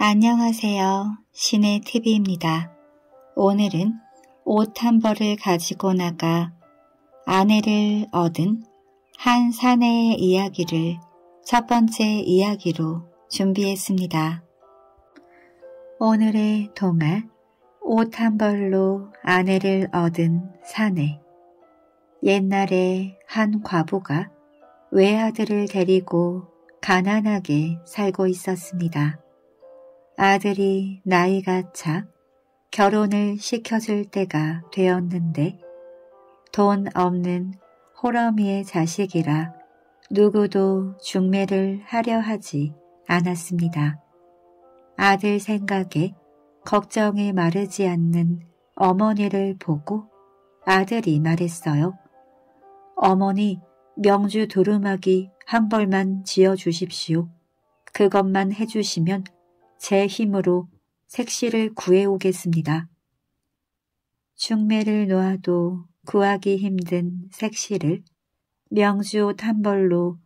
안녕하세요. 신의 TV입니다. 오늘은 옷 한 벌을 가지고 나가 아내를 얻은 한 사내의 이야기를 첫 번째 이야기로 준비했습니다. 오늘의 동화 옷 한 벌로 아내를 얻은 사내 옛날에 한 과부가 외아들을 데리고 가난하게 살고 있었습니다. 아들이 나이가 차 결혼을 시켜줄 때가 되었는데 돈 없는 호러미의 자식이라 누구도 중매를 하려 하지 않았습니다. 아들 생각에 걱정이 마르지 않는 어머니를 보고 아들이 말했어요. 어머니 명주 두루마기 한 벌만 지어주십시오. 그것만 해주시면 제 힘으로 색시를 구해오겠습니다. 중매를 놓아도 구하기 힘든 색시를 명주옷 한 벌로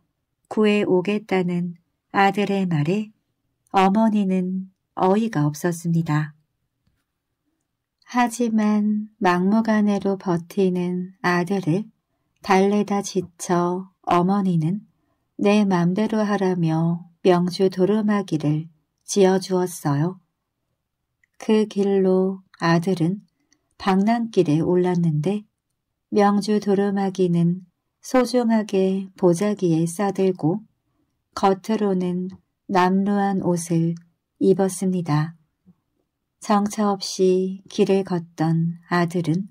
구해오겠다는 아들의 말에 어머니는 어이가 없었습니다. 하지만 막무가내로 버티는 아들을 달래다 지쳐 어머니는 내 맘대로 하라며 명주 도루마기를 지어 주었어요. 그 길로 아들은 방랑길에 올랐는데 명주 도루마기는 소중하게 보자기에 싸들고 겉으로는 남루한 옷을 입었습니다. 정처 없이 길을 걷던 아들은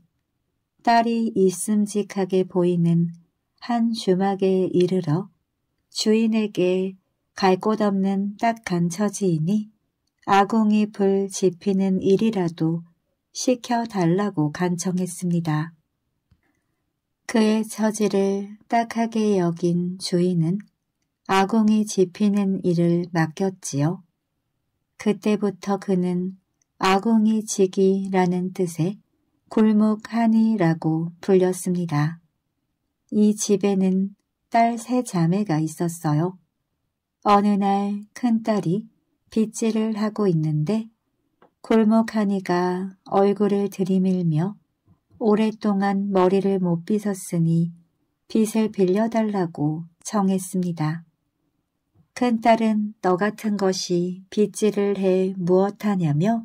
딸이 있음직하게 보이는 한 주막에 이르러 주인에게 갈곳 없는 딱 간 처지이니 아궁이 불 지피는 일이라도 시켜달라고 간청했습니다. 그의 처지를 딱하게 여긴 주인은 아궁이 지피는 일을 맡겼지요. 그때부터 그는 아궁이 지기라는 뜻의 골목 하니라고 불렸습니다. 이 집에는 딸 세 자매가 있었어요. 어느 날 큰딸이 빗질을 하고 있는데 골목 하니가 얼굴을 들이밀며 오랫동안 머리를 못 빗었으니 빗을 빌려달라고 정했습니다. 큰딸은 너 같은 것이 빗질을 해 무엇하냐며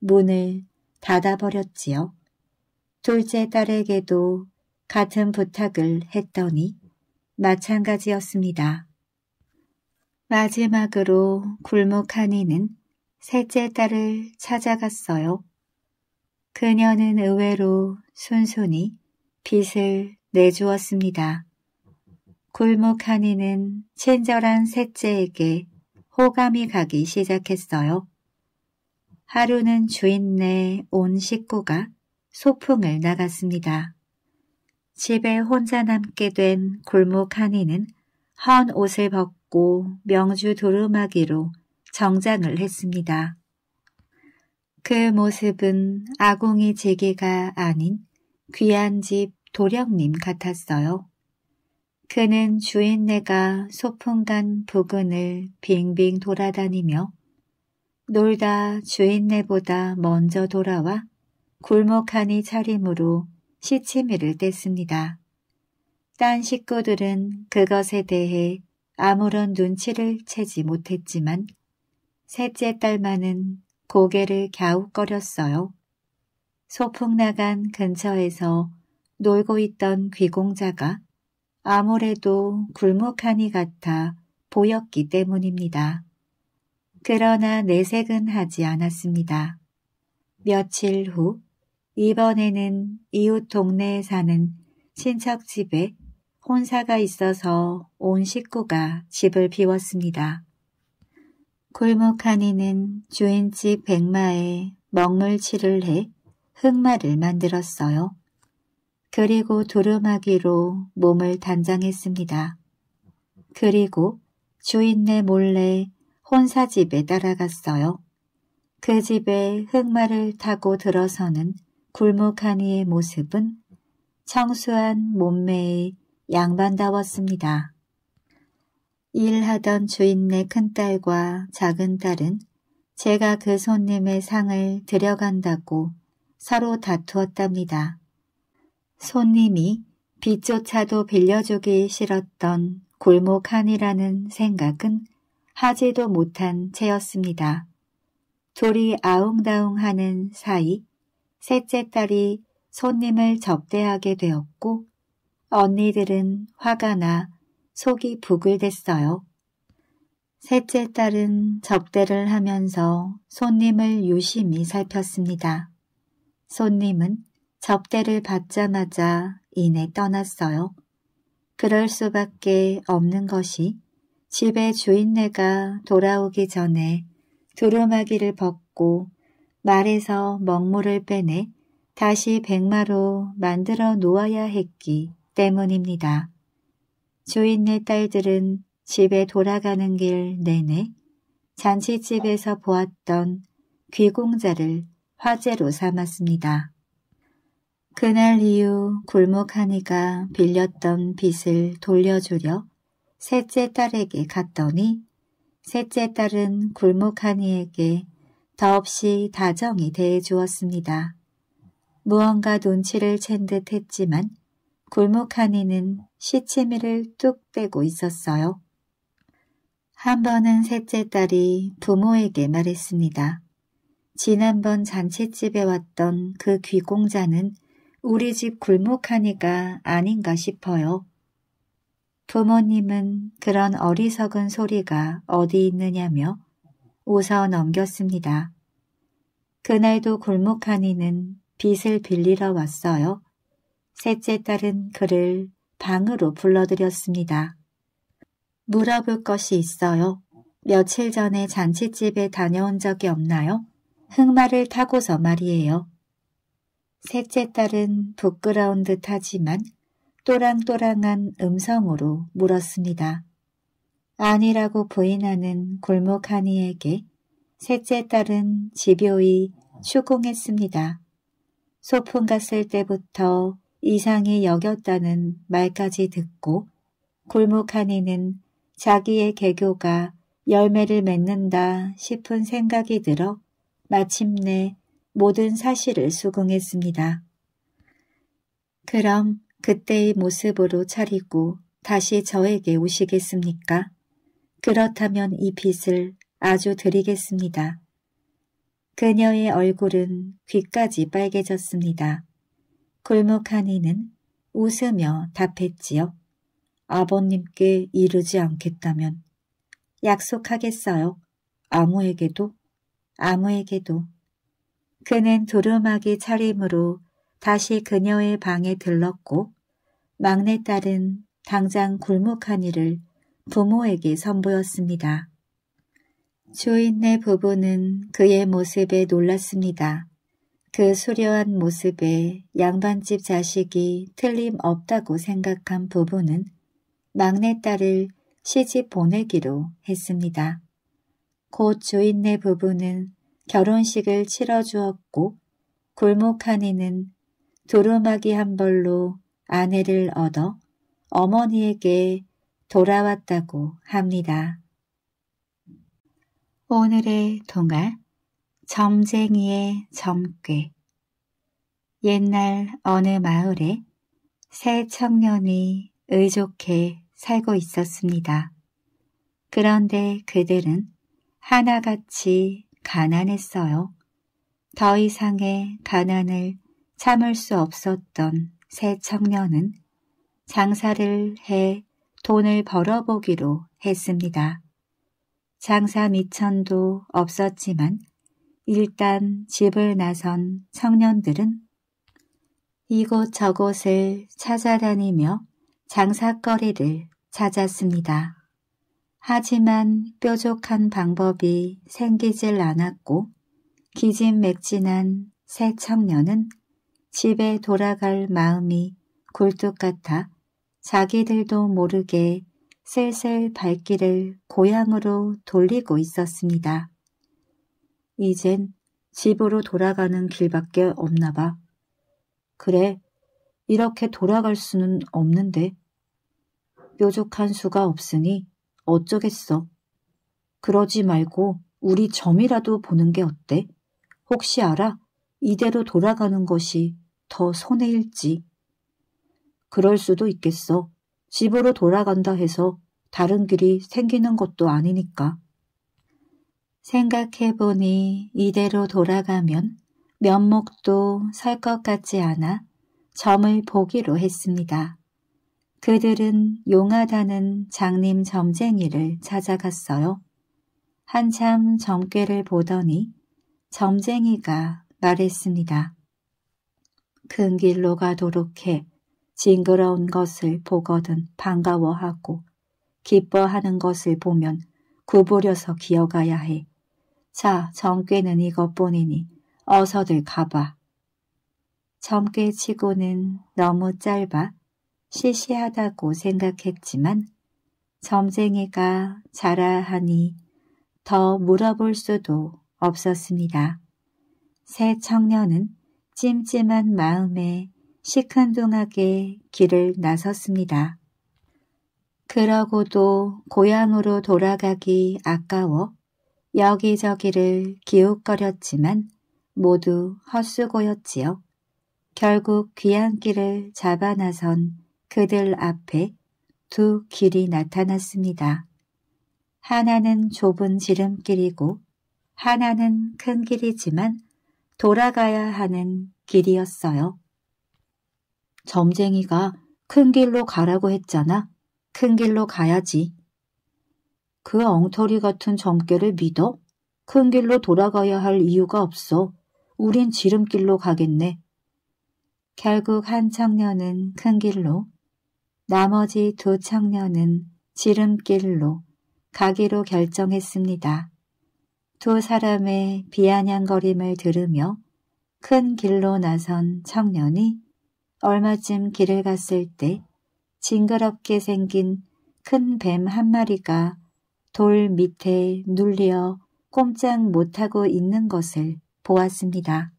문을 닫아버렸지요. 둘째 딸에게도 같은 부탁을 했더니 마찬가지였습니다. 마지막으로 굴목하니는 셋째 딸을 찾아갔어요. 그녀는 의외로 순순히 빚을 내주었습니다. 굴목하니는 친절한 셋째에게 호감이 가기 시작했어요. 하루는 주인네 온 식구가 소풍을 나갔습니다. 집에 혼자 남게 된 굴목하니는 헌 옷을 벗고 덮고 명주 도루마기로 정장을 했습니다. 그 모습은 아궁이 제게가 아닌 귀한 집 도령님 같았어요. 그는 주인네가 소풍간 부근을 빙빙 돌아다니며 놀다 주인네보다 먼저 돌아와 굴목하니 차림으로 시치미를 뗐습니다. 딴 식구들은 그것에 대해 아무런 눈치를 채지 못했지만 셋째 딸만은 고개를 갸웃거렸어요. 소풍 나간 근처에서 놀고 있던 귀공자가 아무래도 굴묵하니 같아 보였기 때문입니다. 그러나 내색은 하지 않았습니다. 며칠 후 이번에는 이웃 동네에 사는 친척집에 혼사가 있어서 온 식구가 집을 비웠습니다. 골목하니는 주인집 백마에 먹물칠을 해 흑마를 만들었어요. 그리고 두루마기로 몸을 단장했습니다. 그리고 주인네 몰래 혼사 집에 따라갔어요. 그 집에 흑마를 타고 들어서는 굴목하니의 모습은 청소한 몸매의 양반다웠습니다. 일하던 주인네 큰딸과 작은딸은 제가 그 손님의 상을 들여간다고 서로 다투었답니다. 손님이 빚조차도 빌려주기 싫었던 골목 한이라는 생각은 하지도 못한 채였습니다. 둘이 아웅다웅하는 사이 셋째 딸이 손님을 접대하게 되었고 언니들은 화가 나 속이 부글댔어요. 셋째 딸은 접대를 하면서 손님을 유심히 살폈습니다. 손님은 접대를 받자마자 이내 떠났어요. 그럴 수밖에 없는 것이 집에 주인네가 돌아오기 전에 두루마기를 벗고 말에서 먹물을 빼내 다시 백마로 만들어 놓아야 했기 때문입니다. 조인네 딸들은 집에 돌아가는 길 내내 잔치집에서 보았던 귀공자를 화제로 삼았습니다. 그날 이후 굴목하니가 빌렸던 빚을 돌려주려 셋째 딸에게 갔더니 셋째 딸은 굴목하니에게 더없이 다정히 대해주었습니다. 무언가 눈치를 챈듯 했지만 골목 안에는 시치미를 뚝 빼고 있었어요. 한 번은 셋째 딸이 부모에게 말했습니다. 지난번 잔치집에 왔던 그 귀공자는 우리 집 골목 하니가 아닌가 싶어요. 부모님은 그런 어리석은 소리가 어디 있느냐며 웃어 넘겼습니다. 그날도 골목하니는 빚을 빌리러 왔어요. 셋째 딸은 그를 방으로 불러들였습니다. 물어볼 것이 있어요. 며칠 전에 잔치집에 다녀온 적이 없나요? 흑마를 타고서 말이에요. 셋째 딸은 부끄러운 듯 하지만 또랑또랑한 음성으로 물었습니다. 아니라고 부인하는 골목하니에게 셋째 딸은 집요히 추궁했습니다. 소풍 갔을 때부터 이상히 여겼다는 말까지 듣고 골목하니는 자기의 개교가 열매를 맺는다 싶은 생각이 들어 마침내 모든 사실을 수긍했습니다. 그럼 그때의 모습으로 차리고 다시 저에게 오시겠습니까? 그렇다면 이 빚을 아주 드리겠습니다. 그녀의 얼굴은 귀까지 빨개졌습니다. 골목하니는 웃으며 답했지요. 아버님께 이르지 않겠다면 약속하겠어요. 아무에게도 아무에게도 그는 두루마기 차림으로 다시 그녀의 방에 들렀고 막내딸은 당장 굴목하니를 부모에게 선보였습니다. 주인네 부부는 그의 모습에 놀랐습니다. 그 수려한 모습에 양반집 자식이 틀림없다고 생각한 부부는 막내딸을 시집 보내기로 했습니다. 곧 주인네 부부는 결혼식을 치러주었고 굴목한이는 두루마기 한 벌로 아내를 얻어 어머니에게 돌아왔다고 합니다. 오늘의 동화 점쟁이의 점괘 옛날 어느 마을에 세 청년이 의족해 살고 있었습니다. 그런데 그들은 하나같이 가난했어요. 더 이상의 가난을 참을 수 없었던 세 청년은 장사를 해 돈을 벌어보기로 했습니다. 장사 미천도 없었지만 일단 집을 나선 청년들은 이곳저곳을 찾아다니며 장사거리를 찾았습니다. 하지만 뾰족한 방법이 생기질 않았고 기진맥진한 새 청년은 집에 돌아갈 마음이 굴뚝 같아 자기들도 모르게 슬슬 발길을 고향으로 돌리고 있었습니다. 이젠 집으로 돌아가는 길밖에 없나 봐. 그래, 이렇게 돌아갈 수는 없는데. 뾰족한 수가 없으니 어쩌겠어. 그러지 말고 우리 점이라도 보는 게 어때? 혹시 알아? 이대로 돌아가는 것이 더 손해일지. 그럴 수도 있겠어. 집으로 돌아간다 해서 다른 길이 생기는 것도 아니니까. 생각해보니 이대로 돌아가면 면목도 설 것 같지 않아 점을 보기로 했습니다. 그들은 용하다는 장님 점쟁이를 찾아갔어요. 한참 점괘를 보더니 점쟁이가 말했습니다. 큰 길로 가도록 해 징그러운 것을 보거든 반가워하고 기뻐하는 것을 보면 구부려서 기어가야 해. 자, 정꾀는 이것뿐이니 어서들 가봐. 점괘 치고는 너무 짧아 시시하다고 생각했지만 점쟁이가 자라하니 더 물어볼 수도 없었습니다. 새 청년은 찜찜한 마음에 시큰둥하게 길을 나섰습니다. 그러고도 고향으로 돌아가기 아까워 여기저기를 기웃거렸지만 모두 헛수고였지요. 결국 귀한길을 잡아 나선 그들 앞에 두 길이 나타났습니다. 하나는 좁은 지름길이고 하나는 큰 길이지만 돌아가야 하는 길이었어요. 점쟁이가 큰 길로 가라고 했잖아. 큰 길로 가야지. 그 엉터리 같은 점괘를 믿어? 큰 길로 돌아가야 할 이유가 없어. 우린 지름길로 가겠네. 결국 한 청년은 큰 길로, 나머지 두 청년은 지름길로 가기로 결정했습니다. 두 사람의 비아냥거림을 들으며 큰 길로 나선 청년이 얼마쯤 길을 갔을 때 징그럽게 생긴 큰 뱀 한 마리가 돌 밑에 눌려 꼼짝 못하고 있는 것을 보았습니다.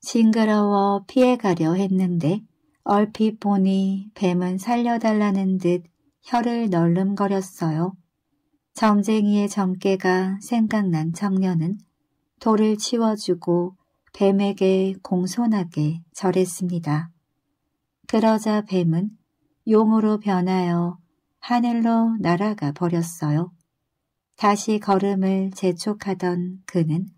징그러워 피해가려 했는데 얼핏 보니 뱀은 살려달라는 듯 혀를 널름거렸어요. 점쟁이의 점괘가 생각난 청년은 돌을 치워주고 뱀에게 공손하게 절했습니다. 그러자 뱀은 용으로 변하여 하늘로 날아가 버렸어요. 다시 걸음을 재촉하던 그는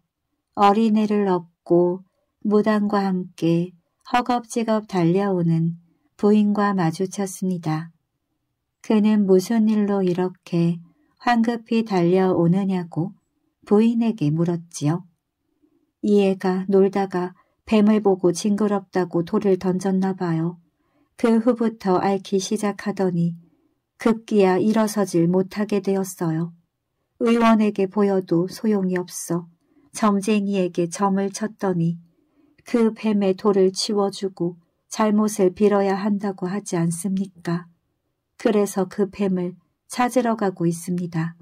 어린애를 업고 무당과 함께 허겁지겁 달려오는 부인과 마주쳤습니다. 그는 무슨 일로 이렇게 황급히 달려오느냐고 부인에게 물었지요. 이 애가 놀다가 뱀을 보고 징그럽다고 돌을 던졌나 봐요. 그 후부터 앓기 시작하더니 급기야 일어서질 못하게 되었어요. 의원에게 보여도 소용이 없어 점쟁이에게 점을 쳤더니 그 뱀의 돌을 치워주고 잘못을 빌어야 한다고 하지 않습니까? 그래서 그 뱀을 찾으러 가고 있습니다.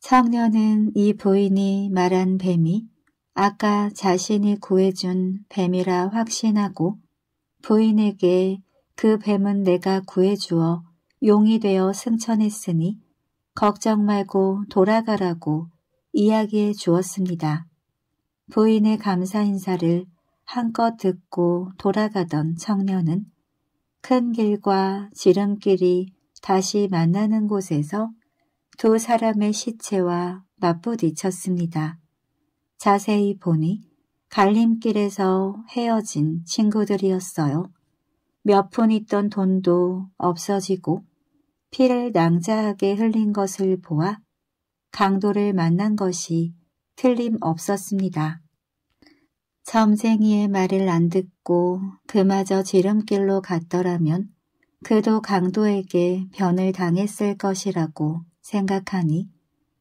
청년은 이 부인이 말한 뱀이 아까 자신이 구해준 뱀이라 확신하고 부인에게 그 뱀은 내가 구해주어 용이 되어 승천했으니 걱정 말고 돌아가라고 이야기해 주었습니다. 부인의 감사 인사를 한껏 듣고 돌아가던 청년은 큰 길과 지름길이 다시 만나는 곳에서 두 사람의 시체와 맞부딪혔습니다. 자세히 보니 갈림길에서 헤어진 친구들이었어요. 몇푼 있던 돈도 없어지고 피를 낭자하게 흘린 것을 보아 강도를 만난 것이 틀림없었습니다. 점쟁이의 말을 안 듣고 그마저 지름길로 갔더라면 그도 강도에게 변을 당했을 것이라고 생각하니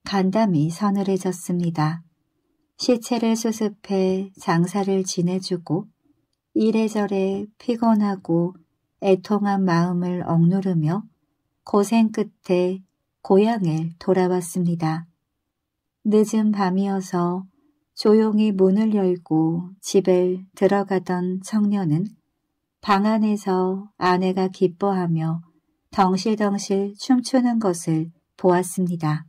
간담이 서늘해졌습니다. 시체를 수습해 장사를 지내주고 이래저래 피곤하고 애통한 마음을 억누르며 고생 끝에 고향에 돌아왔습니다. 늦은 밤이어서 조용히 문을 열고 집에 들어가던 청년은 방 안에서 아내가 기뻐하며 덩실덩실 춤추는 것을 보았습니다.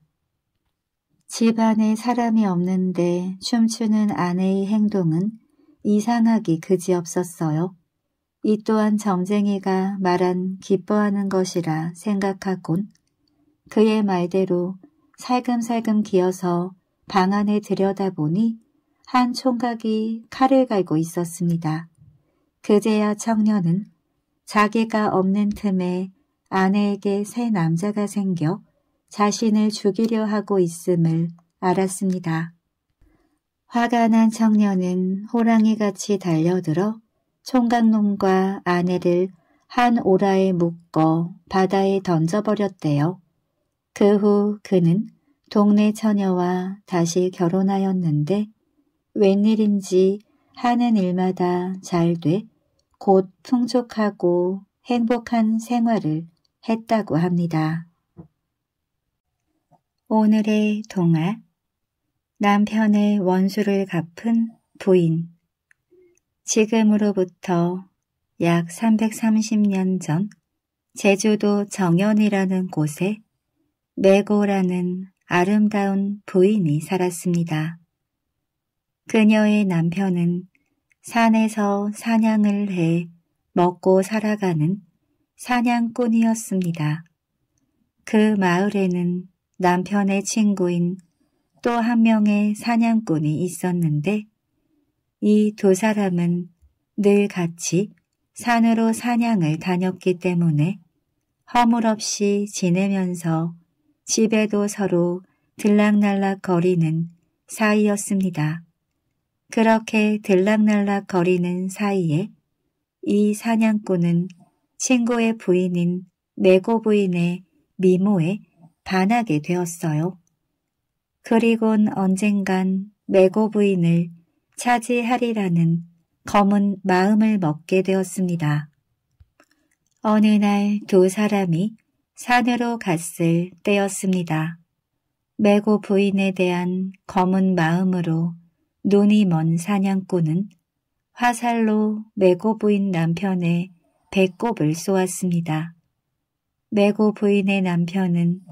집 안에 사람이 없는데 춤추는 아내의 행동은 이상하기 그지없었어요. 이 또한 점쟁이가 말한 기뻐하는 것이라 생각하곤 그의 말대로 살금살금 기어서 방 안에 들여다보니 한 총각이 칼을 갈고 있었습니다. 그제야 청년은 자기가 없는 틈에 아내에게 새 남자가 생겨 자신을 죽이려 하고 있음을 알았습니다. 화가 난 청년은 호랑이같이 달려들어 총각놈과 아내를 한 오라에 묶어 바다에 던져버렸대요. 그 후 그는 동네 처녀와 다시 결혼하였는데 웬일인지 하는 일마다 잘 돼 곧 풍족하고 행복한 생활을 했다고 합니다. 오늘의 동화 남편의 원수를 갚은 부인 지금으로부터 약 330년 전 제주도 정연이라는 곳에 매고라는 아름다운 부인이 살았습니다. 그녀의 남편은 산에서 사냥을 해 먹고 살아가는 사냥꾼이었습니다. 그 마을에는 남편의 친구인 또한 명의 사냥꾼이 있었는데 이 두 사람은 늘 같이 산으로 사냥을 다녔기 때문에 허물없이 지내면서 집에도 서로 들락날락 거리는 사이였습니다. 그렇게 들락날락 거리는 사이에 이 사냥꾼은 친구의 부인인 메고 부인의 미모에 반하게 되었어요. 그리곤 언젠간 메고 부인을 차지하리라는 검은 마음을 먹게 되었습니다. 어느 날 두 사람이 산으로 갔을 때였습니다. 메고 부인에 대한 검은 마음으로 눈이 먼 사냥꾼은 화살로 메고 부인 남편의 배꼽을 쏘았습니다. 메고 부인의 남편은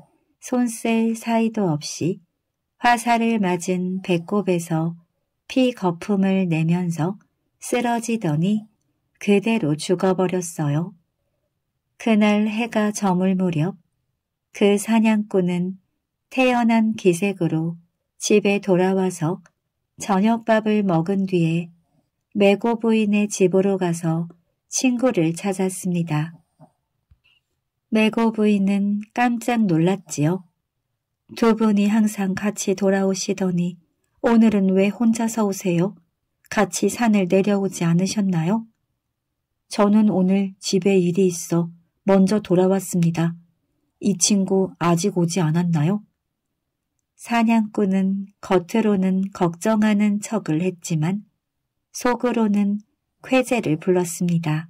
손쓸 사이도 없이 화살을 맞은 배꼽에서 피 거품을 내면서 쓰러지더니 그대로 죽어버렸어요. 그날 해가 저물 무렵 그 사냥꾼은 태어난 기색으로 집에 돌아와서 저녁밥을 먹은 뒤에 매고 부인의 집으로 가서 친구를 찾았습니다. 매고 부인은 깜짝 놀랐지요. 두 분이 항상 같이 돌아오시더니 오늘은 왜 혼자서 오세요? 같이 산을 내려오지 않으셨나요? 저는 오늘 집에 일이 있어 먼저 돌아왔습니다. 이 친구 아직 오지 않았나요? 사냥꾼은 겉으로는 걱정하는 척을 했지만 속으로는 쾌재를 불렀습니다.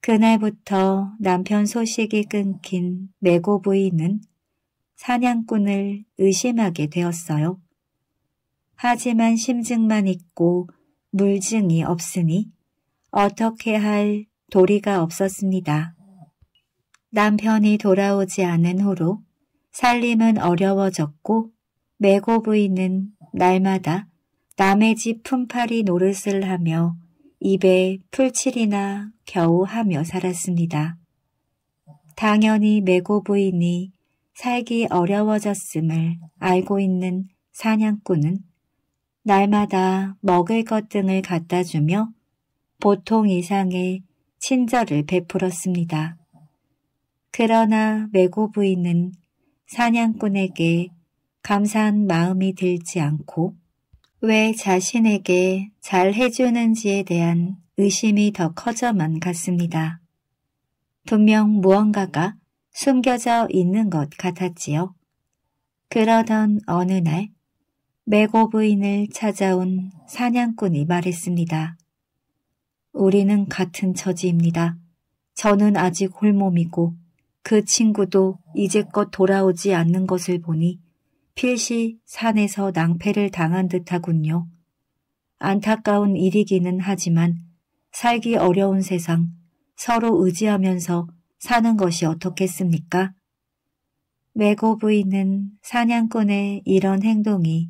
그날부터 남편 소식이 끊긴 매고 부인은 사냥꾼을 의심하게 되었어요. 하지만 심증만 있고 물증이 없으니 어떻게 할 도리가 없었습니다. 남편이 돌아오지 않은 후로 살림은 어려워졌고 매고 부인은 날마다 남의 집 품팔이 노릇을 하며 입에 풀칠이나 겨우 하며 살았습니다. 당연히 매고 부인이 살기 어려워졌음을 알고 있는 사냥꾼은 날마다 먹을 것 등을 갖다 주며 보통 이상의 친절을 베풀었습니다. 그러나 외고 부인은 사냥꾼에게 감사한 마음이 들지 않고 왜 자신에게 잘 해주는지에 대한 의심이 더 커져만 갔습니다. 분명 무언가가 숨겨져 있는 것 같았지요. 그러던 어느 날 매고 부인을 찾아온 사냥꾼이 말했습니다. 우리는 같은 처지입니다. 저는 아직 홀몸이고 그 친구도 이제껏 돌아오지 않는 것을 보니 필시 산에서 낭패를 당한 듯하군요. 안타까운 일이기는 하지만 살기 어려운 세상 서로 의지하면서 사는 것이 어떻겠습니까? 외고 부인은 사냥꾼의 이런 행동이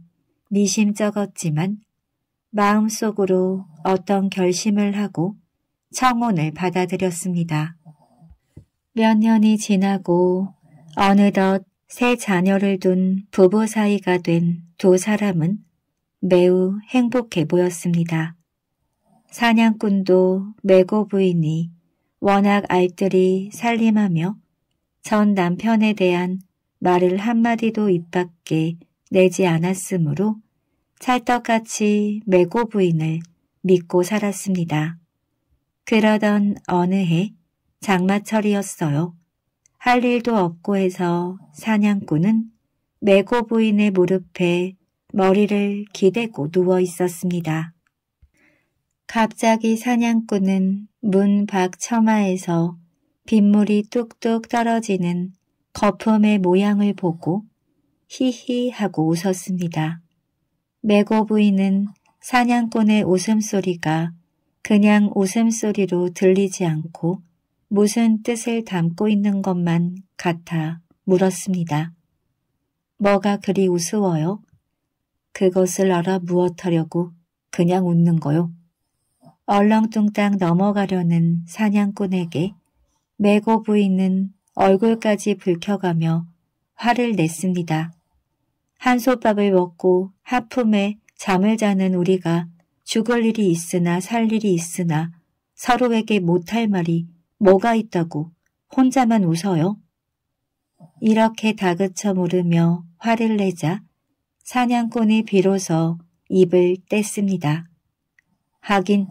미심쩍었지만 마음속으로 어떤 결심을 하고 청혼을 받아들였습니다. 몇 년이 지나고 어느덧 새 자녀를 둔 부부 사이가 된 두 사람은 매우 행복해 보였습니다. 사냥꾼도 매고 부인이 워낙 알뜰히 살림하며 전 남편에 대한 말을 한마디도 입 밖에 내지 않았으므로 찰떡같이 매고 부인을 믿고 살았습니다. 그러던 어느 해 장마철이었어요. 할 일도 없고 해서 사냥꾼은 매고 부인의 무릎에 머리를 기대고 누워 있었습니다. 갑자기 사냥꾼은 문 밖 처마에서 빗물이 뚝뚝 떨어지는 거품의 모양을 보고 히히 하고 웃었습니다. 매고 부인은 사냥꾼의 웃음소리가 그냥 웃음소리로 들리지 않고 무슨 뜻을 담고 있는 것만 같아 물었습니다. 뭐가 그리 우스워요? 그것을 알아 무엇하려고 그냥 웃는 거요. 얼렁뚱땅 넘어가려는 사냥꾼에게 매고 부인은 얼굴까지 불켜가며 화를 냈습니다. 한솥밥을 먹고 하품에 잠을 자는 우리가 죽을 일이 있으나 살 일이 있으나 서로에게 못할 말이 뭐가 있다고 혼자만 웃어요? 이렇게 다그쳐 물으며 화를 내자 사냥꾼이 비로소 입을 뗐습니다. 하긴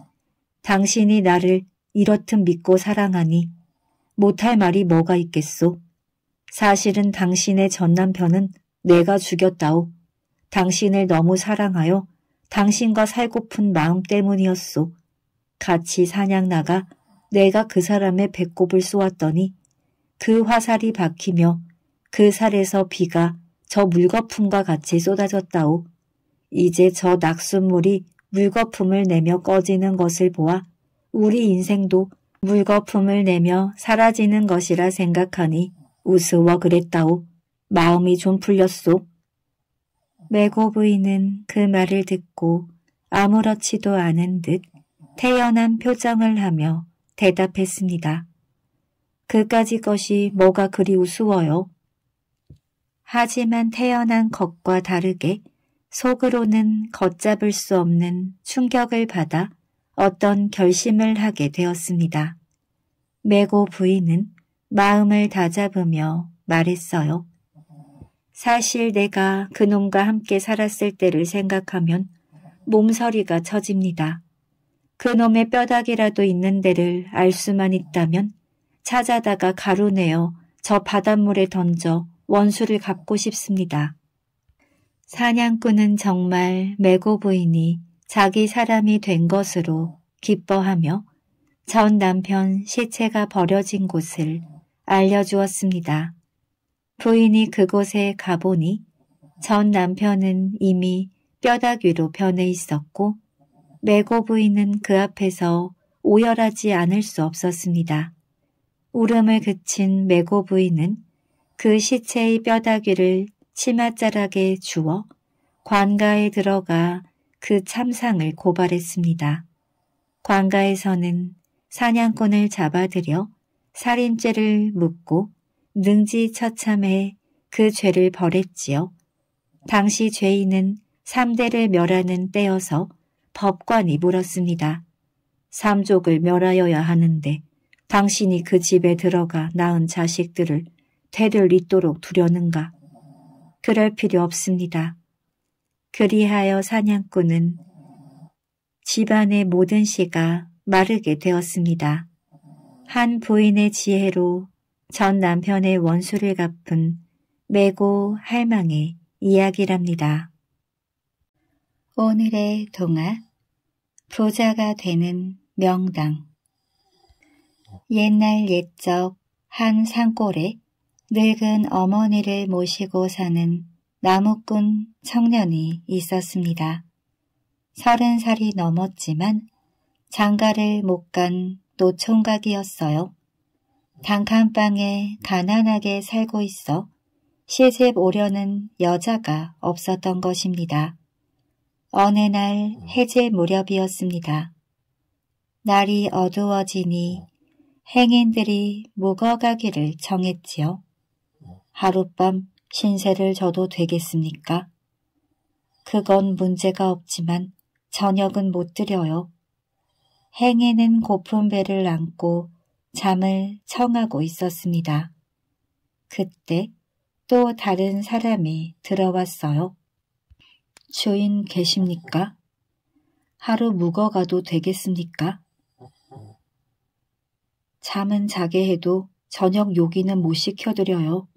당신이 나를 이렇듯 믿고 사랑하니 못할 말이 뭐가 있겠소. 사실은 당신의 전남편은 내가 죽였다오. 당신을 너무 사랑하여 당신과 살고픈 마음 때문이었소. 같이 사냥 나가 내가 그 사람의 배꼽을 쏘았더니 그 화살이 박히며 그 살에서 비가 저 물거품과 같이 쏟아졌다오. 이제 저 낙순물이 물거품을 내며 꺼지는 것을 보아 우리 인생도 물거품을 내며 사라지는 것이라 생각하니 우스워 그랬다오. 마음이 좀 풀렸소. 매고 부인은 그 말을 듣고 아무렇지도 않은 듯 태연한 표정을 하며 대답했습니다. 그까지 것이 뭐가 그리 우스워요. 하지만 태연한 것과 다르게 속으로는 걷잡을 수 없는 충격을 받아 어떤 결심을 하게 되었습니다. 메고 부인은 마음을 다잡으며 말했어요. 사실 내가 그놈과 함께 살았을 때를 생각하면 몸서리가 처집니다. 그놈의 뼈다귀라도 있는 데를 알 수만 있다면 찾아다가 가루내어 저 바닷물에 던져 원수를 갚고 싶습니다. 사냥꾼은 정말 매고 보이니 자기 사람이 된 것으로 기뻐하며 전 남편 시체가 버려진 곳을 알려주었습니다. 부인이 그곳에 가보니 전 남편은 이미 뼈다귀 위로 변해 있었고 매고 부인은 그 앞에서 오열하지 않을 수 없었습니다. 울음을 그친 매고 부인은 그 시체의 뼈다귀를 치맛자락에 주어 관가에 들어가 그 참상을 고발했습니다. 관가에서는 사냥꾼을 잡아들여 살인죄를 묻고 능지처참해 그 죄를 벌했지요. 당시 죄인은 3대를 멸하는 때여서 법관이 물었습니다. 삼족을 멸하여야 하는데 당신이 그 집에 들어가 낳은 자식들을 되를 잇도록 두려는가? 그럴 필요 없습니다. 그리하여 사냥꾼은 집안의 모든 시가 마르게 되었습니다. 한 부인의 지혜로 전 남편의 원수를 갚은 매고 할망의 이야기랍니다. 오늘의 동화 부자가 되는 명당 옛날 옛적 한 산골에 늙은 어머니를 모시고 사는 나무꾼 청년이 있었습니다. 서른 살이 넘었지만 장가를 못 간 노총각이었어요. 단칸방에 가난하게 살고 있어 시집 오려는 여자가 없었던 것입니다. 어느 날 해제 무렵이었습니다. 날이 어두워지니 행인들이 묵어가기를 정했지요. 하룻밤 신세를 져도 되겠습니까? 그건 문제가 없지만 저녁은 못 드려요. 행에는 고픈 배를 안고 잠을 청하고 있었습니다. 그때 또 다른 사람이 들어왔어요. 주인 계십니까? 하루 묵어가도 되겠습니까? 잠은 자게 해도 저녁 요기는 못 시켜드려요.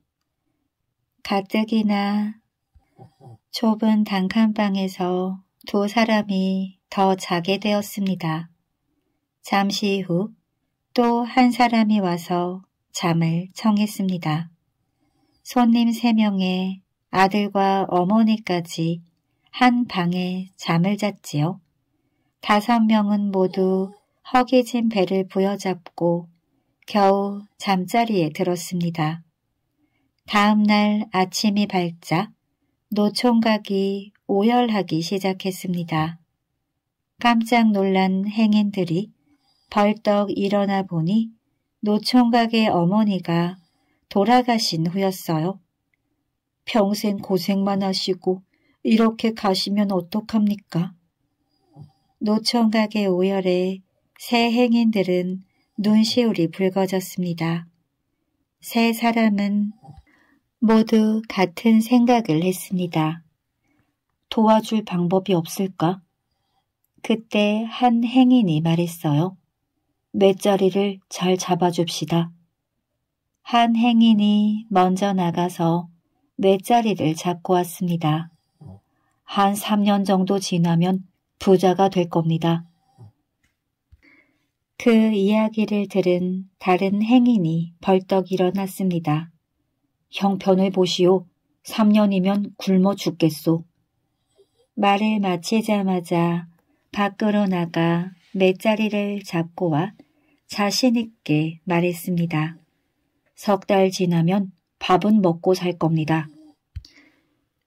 가뜩이나 좁은 단칸방에서 두 사람이 더 자게 되었습니다. 잠시 후 또 한 사람이 와서 잠을 청했습니다. 손님 세명의 아들과 어머니까지 한 방에 잠을 잤지요. 다섯 명은 모두 허기진 배를 부여잡고 겨우 잠자리에 들었습니다. 다음날 아침이 밝자 노총각이 오열하기 시작했습니다. 깜짝 놀란 행인들이 벌떡 일어나 보니 노총각의 어머니가 돌아가신 후였어요. 평생 고생만 하시고 이렇게 가시면 어떡합니까? 노총각의 오열에 새 행인들은 눈시울이 붉어졌습니다. 세 사람은 모두 같은 생각을 했습니다. 도와줄 방법이 없을까? 그때 한 행인이 말했어요. 맷자리를 잘 잡아줍시다. 한 행인이 먼저 나가서 맷자리를 잡고 왔습니다. 한 3년 정도 지나면 부자가 될 겁니다. 그 이야기를 들은 다른 행인이 벌떡 일어났습니다. 형편을 보시오. 3년이면 굶어 죽겠소. 말을 마치자마자 밖으로 나가 맷자리를 잡고 와 자신있게 말했습니다. 석 달 지나면 밥은 먹고 살 겁니다.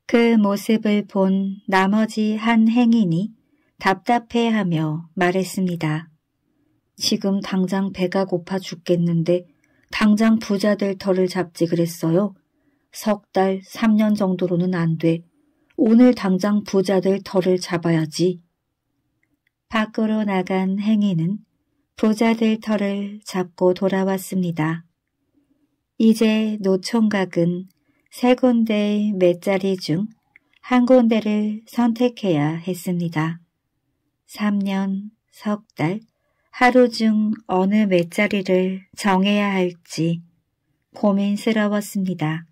그 모습을 본 나머지 한 행인이 답답해하며 말했습니다. 지금 당장 배가 고파 죽겠는데 당장 부자 될 터를 잡지 그랬어요. 석 달, 3년 정도로는 안 돼. 오늘 당장 부자들 털을 잡아야지. 밖으로 나간 행인은 부자들 털을 잡고 돌아왔습니다. 이제 노총각은 세 군데의 몇 자리 중 한 군데를 선택해야 했습니다. 3년, 석 달, 하루 중 어느 몇 자리를 정해야 할지 고민스러웠습니다.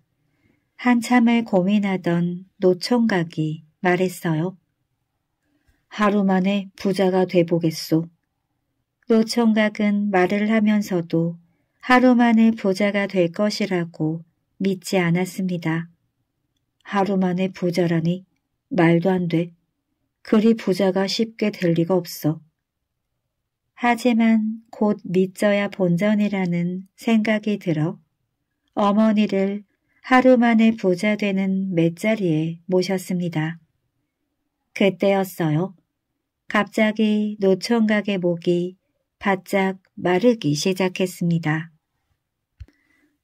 한참을 고민하던 노총각이 말했어요. 하루 만에 부자가 돼보겠소. 노총각은 말을 하면서도 하루 만에 부자가 될 것이라고 믿지 않았습니다. 하루 만에 부자라니 말도 안 돼. 그리 부자가 쉽게 될 리가 없어. 하지만 곧 믿져야 본전이라는 생각이 들어 어머니를 하루 만에 부자 되는 맷자리에 모셨습니다. 그때였어요. 갑자기 노총각의 목이 바짝 마르기 시작했습니다.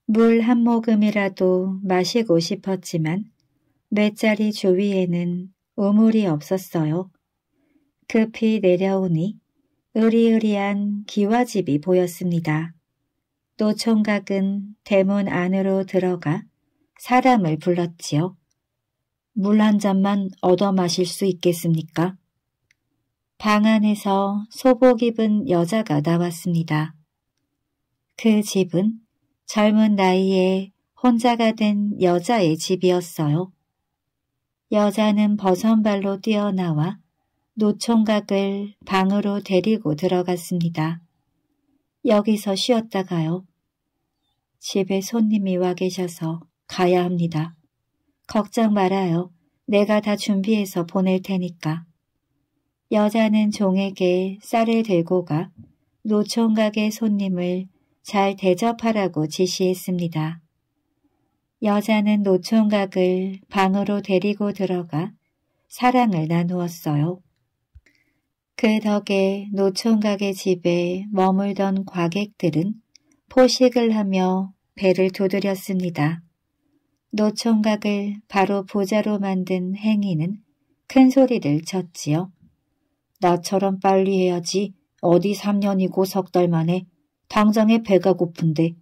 물 한 모금이라도 마시고 싶었지만 맷자리 주위에는 우물이 없었어요. 급히 내려오니 으리으리한 기와집이 보였습니다. 노총각은 대문 안으로 들어가 사람을 불렀지요. 물 한 잔만 얻어 마실 수 있겠습니까? 방 안에서 소복 입은 여자가 나왔습니다. 그 집은 젊은 나이에 혼자가 된 여자의 집이었어요. 여자는 버선발로 뛰어나와 노총각을 방으로 데리고 들어갔습니다. 여기서 쉬었다가요. 집에 손님이 와 계셔서 가야 합니다. 걱정 말아요. 내가 다 준비해서 보낼 테니까. 여자는 종에게 쌀을 들고 가 노총각의 손님을 잘 대접하라고 지시했습니다. 여자는 노총각을 방으로 데리고 들어가 사랑을 나누었어요. 그 덕에 노총각의 집에 머물던 과객들은 포식을 하며 배를 두드렸습니다. 노총각을 바로 보자로 만든 행위는 큰 소리를 쳤지요. 나처럼 빨리 해야지 어디 3년이고 석 달 만에 당장에 배가 고픈데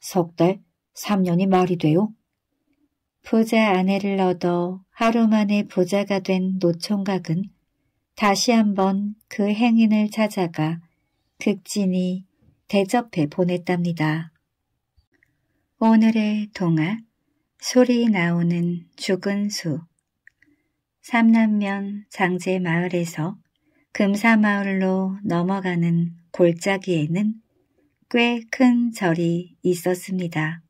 석 달, 3년이 말이 돼요? 부자 아내를 얻어 하루 만에 부자가 된 노총각은 다시 한번 그 행인을 찾아가 극진히 대접해 보냈답니다. 오늘의 동화 소리 나오는 죽은 수 삼남면 장제 마을에서 금사마을로 넘어가는 골짜기에는 꽤 큰 절이 있었습니다.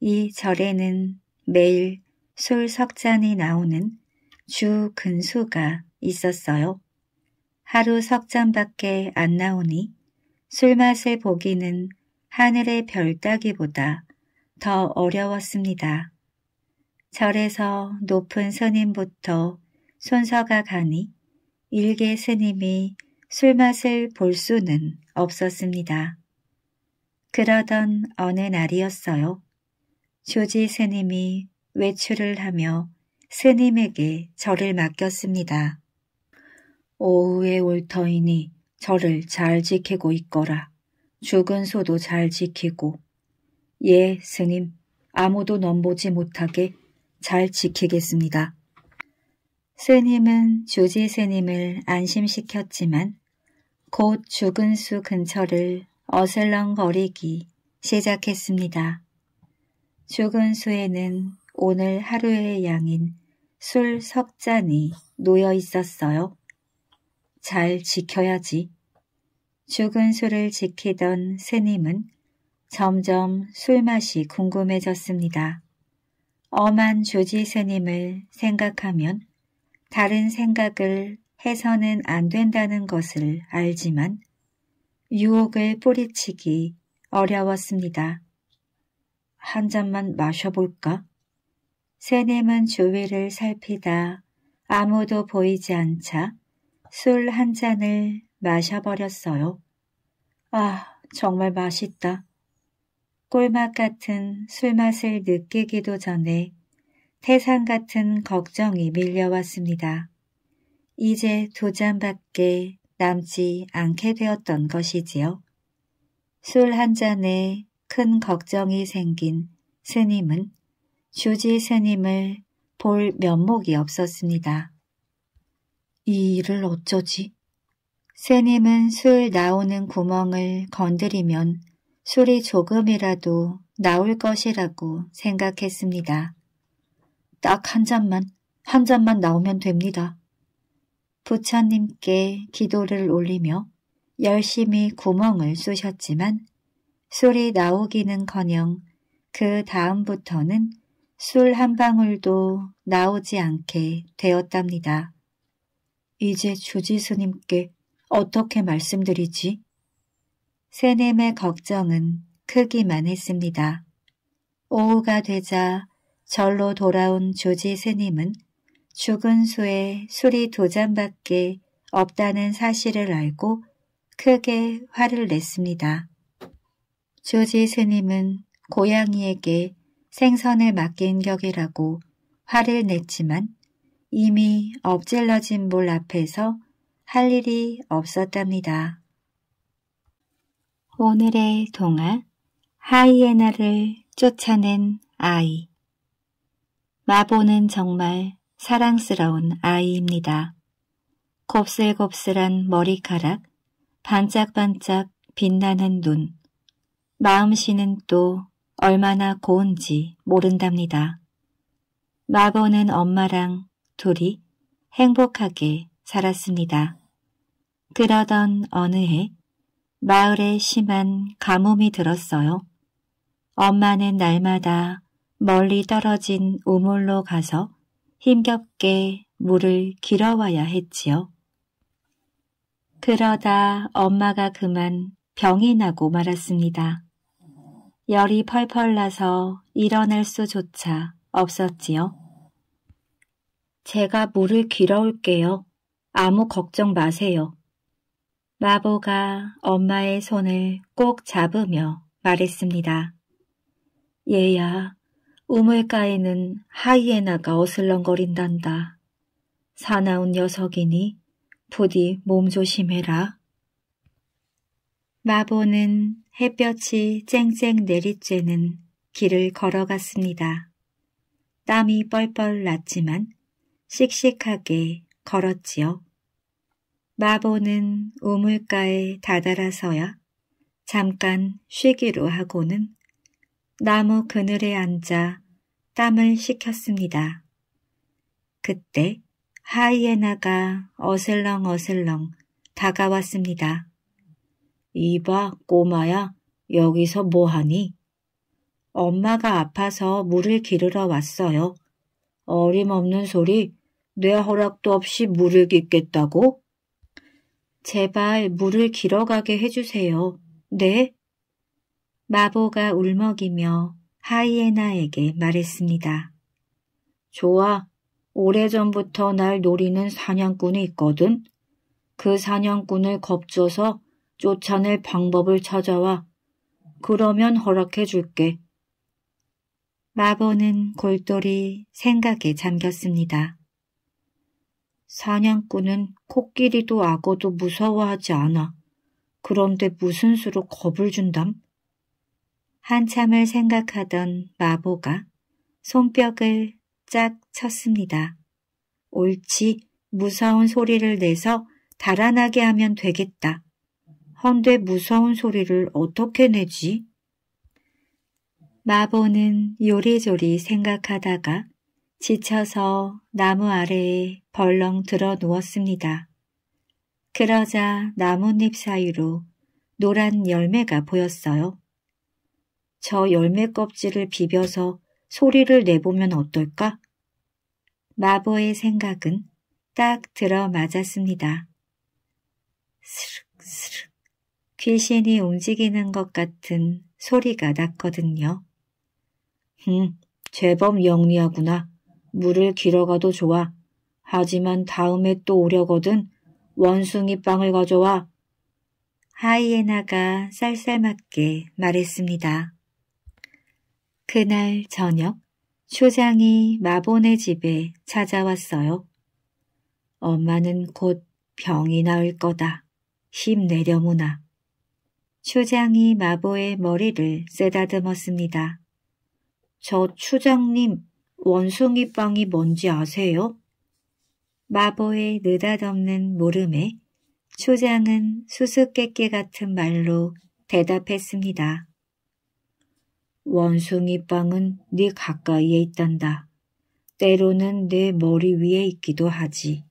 이 절에는 매일 술 석잔이 나오는 주 근수가 있었어요. 하루 석잔밖에 안 나오니 술맛을 보기는 하늘의 별 따기보다 더 어려웠습니다. 절에서 높은 스님부터 손서가 가니 일개 스님이 술맛을 볼 수는 없었습니다. 그러던 어느 날이었어요. 조지 스님이 외출을 하며 스님에게 절을 맡겼습니다. 오후에 올 터이니 절을 잘 지키고 있거라. 죽은 소도 잘 지키고 예, 스님. 아무도 넘보지 못하게 잘 지키겠습니다. 스님은 주지 스님을 안심시켰지만 곧 죽은 수 근처를 어슬렁거리기 시작했습니다. 죽은 수에는 오늘 하루의 양인 술 석 잔이 놓여 있었어요. 잘 지켜야지. 죽은 수를 지키던 스님은 점점 술맛이 궁금해졌습니다. 엄한 조지 스님을 생각하면 다른 생각을 해서는 안 된다는 것을 알지만 유혹을 뿌리치기 어려웠습니다. 한 잔만 마셔볼까? 세님은 주위를 살피다 아무도 보이지 않자 술 한 잔을 마셔버렸어요. 아, 정말 맛있다. 꿀맛 같은 술맛을 느끼기도 전에 태산 같은 걱정이 밀려왔습니다. 이제 두 잔밖에 남지 않게 되었던 것이지요. 술 한 잔에 큰 걱정이 생긴 스님은 주지 스님을 볼 면목이 없었습니다. 이 일을 어쩌지? 스님은 술 나오는 구멍을 건드리면 술이 조금이라도 나올 것이라고 생각했습니다. 딱 한 잔만, 한 잔만 나오면 됩니다. 부처님께 기도를 올리며 열심히 구멍을 쑤셨지만 술이 나오기는커녕 그 다음부터는 술 한 방울도 나오지 않게 되었답니다. 이제 주지스님께 어떻게 말씀드리지? 쇠님의 걱정은 크기만 했습니다. 오후가 되자 절로 돌아온 조지 스님은 죽은 수의 술이 도장밖에 없다는 사실을 알고 크게 화를 냈습니다. 조지 스님은 고양이에게 생선을 맡긴 격이라고 화를 냈지만 이미 엎질러진 몰 앞에서 할 일이 없었답니다. 오늘의 동화 하이에나를 쫓아낸 아이 마보는 정말 사랑스러운 아이입니다. 곱슬곱슬한 머리카락, 반짝반짝 빛나는 눈, 마음씨는 또 얼마나 고운지 모른답니다. 마보는 엄마랑 둘이 행복하게 살았습니다. 그러던 어느 해 마을에 심한 가뭄이 들었어요. 엄마는 날마다 멀리 떨어진 우물로 가서 힘겹게 물을 길어와야 했지요. 그러다 엄마가 그만 병이 나고 말았습니다. 열이 펄펄 나서 일어날 수조차 없었지요. 제가 물을 길어올게요. 아무 걱정 마세요. 마보가 엄마의 손을 꼭 잡으며 말했습니다. 얘야, 우물가에는 하이에나가 어슬렁거린단다. 사나운 녀석이니 부디 몸조심해라. 마보는 햇볕이 쨍쨍 내리쬐는 길을 걸어갔습니다. 땀이 뻘뻘 났지만 씩씩하게 걸었지요. 마보는 우물가에 다다라서야 잠깐 쉬기로 하고는 나무 그늘에 앉아 땀을 식혔습니다. 그때 하이에나가 어슬렁어슬렁 다가왔습니다. 이봐 꼬마야 여기서 뭐하니? 엄마가 아파서 물을 기르러 왔어요. 어림없는 소리 내 허락도 없이 물을 깃겠다고? 제발 물을 길어가게 해주세요. 네? 마보가 울먹이며 하이에나에게 말했습니다. 좋아. 오래전부터 날 노리는 사냥꾼이 있거든. 그 사냥꾼을 겁줘서 쫓아낼 방법을 찾아와. 그러면 허락해 줄게. 마보는 골똘히 생각에 잠겼습니다. 사냥꾼은 코끼리도 악어도 무서워하지 않아. 그런데 무슨 수로 겁을 준담? 한참을 생각하던 마보가 손뼉을 짝 쳤습니다. 옳지, 무서운 소리를 내서 달아나게 하면 되겠다. 헌데 무서운 소리를 어떻게 내지? 마보는 요리조리 생각하다가 지쳐서 나무 아래에 벌렁 들어 누웠습니다. 그러자 나뭇잎 사이로 노란 열매가 보였어요. 저 열매 껍질을 비벼서 소리를 내보면 어떨까? 마보의 생각은 딱 들어맞았습니다. 스륵스륵 귀신이 움직이는 것 같은 소리가 났거든요. 흠, 음, 제법 영리하구나. 물을 길어가도 좋아. 하지만 다음에 또 오려거든 원숭이 빵을 가져와. 하이에나가 쌀쌀맞게 말했습니다. 그날 저녁 쇼장이 마본의 집에 찾아왔어요. 엄마는 곧 병이 나을 거다. 힘내려무나. 추장이 마보의 머리를 쓰다듬었습니다. 저 추장님, 원숭이 빵이 뭔지 아세요? 마보의 느닷없는 물음에 초장은 수수께끼 같은 말로 대답했습니다. 원숭이 빵은 네 가까이에 있단다. 때로는 내 머리 위에 있기도 하지.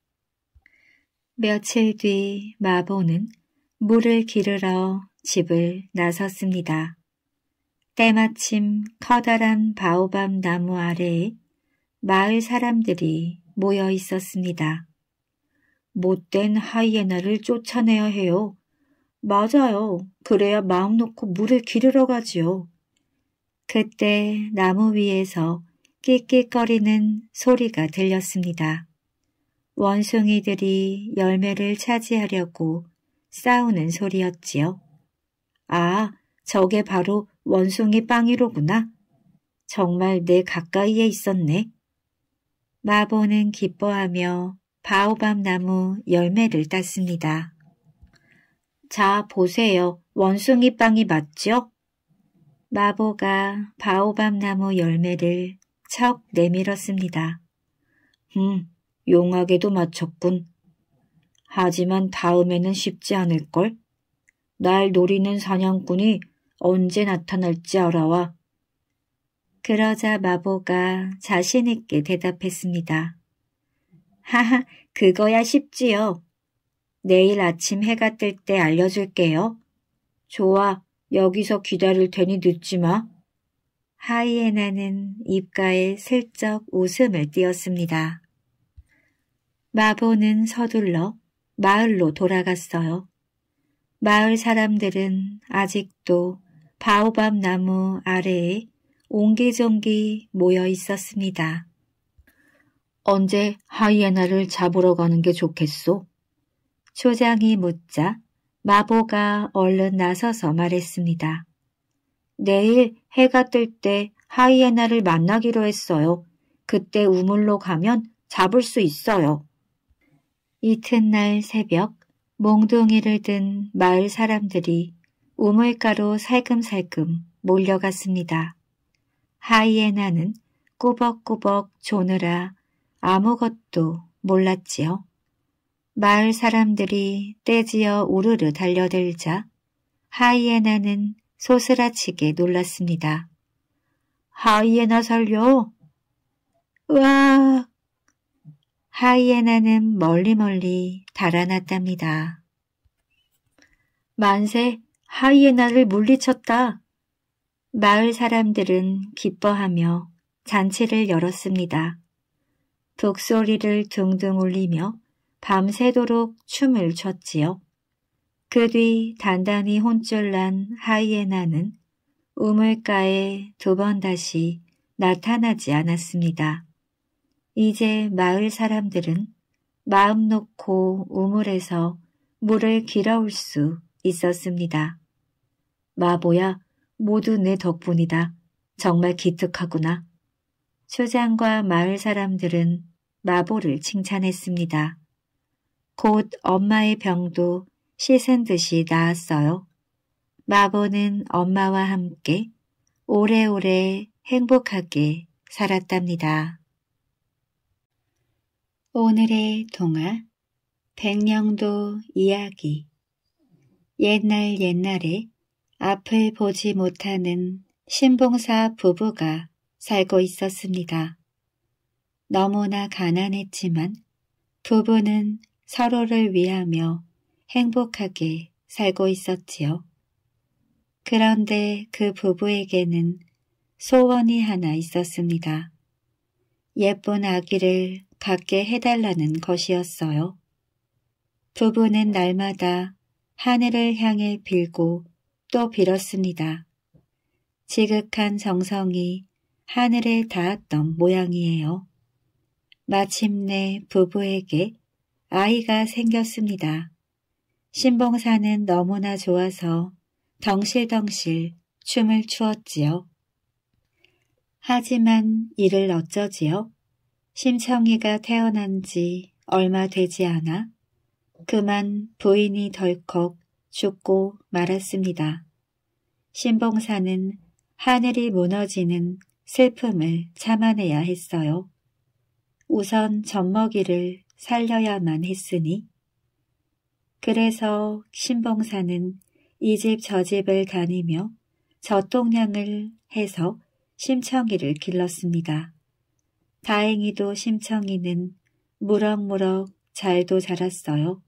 며칠 뒤 마보는 물을 기르러 집을 나섰습니다. 때마침 커다란 바오밤 나무 아래에 마을 사람들이 모여 있었습니다. 못된 하이에나를 쫓아내야 해요. 맞아요. 그래야 마음 놓고 물을 기르러 가지요. 그때 나무 위에서 끽끽거리는 소리가 들렸습니다. 원숭이들이 열매를 차지하려고 싸우는 소리였지요. 아, 저게 바로 원숭이 빵이로구나. 정말 내 가까이에 있었네. 마보는 기뻐하며 바오밤 나무 열매를 땄습니다. 자, 보세요. 원숭이 빵이 맞죠? 마보가 바오밤 나무 열매를 척 내밀었습니다. 음, 용하게도 맞췄군. 하지만 다음에는 쉽지 않을걸? 날 노리는 사냥꾼이 언제 나타날지 알아와 그러자 마보가 자신있게 대답했습니다. 하하, 그거야 쉽지요. 내일 아침 해가 뜰 때 알려줄게요. 좋아, 여기서 기다릴 테니 늦지 마. 하이에나는 입가에 슬쩍 웃음을 띄었습니다. 마보는 서둘러 마을로 돌아갔어요. 마을 사람들은 아직도 바오밤 나무 아래에 옹기종기 모여 있었습니다. 언제 하이에나를 잡으러 가는 게 좋겠소? 초장이 묻자 마보가 얼른 나서서 말했습니다. 내일 해가 뜰 때 하이에나를 만나기로 했어요. 그때 우물로 가면 잡을 수 있어요. 이튿날 새벽 몽둥이를 든 마을 사람들이 우물가로 살금살금 몰려갔습니다. 하이에나는 꾸벅꾸벅 조느라 아무것도 몰랐지요. 마을 사람들이 떼지어 우르르 달려들자 하이에나는 소스라치게 놀랐습니다. 하이에나 살려! 으악! 하이에나는 멀리멀리 달아났답니다. 만세, 하이에나를 물리쳤다. 마을 사람들은 기뻐하며 잔치를 열었습니다. 북소리를 둥둥 울리며 밤새도록 춤을 췄지요. 그 뒤 단단히 혼쭐난 하이에나는 우물가에 두 번 다시 나타나지 않았습니다. 이제 마을 사람들은 마음 놓고 우물에서 물을 길어올 수 있었습니다. 마보야, 모두 내 덕분이다. 정말 기특하구나. 초장과 마을 사람들은 마보를 칭찬했습니다. 곧 엄마의 병도 씻은 듯이 나았어요. 마보는 엄마와 함께 오래오래 행복하게 살았답니다. 오늘의 동화 백령도 이야기 옛날 옛날에 앞을 보지 못하는 신봉사 부부가 살고 있었습니다. 너무나 가난했지만 부부는 서로를 위하며 행복하게 살고 있었지요. 그런데 그 부부에게는 소원이 하나 있었습니다. 예쁜 아기를 갖게 해달라는 것이었어요. 부부는 날마다 하늘을 향해 빌고 또 빌었습니다. 지극한 정성이 하늘에 닿았던 모양이에요. 마침내 부부에게 아이가 생겼습니다. 신봉사는 너무나 좋아서 덩실덩실 춤을 추었지요. 하지만 이를 어쩌지요? 심청이가 태어난 지 얼마 되지 않아 그만 부인이 덜컥 죽고 말았습니다. 신봉사는 하늘이 무너지는 슬픔을 참아내야 했어요. 우선 젖먹이를 살려야만 했으니. 그래서 신봉사는 이 집 저 집을 다니며 젖동량을 해서 심청이를 길렀습니다. 다행히도 심청이는 무럭무럭 잘도 자랐어요.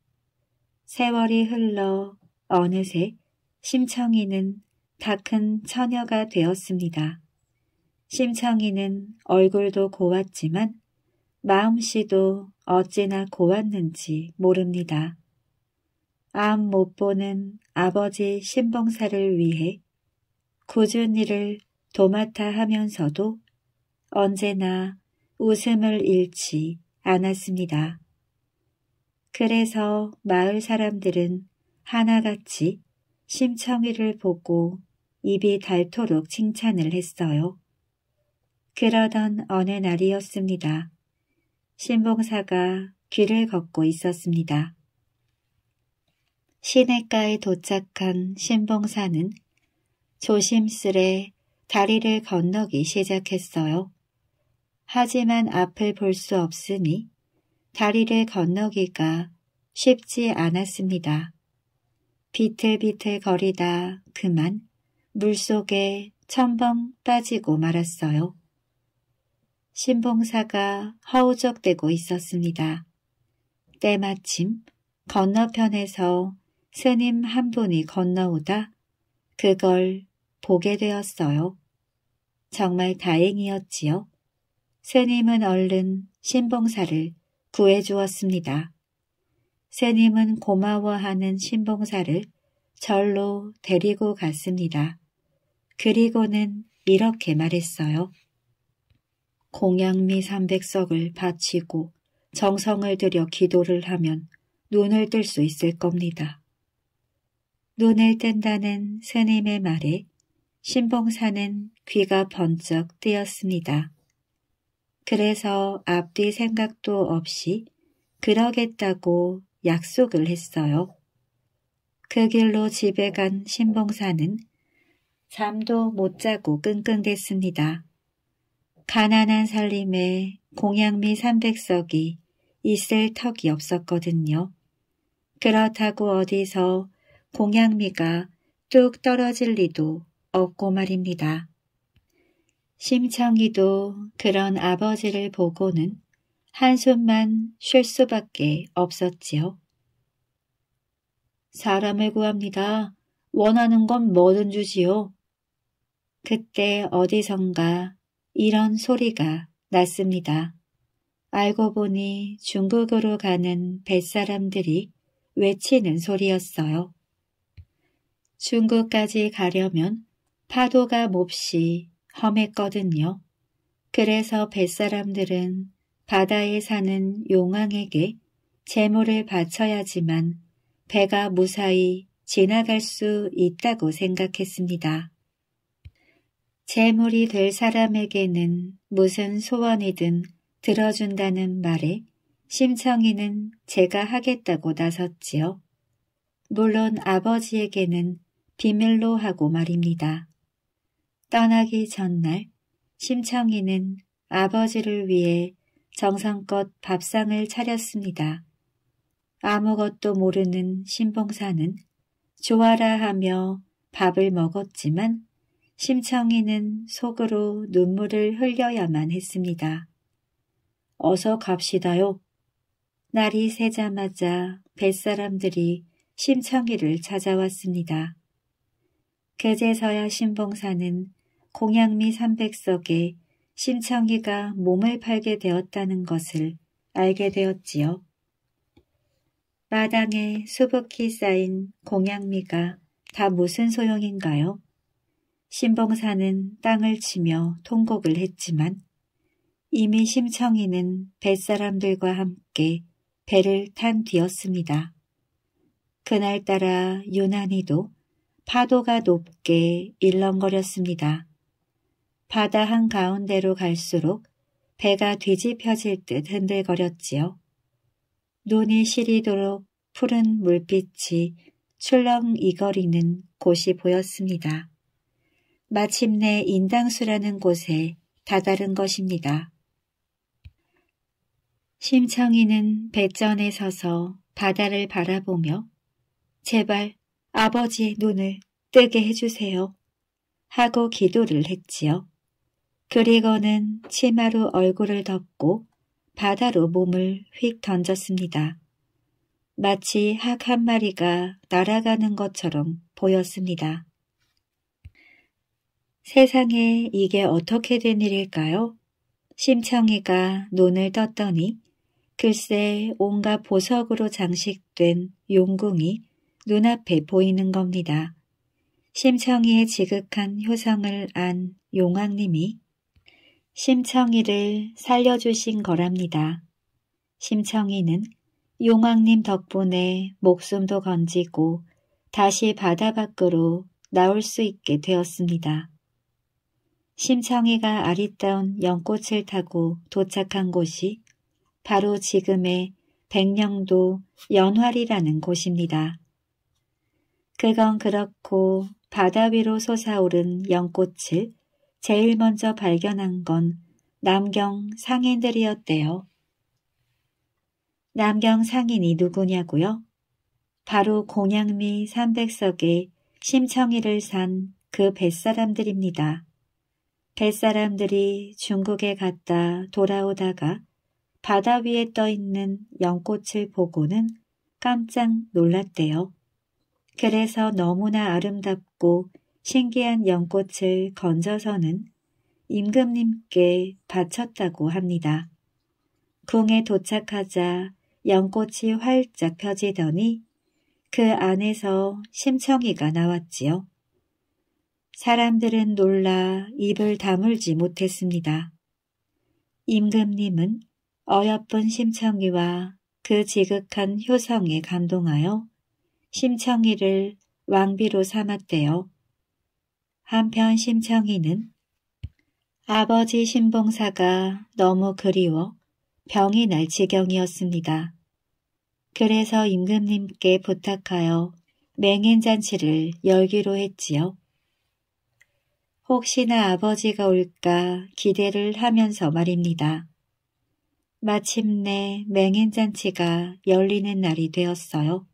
세월이 흘러 어느새 심청이는 다큰 처녀가 되었습니다. 심청이는 얼굴도 고왔지만 마음씨도 어찌나 고왔는지 모릅니다. 암 못 보는 아버지 신봉사를 위해 꾸준 일을 도맡아 하면서도 언제나 웃음을 잃지 않았습니다. 그래서 마을 사람들은 하나같이 심청이를 보고 입이 닳도록 칭찬을 했어요. 그러던 어느 날이었습니다. 신봉사가 귀를 걷고 있었습니다. 시내가에 도착한 신봉사는 조심스레 다리를 건너기 시작했어요. 하지만 앞을 볼 수 없으니 다리를 건너기가 쉽지 않았습니다. 비틀비틀 거리다 그만 물속에 첨벙 빠지고 말았어요. 신봉사가 허우적대고 있었습니다. 때마침 건너편에서 스님 한 분이 건너오다 그걸 보게 되었어요. 정말 다행이었지요. 스님은 얼른 신봉사를 구해주었습니다. 새님은 고마워하는 신봉사를 절로 데리고 갔습니다. 그리고는 이렇게 말했어요. 공양미 300석을 바치고 정성을 들여 기도를 하면 눈을 뜰 수 있을 겁니다. 눈을 뜬다는 스님의 말에 신봉사는 귀가 번쩍 뜨였습니다. 그래서 앞뒤 생각도 없이 그러겠다고 약속을 했어요. 그 길로 집에 간 신봉사는 잠도 못 자고 끙끙댔습니다. 가난한 살림에 공양미 300석이 있을 턱이 없었거든요. 그렇다고 어디서 공양미가 뚝 떨어질 리도 없고 말입니다. 심청이도 그런 아버지를 보고는 한손만 쉴 수밖에 없었지요. 사람을 구합니다. 원하는 건 뭐든 주지요. 그때 어디선가 이런 소리가 났습니다. 알고 보니 중국으로 가는 뱃사람들이 외치는 소리였어요. 중국까지 가려면 파도가 몹시 험했거든요. 그래서 뱃사람들은 바다에 사는 용왕에게 재물을 바쳐야지만 배가 무사히 지나갈 수 있다고 생각했습니다. 재물이 될 사람에게는 무슨 소원이든 들어준다는 말에 심청이는 제가 하겠다고 나섰지요. 물론 아버지에게는 비밀로 하고 말입니다. 떠나기 전날 심청이는 아버지를 위해 정성껏 밥상을 차렸습니다. 아무것도 모르는 신봉사는 좋아라 하며 밥을 먹었지만 심청이는 속으로 눈물을 흘려야만 했습니다. 어서 갑시다요. 날이 새자마자 뱃사람들이 심청이를 찾아왔습니다. 그제서야 신봉사는 공양미 3백석에 심청이가 몸을 팔게 되었다는 것을 알게 되었지요. 마당에 수북히 쌓인 공양미가 다 무슨 소용인가요? 신봉사는 땅을 치며 통곡을 했지만 이미 심청이는 뱃사람들과 함께 배를 탄 뒤였습니다. 그날따라 유난히도 파도가 높게 일렁거렸습니다. 바다 한가운데로 갈수록 배가 뒤집혀질 듯 흔들거렸지요. 눈이 시리도록 푸른 물빛이 출렁이거리는 곳이 보였습니다. 마침내 인당수라는 곳에 다다른 것입니다. 심청이는 배전에 서서 바다를 바라보며 제발 아버지의 눈을 뜨게 해주세요 하고 기도를 했지요. 그리고는 치마로 얼굴을 덮고 바다로 몸을 휙 던졌습니다. 마치 학 한 마리가 날아가는 것처럼 보였습니다. 세상에 이게 어떻게 된 일일까요? 심청이가 눈을 떴더니 글쎄 온갖 보석으로 장식된 용궁이 눈앞에 보이는 겁니다. 심청이의 지극한 효성을 안 용왕님이 심청이를 살려주신 거랍니다. 심청이는 용왕님 덕분에 목숨도 건지고 다시 바다 밖으로 나올 수 있게 되었습니다. 심청이가 아리따운 연꽃을 타고 도착한 곳이 바로 지금의 백령도 연활이라는 곳입니다. 그건 그렇고 바다 위로 솟아오른 연꽃을 제일 먼저 발견한 건 남경 상인들이었대요. 남경 상인이 누구냐고요? 바로 공양미 3 0 0석에 심청이를 산 그 뱃사람들입니다. 뱃사람들이 중국에 갔다 돌아오다가 바다 위에 떠있는 연꽃을 보고는 깜짝 놀랐대요. 그래서 너무나 아름답고 신기한 연꽃을 건져서는 임금님께 바쳤다고 합니다. 궁에 도착하자 연꽃이 활짝 펴지더니 그 안에서 심청이가 나왔지요. 사람들은 놀라 입을 다물지 못했습니다. 임금님은 어여쁜 심청이와 그 지극한 효성에 감동하여 심청이를 왕비로 삼았대요. 한편 심청이는 아버지 신봉사가 너무 그리워 병이 날 지경이었습니다. 그래서 임금님께 부탁하여 맹인잔치를 열기로 했지요. 혹시나 아버지가 올까 기대를 하면서 말입니다. 마침내 맹인잔치가 열리는 날이 되었어요.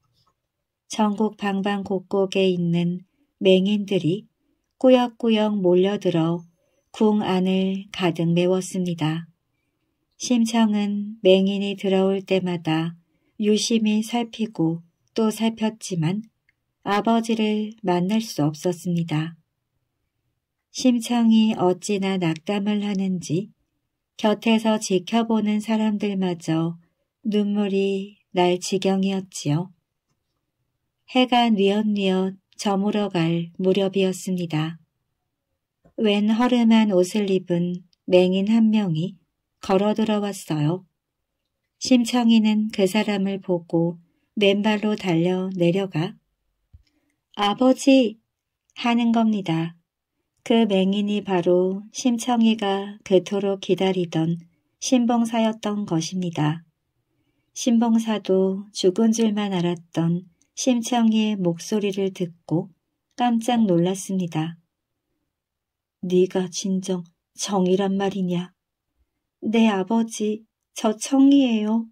전국 방방곡곡에 있는 맹인들이 꾸역꾸역 몰려들어 궁 안을 가득 메웠습니다. 심청은 맹인이 들어올 때마다 유심히 살피고 또 살폈지만 아버지를 만날 수 없었습니다. 심청이 어찌나 낙담을 하는지 곁에서 지켜보는 사람들마저 눈물이 날 지경이었지요. 해가 뉘엿뉘엿 저물어갈 무렵이었습니다. 웬 허름한 옷을 입은 맹인 한 명이 걸어 들어왔어요. 심청이는 그 사람을 보고 맨발로 달려 내려가 아버지 하는 겁니다. 그 맹인이 바로 심청이가 그토록 기다리던 신봉사였던 것입니다. 신봉사도 죽은 줄만 알았던 심청이의 목소리를 듣고 깜짝 놀랐습니다. 네가 진정 정이란 말이냐? 내 아버지 저 청이에요.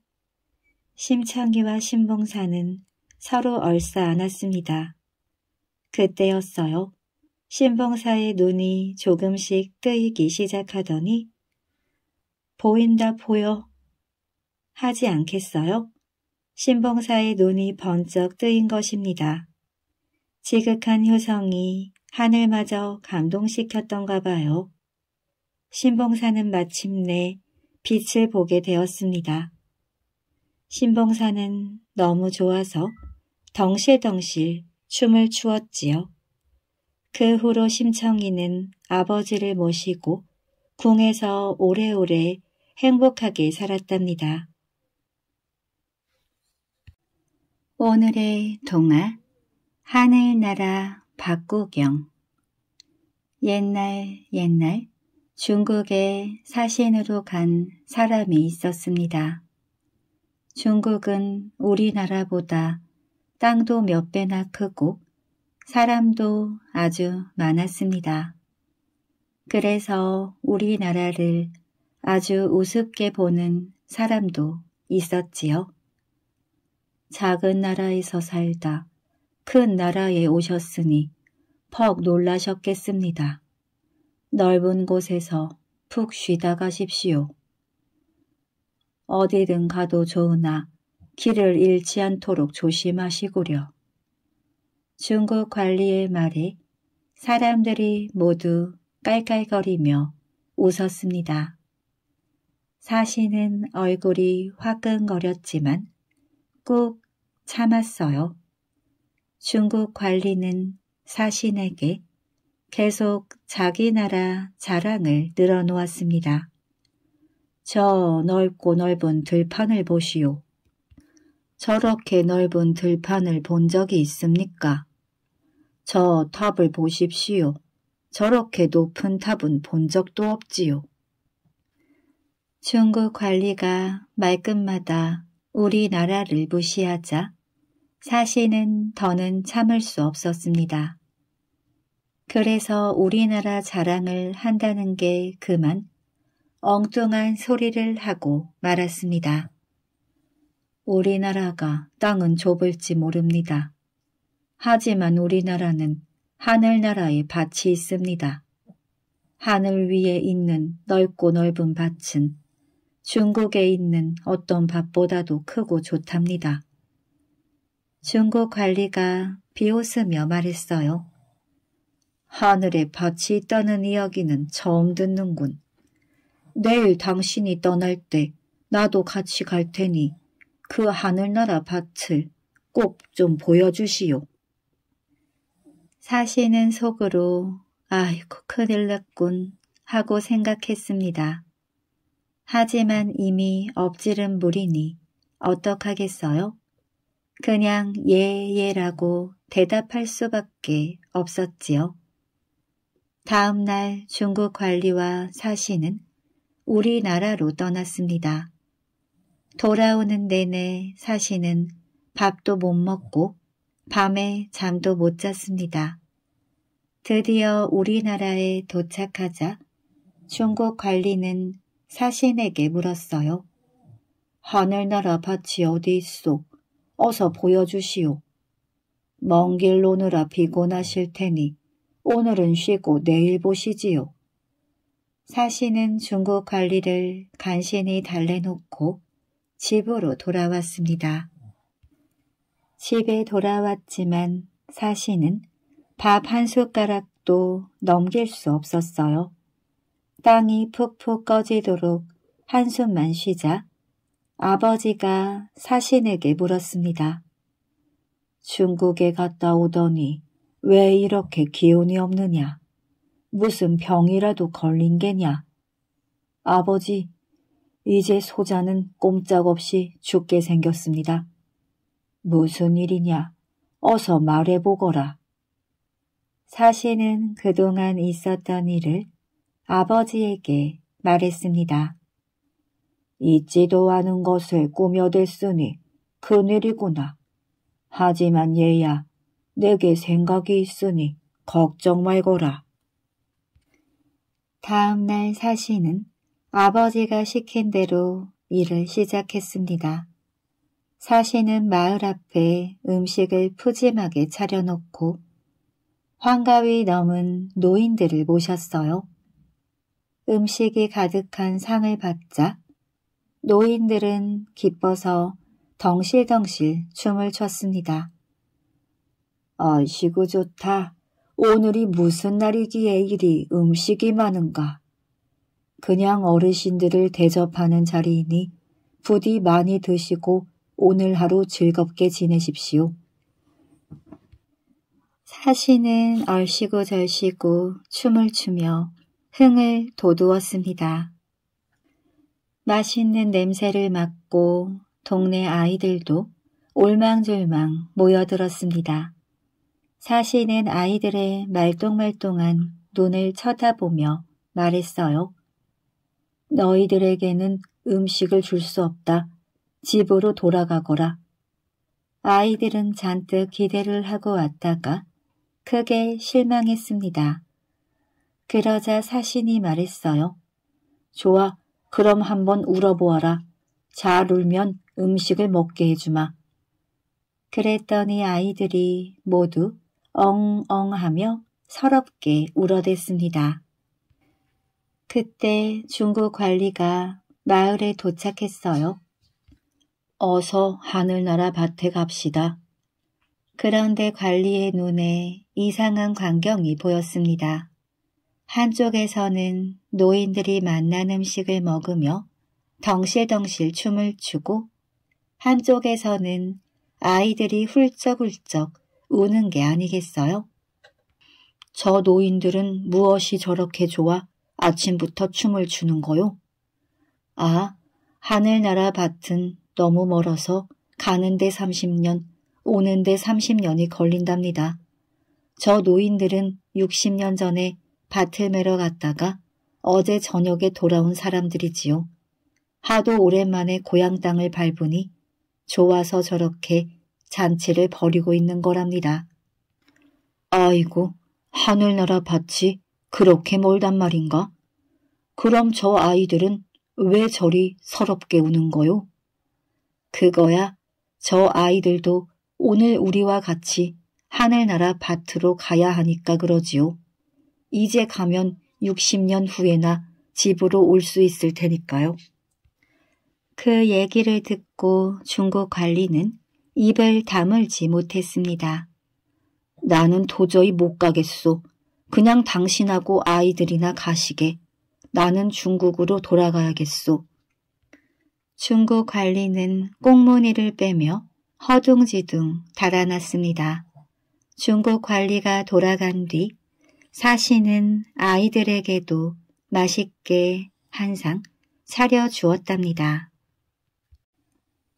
심청이와 신봉사는 서로 얼싸 안았습니다. 그때였어요. 신봉사의 눈이 조금씩 뜨이기 시작하더니 보인다 보여 하지 않겠어요? 신봉사의 눈이 번쩍 뜨인 것입니다. 지극한 효성이 하늘마저 감동시켰던가 봐요. 신봉사는 마침내 빛을 보게 되었습니다. 신봉사는 너무 좋아서 덩실덩실 춤을 추었지요. 그 후로 심청이는 아버지를 모시고 궁에서 오래오래 행복하게 살았답니다. 오늘의 동화 하늘나라 박구경 옛날 옛날 중국에 사신으로 간 사람이 있었습니다. 중국은 우리나라보다 땅도 몇 배나 크고 사람도 아주 많았습니다. 그래서 우리나라를 아주 우습게 보는 사람도 있었지요. 작은 나라에서 살다 큰 나라에 오셨으니 퍽 놀라셨겠습니다. 넓은 곳에서 푹 쉬다 가십시오. 어디든 가도 좋으나 길을 잃지 않도록 조심하시구려. 중국 관리의 말에 사람들이 모두 깔깔거리며 웃었습니다. 사시는 얼굴이 화끈거렸지만 꾹 참았어요. 중국 관리는 사신에게 계속 자기 나라 자랑을 늘어놓았습니다. 저 넓고 넓은 들판을 보시오. 저렇게 넓은 들판을 본 적이 있습니까? 저 탑을 보십시오. 저렇게 높은 탑은 본 적도 없지요. 중국 관리가 말끝마다 우리나라를 무시하자 사실은 더는 참을 수 없었습니다. 그래서 우리나라 자랑을 한다는 게 그만 엉뚱한 소리를 하고 말았습니다. 우리나라가 땅은 좁을지 모릅니다. 하지만 우리나라는 하늘나라의 밭이 있습니다. 하늘 위에 있는 넓고 넓은 밭은 중국에 있는 어떤 밥보다도 크고 좋답니다. 중국 관리가 비웃으며 말했어요. 하늘에 밭이 있다는 이야기는 처음 듣는군. 내일 당신이 떠날 때 나도 같이 갈 테니 그 하늘나라 밭을 꼭 좀 보여주시오. 사시는 속으로 아이고 큰일 났군 하고 생각했습니다. 하지만 이미 엎지른 물이니 어떡하겠어요? 그냥 예예라고 대답할 수밖에 없었지요. 다음 날 중국 관리와 사시는 우리나라로 떠났습니다. 돌아오는 내내 사시는 밥도 못 먹고 밤에 잠도 못 잤습니다. 드디어 우리나라에 도착하자 중국 관리는 사신에게 물었어요. 하늘나라 밭이 어디 있소? 어서 보여주시오. 먼길 오느라 피곤하실 테니 오늘은 쉬고 내일 보시지요. 사신은 중국 관리를 간신히 달래놓고 집으로 돌아왔습니다. 집에 돌아왔지만 사신은 밥 한 숟가락도 넘길 수 없었어요. 땅이 푹푹 꺼지도록 한숨만 쉬자 아버지가 사신에게 물었습니다. 중국에 갔다 오더니 왜 이렇게 기운이 없느냐? 무슨 병이라도 걸린 게냐? 아버지, 이제 소자는 꼼짝없이 죽게 생겼습니다. 무슨 일이냐? 어서 말해보거라. 사신은 그동안 있었던 일을 아버지에게 말했습니다. 잊지도 않은 것을 꾸며댔으니 큰일이구나. 하지만 얘야, 내게 생각이 있으니 걱정 말거라. 다음 날 사시는 아버지가 시킨 대로 일을 시작했습니다. 사시는 마을 앞에 음식을 푸짐하게 차려놓고 환가위 넘은 노인들을 모셨어요. 음식이 가득한 상을 받자 노인들은 기뻐서 덩실덩실 춤을 췄습니다. 아이고 좋다. 오늘이 무슨 날이기에 이리 음식이 많은가. 그냥 어르신들을 대접하는 자리이니 부디 많이 드시고 오늘 하루 즐겁게 지내십시오. 사시는 얼씨구 절씨구 춤을 추며 흥을 돋우었습니다. 맛있는 냄새를 맡고 동네 아이들도 올망졸망 모여들었습니다. 사시는 아이들의 말똥말똥한 눈을 쳐다보며 말했어요. 너희들에게는 음식을 줄 수 없다. 집으로 돌아가거라. 아이들은 잔뜩 기대를 하고 왔다가 크게 실망했습니다. 그러자 사신이 말했어요. 좋아, 그럼 한번 울어보아라. 잘 울면 음식을 먹게 해주마. 그랬더니 아이들이 모두 엉엉하며 서럽게 울어댔습니다. 그때 중국 관리가 마을에 도착했어요. 어서 하늘나라 밭에 갑시다. 그런데 관리의 눈에 이상한 광경이 보였습니다. 한쪽에서는 노인들이 만난 음식을 먹으며 덩실덩실 춤을 추고 한쪽에서는 아이들이 훌쩍훌쩍 우는 게 아니겠어요? 저 노인들은 무엇이 저렇게 좋아 아침부터 춤을 추는 거요? 아, 하늘나라 밭은 너무 멀어서 가는데 30년, 오는데 30년이 걸린답니다. 저 노인들은 60년 전에 밭을 매러 갔다가 어제 저녁에 돌아온 사람들이지요. 하도 오랜만에 고향 땅을 밟으니 좋아서 저렇게 잔치를 벌이고 있는 거랍니다. 아이고, 하늘나라 밭이 그렇게 멀단 말인가? 그럼 저 아이들은 왜 저리 서럽게 우는 거요? 그거야 저 아이들도 오늘 우리와 같이 하늘나라 밭으로 가야 하니까 그러지요. 이제 가면 60년 후에나 집으로 올 수 있을 테니까요. 그 얘기를 듣고 중고 관리는 입을 다물지 못했습니다. 나는 도저히 못 가겠소. 그냥 당신하고 아이들이나 가시게. 나는 중국으로 돌아가야겠소. 중고 관리는 꽁무니를 빼며 허둥지둥 달아났습니다. 중고 관리가 돌아간 뒤 사시는 아이들에게도 맛있게 한 상 차려 주었답니다.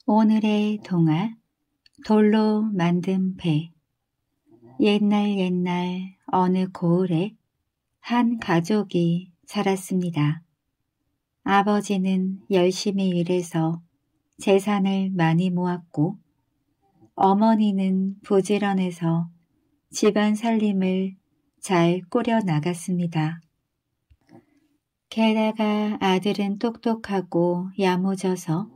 오늘의 동화 돌로 만든 배 옛날 옛날 어느 고을에 한 가족이 살았습니다. 아버지는 열심히 일해서 재산을 많이 모았고 어머니는 부지런해서 집안 살림을 잘 꾸려 나갔습니다. 게다가 아들은 똑똑하고 야무져서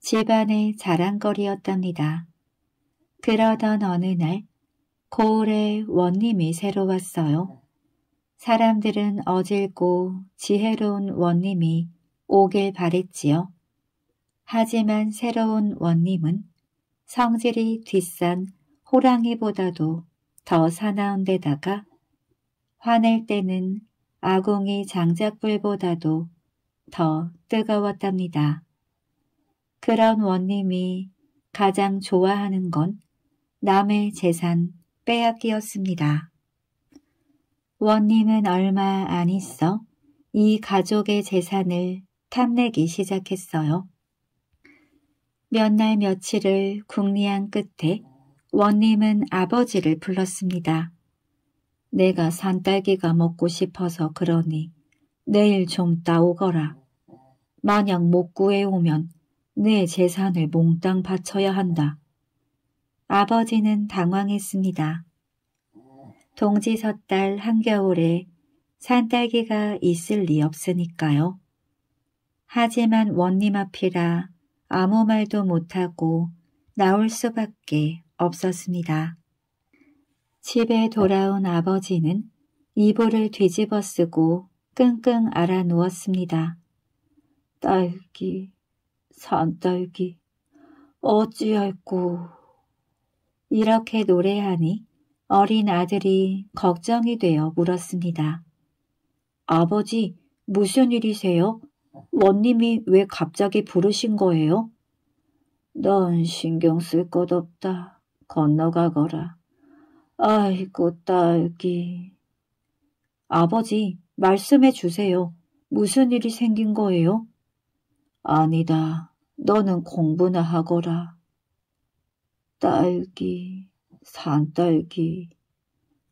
집안의 자랑거리였답니다. 그러던 어느 날 고을에 원님이 새로 왔어요. 사람들은 어질고 지혜로운 원님이 오길 바랬지요. 하지만 새로운 원님은 성질이 뒷산 호랑이보다도 더 사나운 데다가 화낼 때는 아궁이 장작불보다도 더 뜨거웠답니다. 그런 원님이 가장 좋아하는 건 남의 재산 빼앗기였습니다. 원님은 얼마 안 있어 이 가족의 재산을 탐내기 시작했어요. 몇 날 며칠을 궁리한 끝에 원님은 아버지를 불렀습니다. 내가 산딸기가 먹고 싶어서 그러니 내일 좀 따오거라. 만약 못 구해오면 내 재산을 몽땅 바쳐야 한다. 아버지는 당황했습니다. 동지섯달 한겨울에 산딸기가 있을 리 없으니까요. 하지만 원님 앞이라 아무 말도 못하고 나올 수밖에 없었습니다. 집에 돌아온 아버지는 이불을 뒤집어 쓰고 끙끙 앓아 누웠습니다. 딸기, 산딸기, 어찌할꼬. 이렇게 노래하니 어린 아들이 걱정이 되어 물었습니다. 아버지, 무슨 일이세요? 원님이 왜 갑자기 부르신 거예요? 넌 신경 쓸 것 없다. 건너가거라. 아이고, 딸기. 아버지, 말씀해 주세요. 무슨 일이 생긴 거예요? 아니다. 너는 공부나 하거라. 딸기, 산딸기.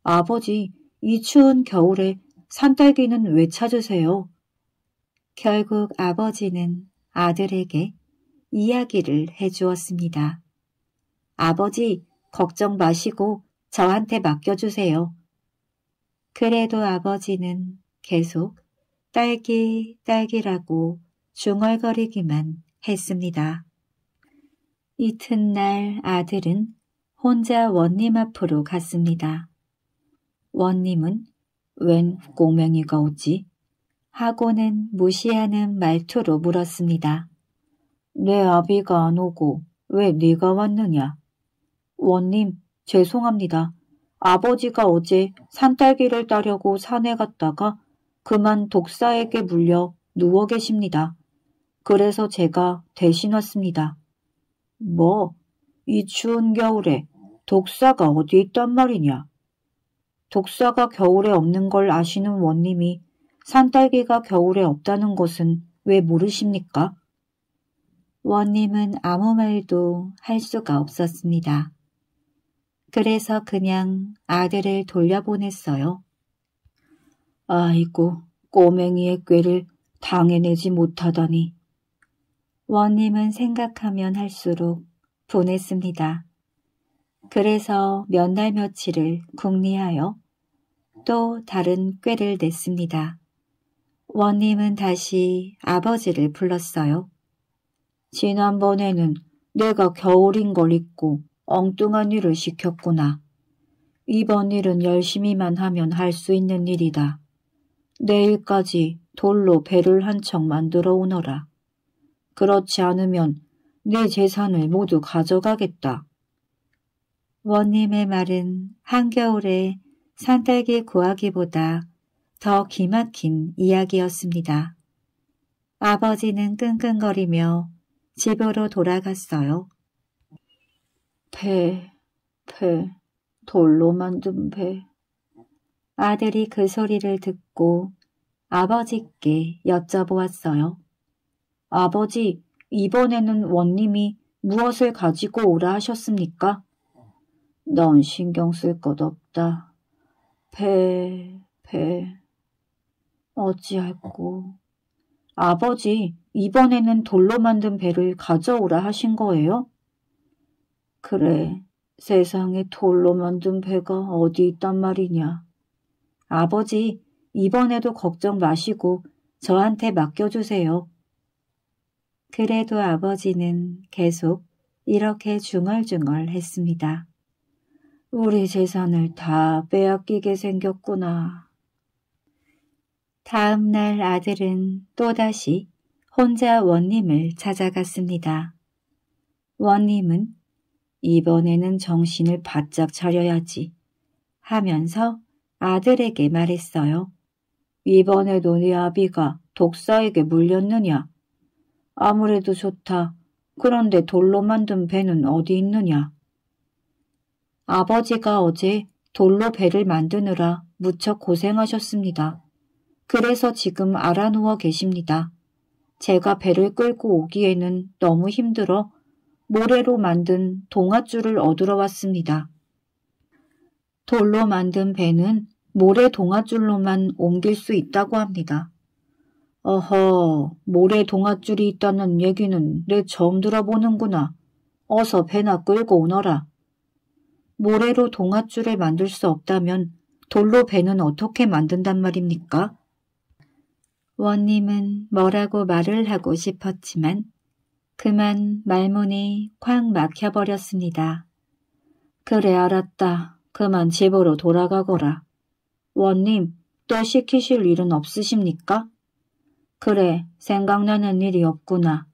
아버지, 이 추운 겨울에 산딸기는 왜 찾으세요? 결국 아버지는 아들에게 이야기를 해주었습니다. 아버지, 걱정 마시고 저한테 맡겨주세요. 그래도 아버지는 계속 딸기, 딸기라고 중얼거리기만 했습니다. 이튿날 아들은 혼자 원님 앞으로 갔습니다. 원님은 웬 꼬맹이가 오지? 하고는 무시하는 말투로 물었습니다. 내 아비가 안 오고 왜 네가 왔느냐? 원님, 죄송합니다. 아버지가 어제 산딸기를 따려고 산에 갔다가 그만 독사에게 물려 누워 계십니다. 그래서 제가 대신 왔습니다. 뭐, 이 추운 겨울에 독사가 어디 있단 말이냐? 독사가 겨울에 없는 걸 아시는 원님이 산딸기가 겨울에 없다는 것은 왜 모르십니까? 원님은 아무 말도 할 수가 없었습니다. 그래서 그냥 아들을 돌려보냈어요. 아이고, 꼬맹이의 꾀를 당해내지 못하다니. 원님은 생각하면 할수록 보냈습니다. 그래서 몇 날 며칠을 궁리하여 또 다른 꾀를 냈습니다. 원님은 다시 아버지를 불렀어요. 지난번에는 내가 겨울인 걸 잊고 엉뚱한 일을 시켰구나. 이번 일은 열심히만 하면 할 수 있는 일이다. 내일까지 돌로 배를 한 척 만들어 오너라. 그렇지 않으면 내 재산을 모두 가져가겠다. 원님의 말은 한겨울에 산딸기 구하기보다 더 기막힌 이야기였습니다. 아버지는 끙끙거리며 집으로 돌아갔어요. 배, 배, 돌로 만든 배. 아들이 그 소리를 듣고 아버지께 여쭤보았어요. 아버지, 이번에는 원님이 무엇을 가지고 오라 하셨습니까? 넌 신경 쓸 것 없다. 배, 배. 어찌할꼬. 아버지, 이번에는 돌로 만든 배를 가져오라 하신 거예요? 그래, 세상에 돌로 만든 배가 어디 있단 말이냐. 아버지, 이번에도 걱정 마시고 저한테 맡겨주세요. 그래도 아버지는 계속 이렇게 중얼중얼 했습니다. 우리 재산을 다 빼앗기게 생겼구나. 다음 날 아들은 또다시 혼자 원님을 찾아갔습니다. 원님은 이번에는 정신을 바짝 차려야지 하면서 아들에게 말했어요. 이번에도 네 아비가 독사에게 물렸느냐? 아무래도 좋다. 그런데 돌로 만든 배는 어디 있느냐? 아버지가 어제 돌로 배를 만드느라 무척 고생하셨습니다. 그래서 지금 알아누워 계십니다. 제가 배를 끌고 오기에는 너무 힘들어 모래로 만든 동아줄을 얻으러 왔습니다. 돌로 만든 배는 모래 동아줄로만 옮길 수 있다고 합니다. 어허, 모래 동아줄이 있다는 얘기는 내 처음 들어보는구나. 어서 배나 끌고 오너라. 모래로 동아줄을 만들 수 없다면 돌로 배는 어떻게 만든단 말입니까? 원님은 뭐라고 말을 하고 싶었지만 그만 말문이 콱 막혀버렸습니다. 그래 알았다. 그만 집으로 돌아가거라. 원님, 또 시키실 일은 없으십니까? 그래, 생각나는 일이 없구나.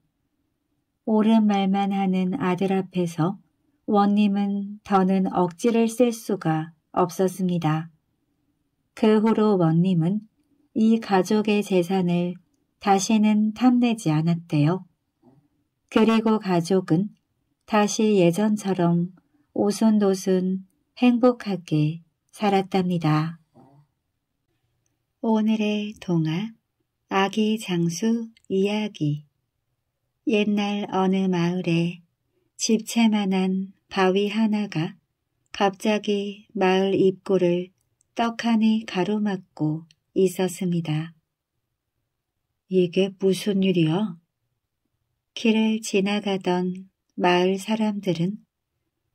옳은 말만 하는 아들 앞에서 원님은 더는 억지를 쓸 수가 없었습니다. 그 후로 원님은 이 가족의 재산을 다시는 탐내지 않았대요. 그리고 가족은 다시 예전처럼 오순도순 행복하게 살았답니다. 오늘의 동화 아기 장수 이야기 옛날 어느 마을에 집채만한 바위 하나가 갑자기 마을 입구를 떡하니 가로막고 있었습니다. 이게 무슨 일이야? 길을 지나가던 마을 사람들은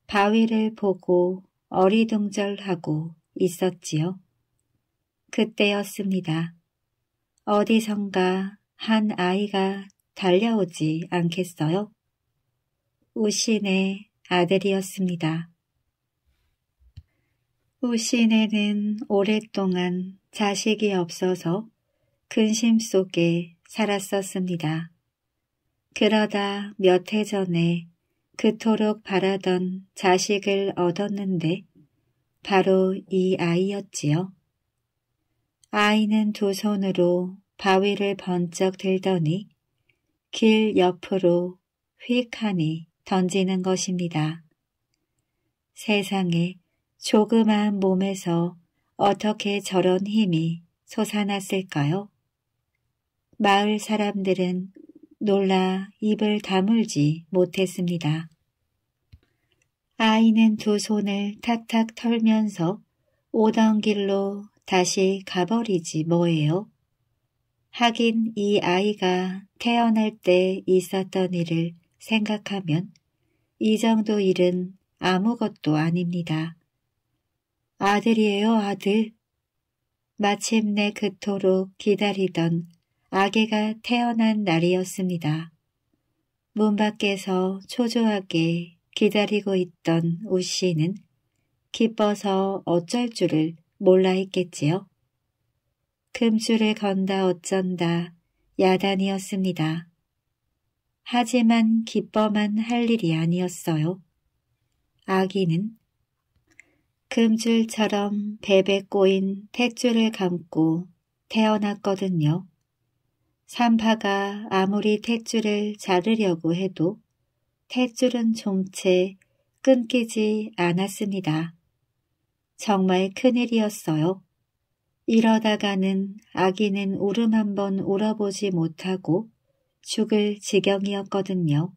바위를 보고 어리둥절하고 있었지요. 그때였습니다. 어디선가 한 아이가 달려오지 않겠어요? 우신의 아들이었습니다. 우신에는 오랫동안 자식이 없어서 근심 속에 살았었습니다. 그러다 몇 해 전에 그토록 바라던 자식을 얻었는데 바로 이 아이였지요. 아이는 두 손으로 바위를 번쩍 들더니 길 옆으로 휙하니 던지는 것입니다. 세상에 조그마한 몸에서 어떻게 저런 힘이 솟아났을까요? 마을 사람들은 놀라 입을 다물지 못했습니다. 아이는 두 손을 탁탁 털면서 오던 길로 다시 가버리지 뭐예요. 하긴 이 아이가 태어날 때 있었던 일을 생각하면 이 정도 일은 아무것도 아닙니다. 아들이에요 아들. 마침내 그토록 기다리던 아기가 태어난 날이었습니다. 문 밖에서 초조하게 기다리고 있던 우 씨는 기뻐서 어쩔 줄을 몰라 했겠지요 금줄을 건다 어쩐다 야단이었습니다. 하지만 기뻐만 할 일이 아니었어요. 아기는 금줄처럼 베베 꼬인 탯줄을 감고 태어났거든요. 산파가 아무리 탯줄을 자르려고 해도 탯줄은 좀 채 끊기지 않았습니다. 정말 큰일이었어요. 이러다가는 아기는 울음 한번 울어보지 못하고 죽을 지경이었거든요.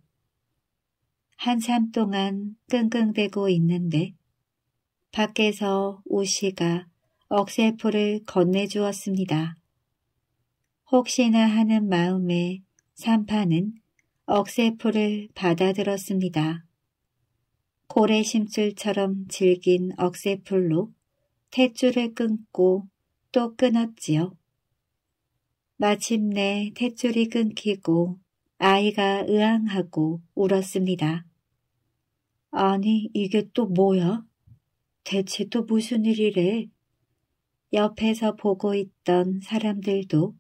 한참 동안 끙끙대고 있는데 밖에서 우씨가 억셀포를 건네주었습니다. 혹시나 하는 마음에 산파는 억세포를 받아들었습니다. 고래심술처럼 질긴 억세풀로 탯줄을 끊고 또 끊었지요. 마침내 탯줄이 끊기고 아이가 으앙하고 울었습니다. 아니 이게 또 뭐야? 대체 또 무슨 일이래? 옆에서 보고 있던 사람들도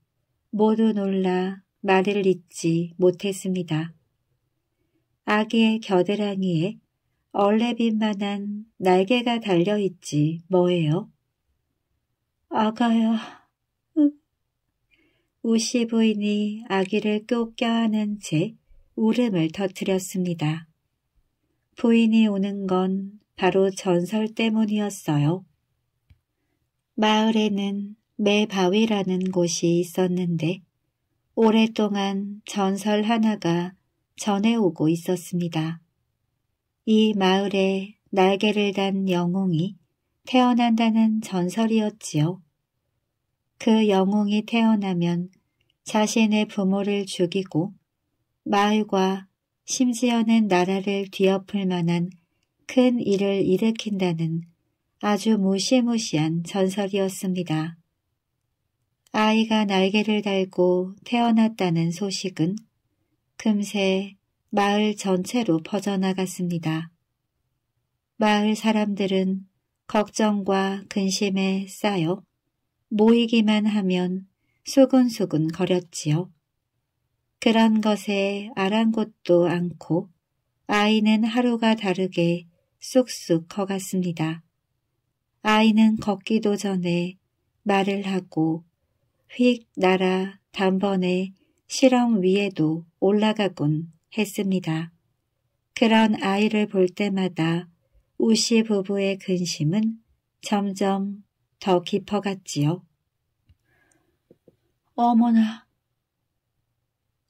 모두 놀라 말을 잇지 못했습니다. 아기의 겨드랑이에 얼레빈만한 날개가 달려있지 뭐예요? 아가야. 우시 부인이 아기를 꼭 껴안은 채 울음을 터뜨렸습니다. 부인이 우는 건 바로 전설 때문이었어요. 마을에는 매바위라는 곳이 있었는데 오랫동안 전설 하나가 전해오고 있었습니다. 이 마을에 날개를 단 영웅이 태어난다는 전설이었지요. 그 영웅이 태어나면 자신의 부모를 죽이고 마을과 심지어는 나라를 뒤엎을 만한 큰 일을 일으킨다는 아주 무시무시한 전설이었습니다. 아이가 날개를 달고 태어났다는 소식은 금세 마을 전체로 퍼져나갔습니다. 마을 사람들은 걱정과 근심에 쌓여 모이기만 하면 수근수근 거렸지요. 그런 것에 아랑곳도 않고 아이는 하루가 다르게 쑥쑥 커갔습니다. 아이는 걷기도 전에 말을 하고 휙 날아 단번에 실험 위에도 올라가곤 했습니다. 그런 아이를 볼 때마다 우씨 부부의 근심은 점점 더 깊어갔지요. 어머나,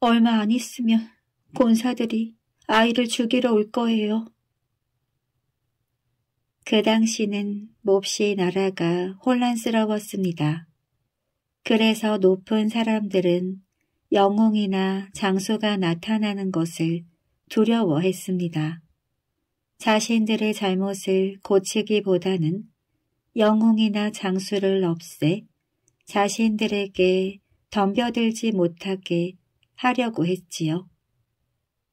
얼마 안 있으면 곤사들이 아이를 죽이러 올 거예요. 그 당시는 몹시 나라가 혼란스러웠습니다. 그래서 높은 사람들은 영웅이나 장수가 나타나는 것을 두려워했습니다. 자신들의 잘못을 고치기보다는 영웅이나 장수를 없애 자신들에게 덤벼들지 못하게 하려고 했지요.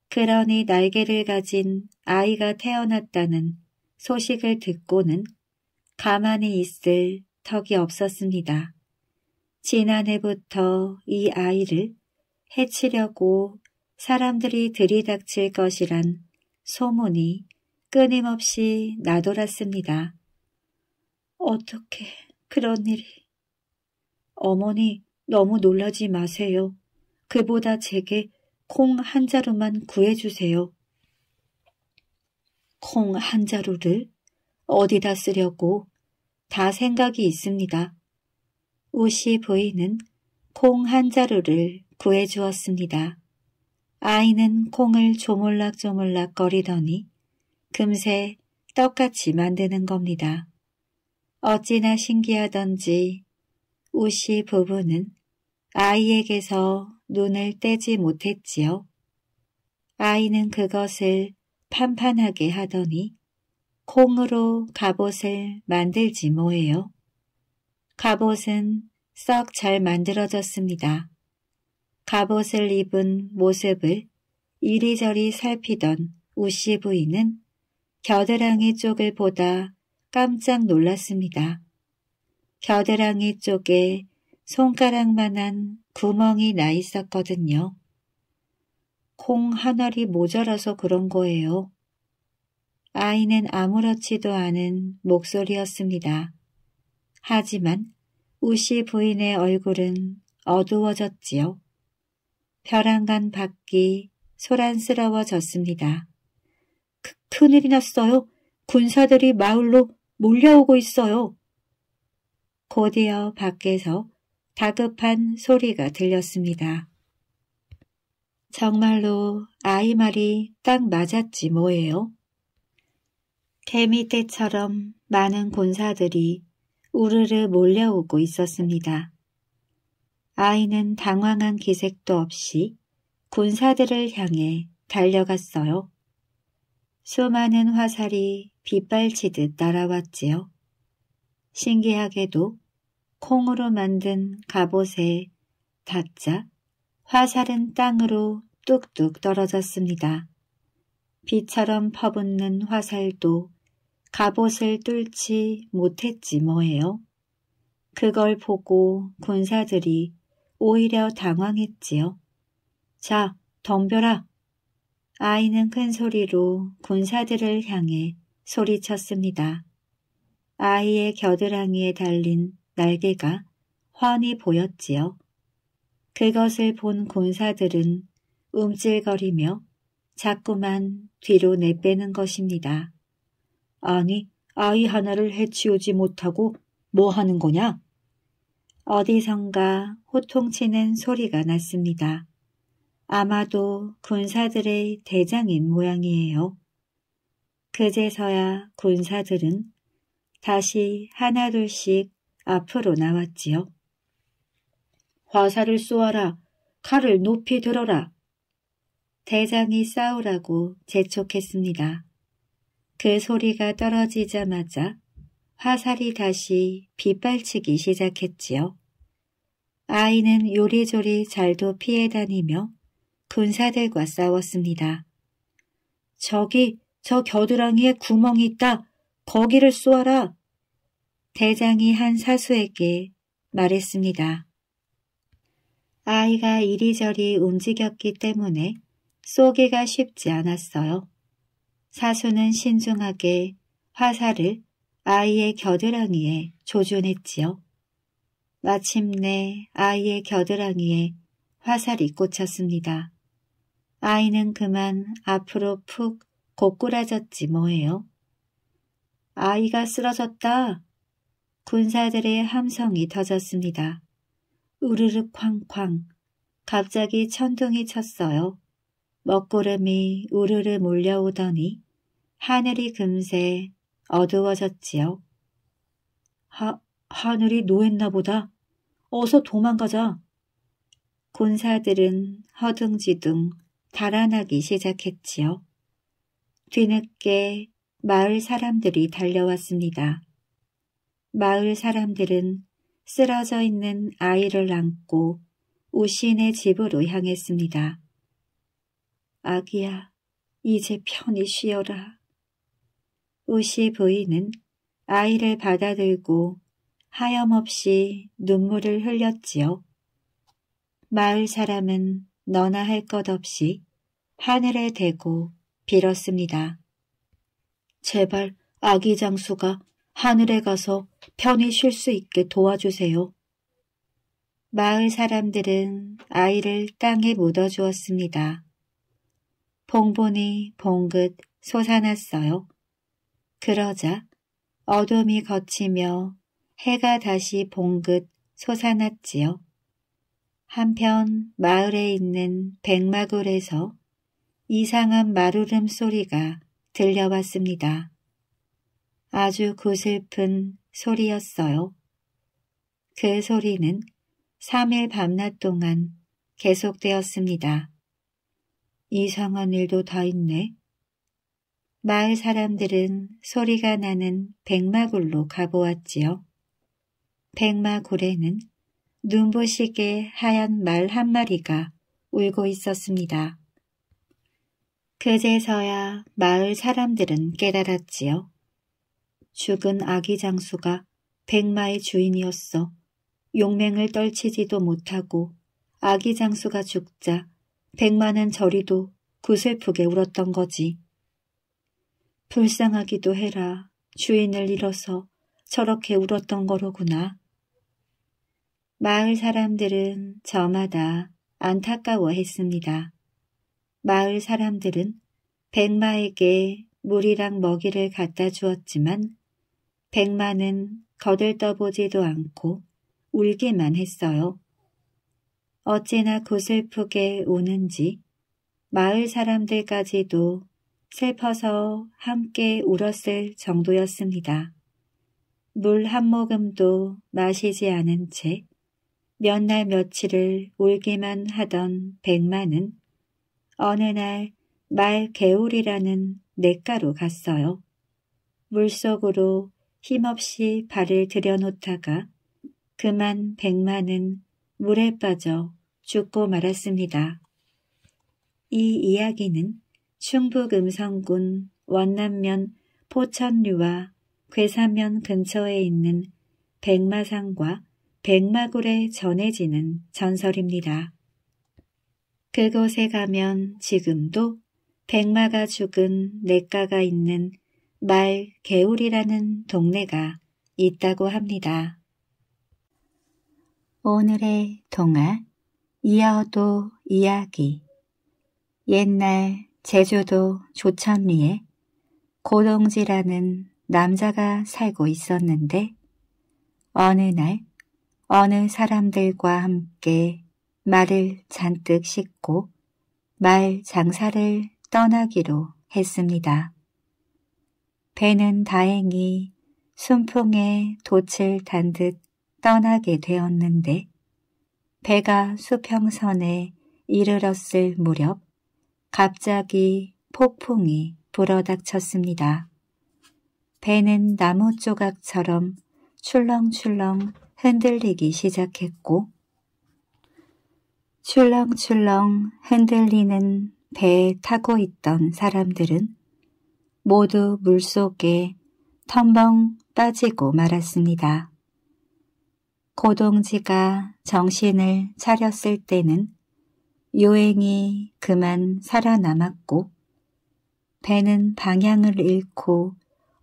그러니 날개를 가진 아이가 태어났다는 소식을 듣고는 가만히 있을 턱이 없었습니다. 지난해부터 이 아이를 해치려고 사람들이 들이닥칠 것이란 소문이 끊임없이 나돌았습니다. 어떻게 그런 일이... 어머니 너무 놀라지 마세요. 그보다 제게 콩 한 자루만 구해주세요. 콩 한 자루를 어디다 쓰려고 다 생각이 있습니다. 우시 부인은 콩 한 자루를 구해주었습니다. 아이는 콩을 조물락조물락 거리더니 금세 떡같이 만드는 겁니다. 어찌나 신기하던지 우씨 부부는 아이에게서 눈을 떼지 못했지요. 아이는 그것을 판판하게 하더니 콩으로 갑옷을 만들지 뭐예요. 갑옷은 썩잘 만들어졌습니다. 갑옷을 입은 모습을 이리저리 살피던 우씨 부인은 겨드랑이 쪽을 보다 깜짝 놀랐습니다. 겨드랑이 쪽에 손가락만한 구멍이 나 있었거든요. 콩하 알이 모자라서 그런 거예요. 아이는 아무렇지도 않은 목소리였습니다. 하지만 우시 부인의 얼굴은 어두워졌지요. 벼랑간 밖이 소란스러워졌습니다. 그, 큰일이 났어요. 군사들이 마을로 몰려오고 있어요. 곧이어 밖에서 다급한 소리가 들렸습니다. 정말로 아이 말이 딱 맞았지 뭐예요? 개미 떼처럼 많은 군사들이 우르르 몰려오고 있었습니다. 아이는 당황한 기색도 없이 군사들을 향해 달려갔어요. 수많은 화살이 빗발치듯 날아왔지요. 신기하게도 콩으로 만든 갑옷에 닿자 화살은 땅으로 뚝뚝 떨어졌습니다. 비처럼 퍼붓는 화살도 갑옷을 뚫지 못했지 뭐예요. 그걸 보고 군사들이 오히려 당황했지요. 자, 덤벼라. 아이는 큰 소리로 군사들을 향해 소리쳤습니다. 아이의 겨드랑이에 달린 날개가 환히 보였지요. 그것을 본 군사들은 움찔거리며 자꾸만 뒤로 내빼는 것입니다. 아니, 아이 하나를 해치우지 못하고 뭐 하는 거냐? 어디선가 호통치는 소리가 났습니다. 아마도 군사들의 대장인 모양이에요. 그제서야 군사들은 다시 하나둘씩 앞으로 나왔지요. 화살을 쏘아라. 칼을 높이 들어라. 대장이 싸우라고 재촉했습니다. 그 소리가 떨어지자마자 화살이 다시 빗발치기 시작했지요. 아이는 요리조리 잘도 피해 다니며 군사들과 싸웠습니다. 저기 저 겨드랑이에 구멍이 있다. 거기를 쏘아라. 대장이 한 사수에게 말했습니다. 아이가 이리저리 움직였기 때문에 쏘기가 쉽지 않았어요. 사수는 신중하게 화살을 아이의 겨드랑이에 조준했지요. 마침내 아이의 겨드랑이에 화살이 꽂혔습니다. 아이는 그만 앞으로 푹 고꾸라졌지 뭐예요. 아이가 쓰러졌다. 군사들의 함성이 터졌습니다. 우르르 쾅쾅. 갑자기 천둥이 쳤어요. 먹구름이 우르르 몰려오더니 하늘이 금세 어두워졌지요. 하, 하늘이 노했나 보다. 어서 도망가자. 군사들은 허둥지둥 달아나기 시작했지요. 뒤늦게 마을 사람들이 달려왔습니다. 마을 사람들은 쓰러져 있는 아이를 안고 우신의 집으로 향했습니다. 아기야, 이제 편히 쉬어라. 우시 부인은 아이를 받아들고 하염없이 눈물을 흘렸지요. 마을 사람은 너나 할 것 없이 하늘에 대고 빌었습니다. 제발 아기 장수가 하늘에 가서 편히 쉴 수 있게 도와주세요. 마을 사람들은 아이를 땅에 묻어주었습니다. 봉분이 봉긋 솟아났어요. 그러자 어둠이 거치며 해가 다시 봉긋 솟아났지요. 한편 마을에 있는 백마굴에서 이상한 마루름 소리가 들려왔습니다. 아주 구슬픈 소리였어요. 그 소리는 3일 밤낮 동안 계속되었습니다. 이상한 일도 다 있네. 마을 사람들은 소리가 나는 백마굴로 가보았지요. 백마굴에는 눈부시게 하얀 말 한 마리가 울고 있었습니다. 그제서야 마을 사람들은 깨달았지요. 죽은 아기 장수가 백마의 주인이었어. 용맹을 떨치지도 못하고 아기 장수가 죽자 백만은 저리도 구슬프게 울었던 거지. 불쌍하기도 해라. 주인을 잃어서 저렇게 울었던 거로구나. 마을 사람들은 저마다 안타까워했습니다. 마을 사람들은 백마에게 물이랑 먹이를 갖다 주었지만 백마는 거들떠보지도 않고 울기만 했어요. 어찌나 고슬프게 우는지 마을 사람들까지도 슬퍼서 함께 울었을 정도였습니다. 물 한 모금도 마시지 않은 채 몇 날 며칠을 울기만 하던 백만은 어느 날 말 개울이라는 냇가로 갔어요. 물속으로 힘없이 발을 들여놓다가 그만 백만은 물에 빠져 죽고 말았습니다. 이 이야기는 충북 음성군 원남면 포천류와 괴사면 근처에 있는 백마산과 백마굴에 전해지는 전설입니다. 그곳에 가면 지금도 백마가 죽은 냇가가 있는 말 개울이라는 동네가 있다고 합니다. 오늘의 동화 이어도 이야기 옛날 제주도 조천리에 고동지라는 남자가 살고 있었는데 어느 날 어느 사람들과 함께 말을 잔뜩 싣고 말 장사를 떠나기로 했습니다. 배는 다행히 순풍에 돛을 단듯 떠나게 되었는데 배가 수평선에 이르렀을 무렵 갑자기 폭풍이 불어닥쳤습니다. 배는 나무 조각처럼 출렁출렁 흔들리기 시작했고 출렁출렁 흔들리는 배에 타고 있던 사람들은 모두 물속에 텀벙 빠지고 말았습니다. 고동지가 정신을 차렸을 때는 요행이 그만 살아남았고 배는 방향을 잃고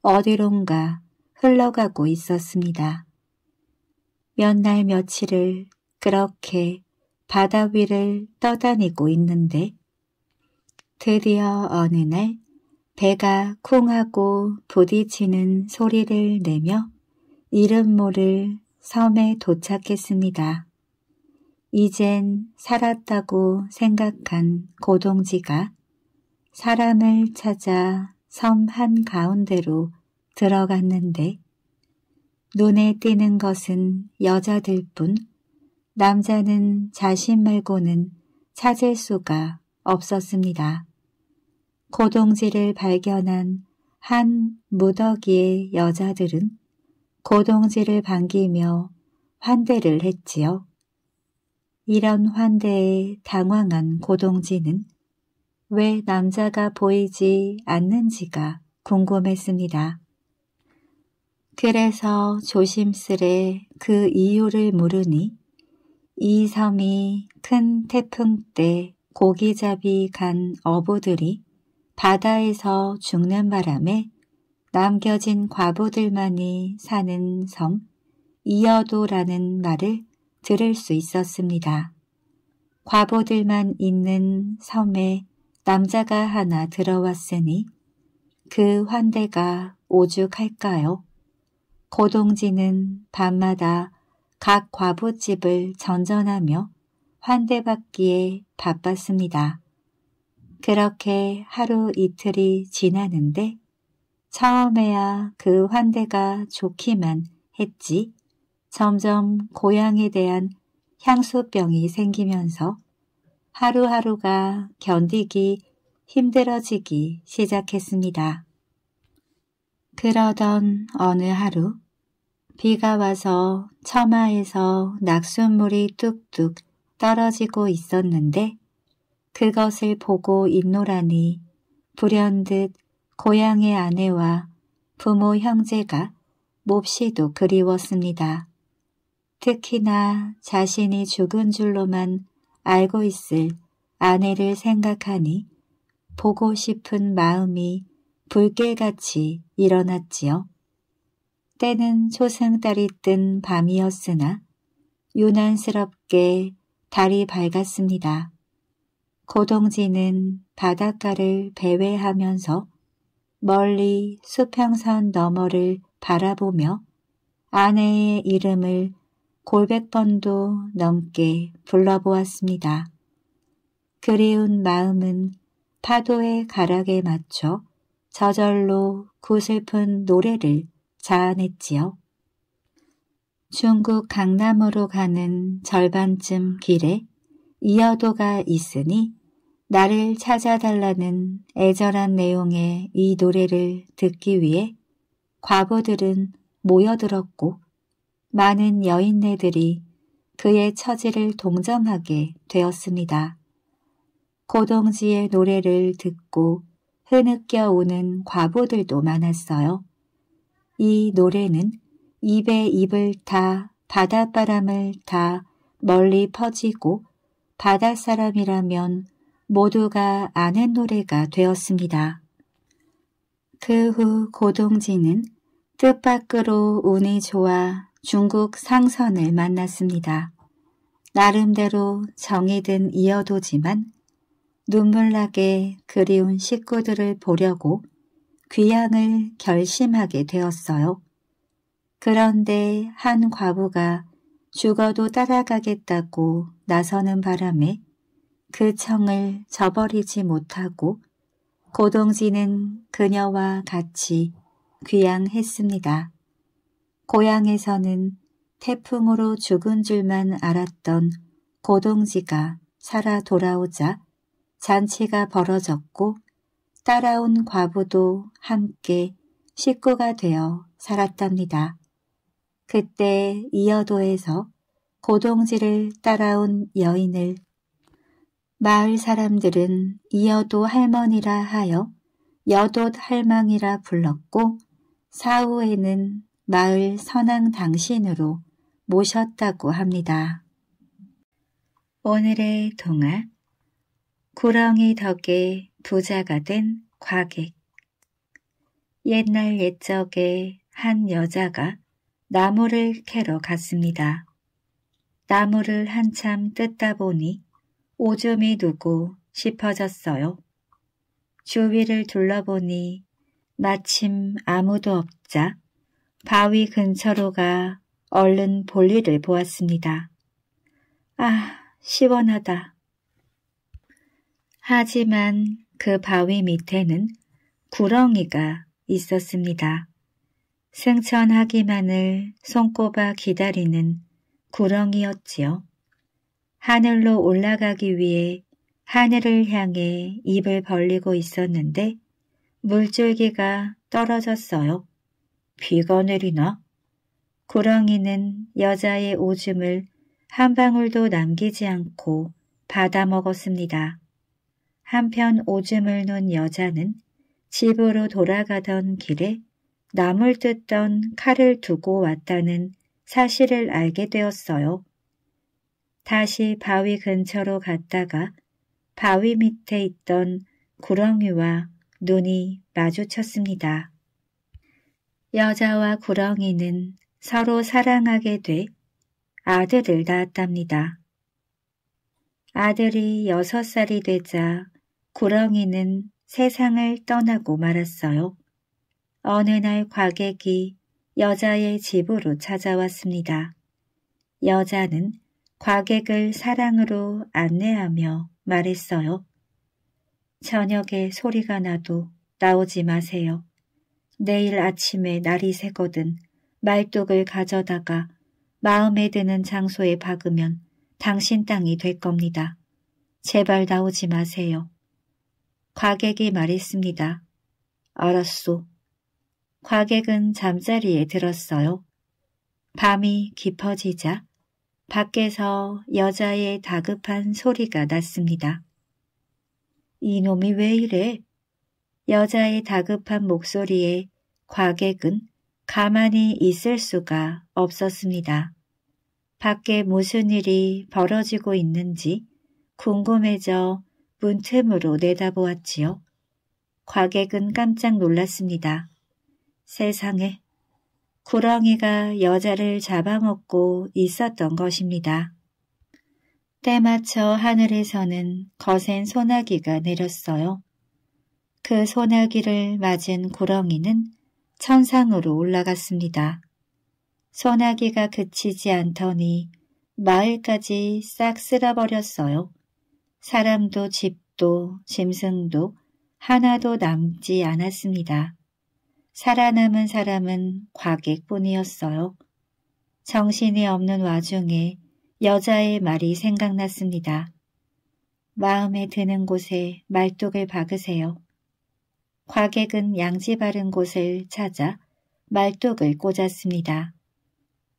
어디론가 흘러가고 있었습니다. 몇 날 며칠을 그렇게 바다 위를 떠다니고 있는데 드디어 어느 날 배가 쿵하고 부딪히는 소리를 내며 이름 모를 섬에 도착했습니다. 이젠 살았다고 생각한 고동지가 사람을 찾아 섬 한가운데로 들어갔는데 눈에 띄는 것은 여자들 뿐 남자는 자신 말고는 찾을 수가 없었습니다. 고동지를 발견한 한 무더기의 여자들은 고동지를 반기며 환대를 했지요. 이런 환대에 당황한 고동지는 왜 남자가 보이지 않는지가 궁금했습니다. 그래서 조심스레 그 이유를 물으니 이 섬이 큰 태풍 때 고기잡이 간 어부들이 바다에서 죽는 바람에 남겨진 과부들만이 사는 섬 이어도라는 말을 들을 수 있었습니다. 과부들만 있는 섬에 남자가 하나 들어왔으니 그 환대가 오죽할까요? 고동진은 밤마다 각 과부집을 전전하며 환대받기에 바빴습니다. 그렇게 하루 이틀이 지나는데 처음에야 그 환대가 좋기만 했지 점점 고향에 대한 향수병이 생기면서 하루하루가 견디기 힘들어지기 시작했습니다. 그러던 어느 하루 비가 와서 처마에서 낙숫물이 뚝뚝 떨어지고 있었는데 그것을 보고 있노라니 불현듯 고향의 아내와 부모 형제가 몹시도 그리웠습니다. 특히나 자신이 죽은 줄로만 알고 있을 아내를 생각하니 보고 싶은 마음이 불길같이 일어났지요. 때는 초승달이 뜬 밤이었으나 유난스럽게 달이 밝았습니다. 고동지는 바닷가를 배회하면서 멀리 수평선 너머를 바라보며 아내의 이름을 골백번도 넘게 불러보았습니다. 그리운 마음은 파도의 가락에 맞춰 저절로 구슬픈 노래를 자아냈지요. 중국 강남으로 가는 절반쯤 길에 이어도가 있으니 나를 찾아달라는 애절한 내용의 이 노래를 듣기 위해 과부들은 모여들었고 많은 여인네들이 그의 처지를 동정하게 되었습니다. 고동지의 노래를 듣고 흐느껴 오는 과부들도 많았어요. 이 노래는 입에 입을 타 바닷바람을 타 멀리 퍼지고 바닷사람이라면 모두가 아는 노래가 되었습니다. 그 후 고동진은 뜻밖으로 운이 좋아 중국 상선을 만났습니다. 나름대로 정이든 이어도지만 눈물나게 그리운 식구들을 보려고 귀향을 결심하게 되었어요. 그런데 한 과부가 죽어도 따라가겠다고 나서는 바람에 그 청을 저버리지 못하고 고동지는 그녀와 같이 귀양했습니다. 고향에서는 태풍으로 죽은 줄만 알았던 고동지가 살아 돌아오자 잔치가 벌어졌고 따라온 과부도 함께 식구가 되어 살았답니다. 그때 이어도에서 고동지를 따라온 여인을 마을 사람들은 이어도 할머니라 하여 여도 할망이라 불렀고 사후에는 마을 선왕 당신으로 모셨다고 합니다. 오늘의 동화 구렁이 덕에 부자가 된 과객 옛날 옛적에 한 여자가 나무를 캐러 갔습니다. 나무를 한참 뜯다 보니 오줌이 누고 싶어졌어요. 주위를 둘러보니 마침 아무도 없자 바위 근처로 가 얼른 볼일을 보았습니다. 아, 시원하다. 하지만 그 바위 밑에는 구렁이가 있었습니다. 승천하기만을 손꼽아 기다리는 구렁이였지요. 하늘로 올라가기 위해 하늘을 향해 입을 벌리고 있었는데 물줄기가 떨어졌어요. 비가 내리나? 구렁이는 여자의 오줌을 한 방울도 남기지 않고 받아 먹었습니다. 한편 오줌을 놓은 여자는 집으로 돌아가던 길에 나물 뜯던 칼을 두고 왔다는 사실을 알게 되었어요. 다시 바위 근처로 갔다가 바위 밑에 있던 구렁이와 눈이 마주쳤습니다. 여자와 구렁이는 서로 사랑하게 돼 아들을 낳았답니다. 아들이 여섯 살이 되자 구렁이는 세상을 떠나고 말았어요. 어느 날 과객이 여자의 집으로 찾아왔습니다. 여자는 과객을 사랑으로 안내하며 말했어요. 저녁에 소리가 나도 나오지 마세요. 내일 아침에 날이 새거든 말뚝을 가져다가 마음에 드는 장소에 박으면 당신 땅이 될 겁니다. 제발 나오지 마세요. 과객이 말했습니다. 알았소. 과객은 잠자리에 들었어요. 밤이 깊어지자 밖에서 여자의 다급한 소리가 났습니다. 이놈이 왜 이래? 여자의 다급한 목소리에 과객은 가만히 있을 수가 없었습니다. 밖에 무슨 일이 벌어지고 있는지 궁금해져 문틈으로 내다보았지요. 과객은 깜짝 놀랐습니다. 세상에 구렁이가 여자를 잡아먹고 있었던 것입니다. 때마쳐 하늘에서는 거센 소나기가 내렸어요. 그 소나기를 맞은 구렁이는 천상으로 올라갔습니다. 소나기가 그치지 않더니 마을까지 싹 쓸어버렸어요. 사람도 집도 짐승도 하나도 남지 않았습니다. 살아남은 사람은 과객뿐이었어요 정신이 없는 와중에 여자의 말이 생각났습니다. 마음에 드는 곳에 말뚝을 박으세요. 과객은 양지 바른 곳을 찾아 말뚝을 꽂았습니다.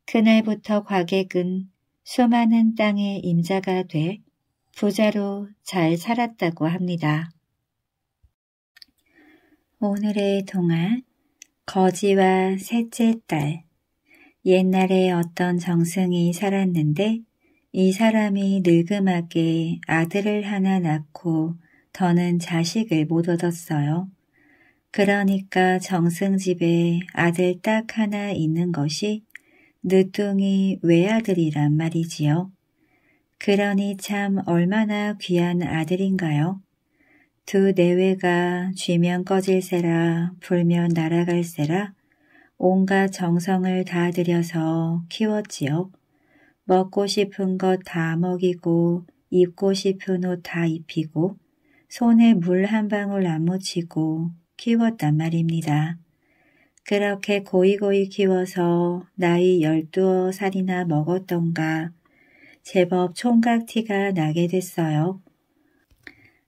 그날부터 과객은 수많은 땅의 임자가 돼 부자로 잘 살았다고 합니다. 오늘의 동안 거지와 셋째 딸. 옛날에 어떤 정승이 살았는데 이 사람이 늙음하게 아들을 하나 낳고 더는 자식을 못 얻었어요. 그러니까 정승 집에 아들 딱 하나 있는 것이 늦둥이 외아들이란 말이지요. 그러니 참 얼마나 귀한 아들인가요? 두 내외가 쥐면 꺼질세라 불면 날아갈세라 온갖 정성을 다 들여서 키웠지요. 먹고 싶은 것 다 먹이고 입고 싶은 옷 다 입히고 손에 물 한 방울 안 묻히고 키웠단 말입니다. 그렇게 고이고이 키워서 나이 열두어 살이나 먹었던가 제법 총각티가 나게 됐어요.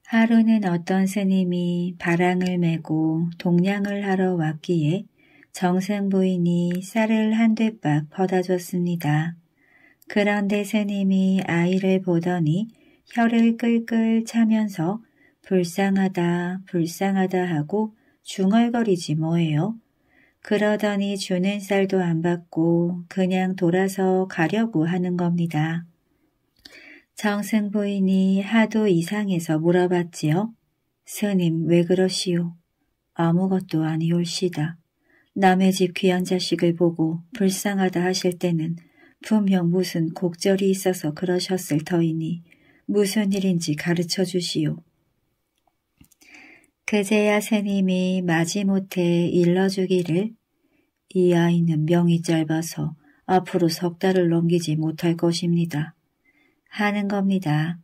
하루는 어떤 스님이 바랑을 메고 동냥을 하러 왔기에 정생 부인이 쌀을 한 대박 퍼다 줬습니다. 그런데 스님이 아이를 보더니 혀를 끌끌 차면서 불쌍하다 불쌍하다 하고 중얼거리지 뭐예요. 그러더니 주는 쌀도 안 받고 그냥 돌아서 가려고 하는 겁니다. 정승부인이 하도 이상해서 물어봤지요. 스님 왜 그러시오? 아무것도 아니올시다. 남의 집 귀한 자식을 보고 불쌍하다 하실 때는 분명 무슨 곡절이 있어서 그러셨을 터이니 무슨 일인지 가르쳐 주시오. 그제야 스님이 마지못해 일러주기를 이 아이는 명이 짧아서 앞으로 석 달을 넘기지 못할 것입니다. 하는 겁니다.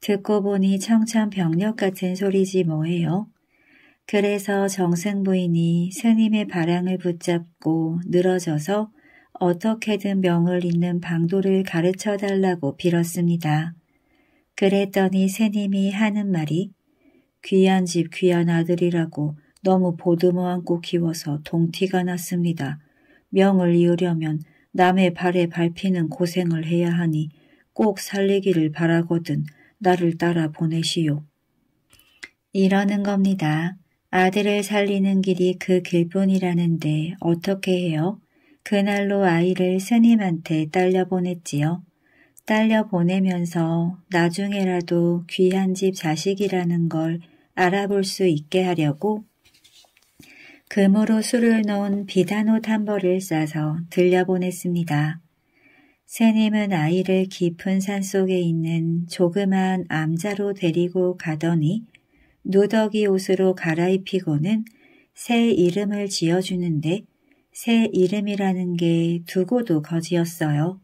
듣고 보니 청천벽력 같은 소리지 뭐예요. 그래서 정승 부인이 스님의 바랑을 붙잡고 늘어져서 어떻게든 명을 잇는 방도를 가르쳐 달라고 빌었습니다. 그랬더니 스님이 하는 말이 귀한 집 귀한 아들이라고 너무 보듬어 안고 키워서 동티가 났습니다. 명을 이으려면 남의 발에 밟히는 고생을 해야 하니 꼭 살리기를 바라거든 나를 따라 보내시오. 이러는 겁니다. 아들을 살리는 길이 그 길뿐이라는데 어떻게 해요? 그날로 아이를 스님한테 딸려 보냈지요. 딸려 보내면서 나중에라도 귀한 집 자식이라는 걸 알아볼 수 있게 하려고 금으로 술을 넣은 비단옷 한 벌을 싸서 들려보냈습니다. 새님은 아이를 깊은 산속에 있는 조그만 암자로 데리고 가더니 누더기 옷으로 갈아입히고는 새 이름을 지어주는데 새 이름이라는 게 두고도 거지였어요.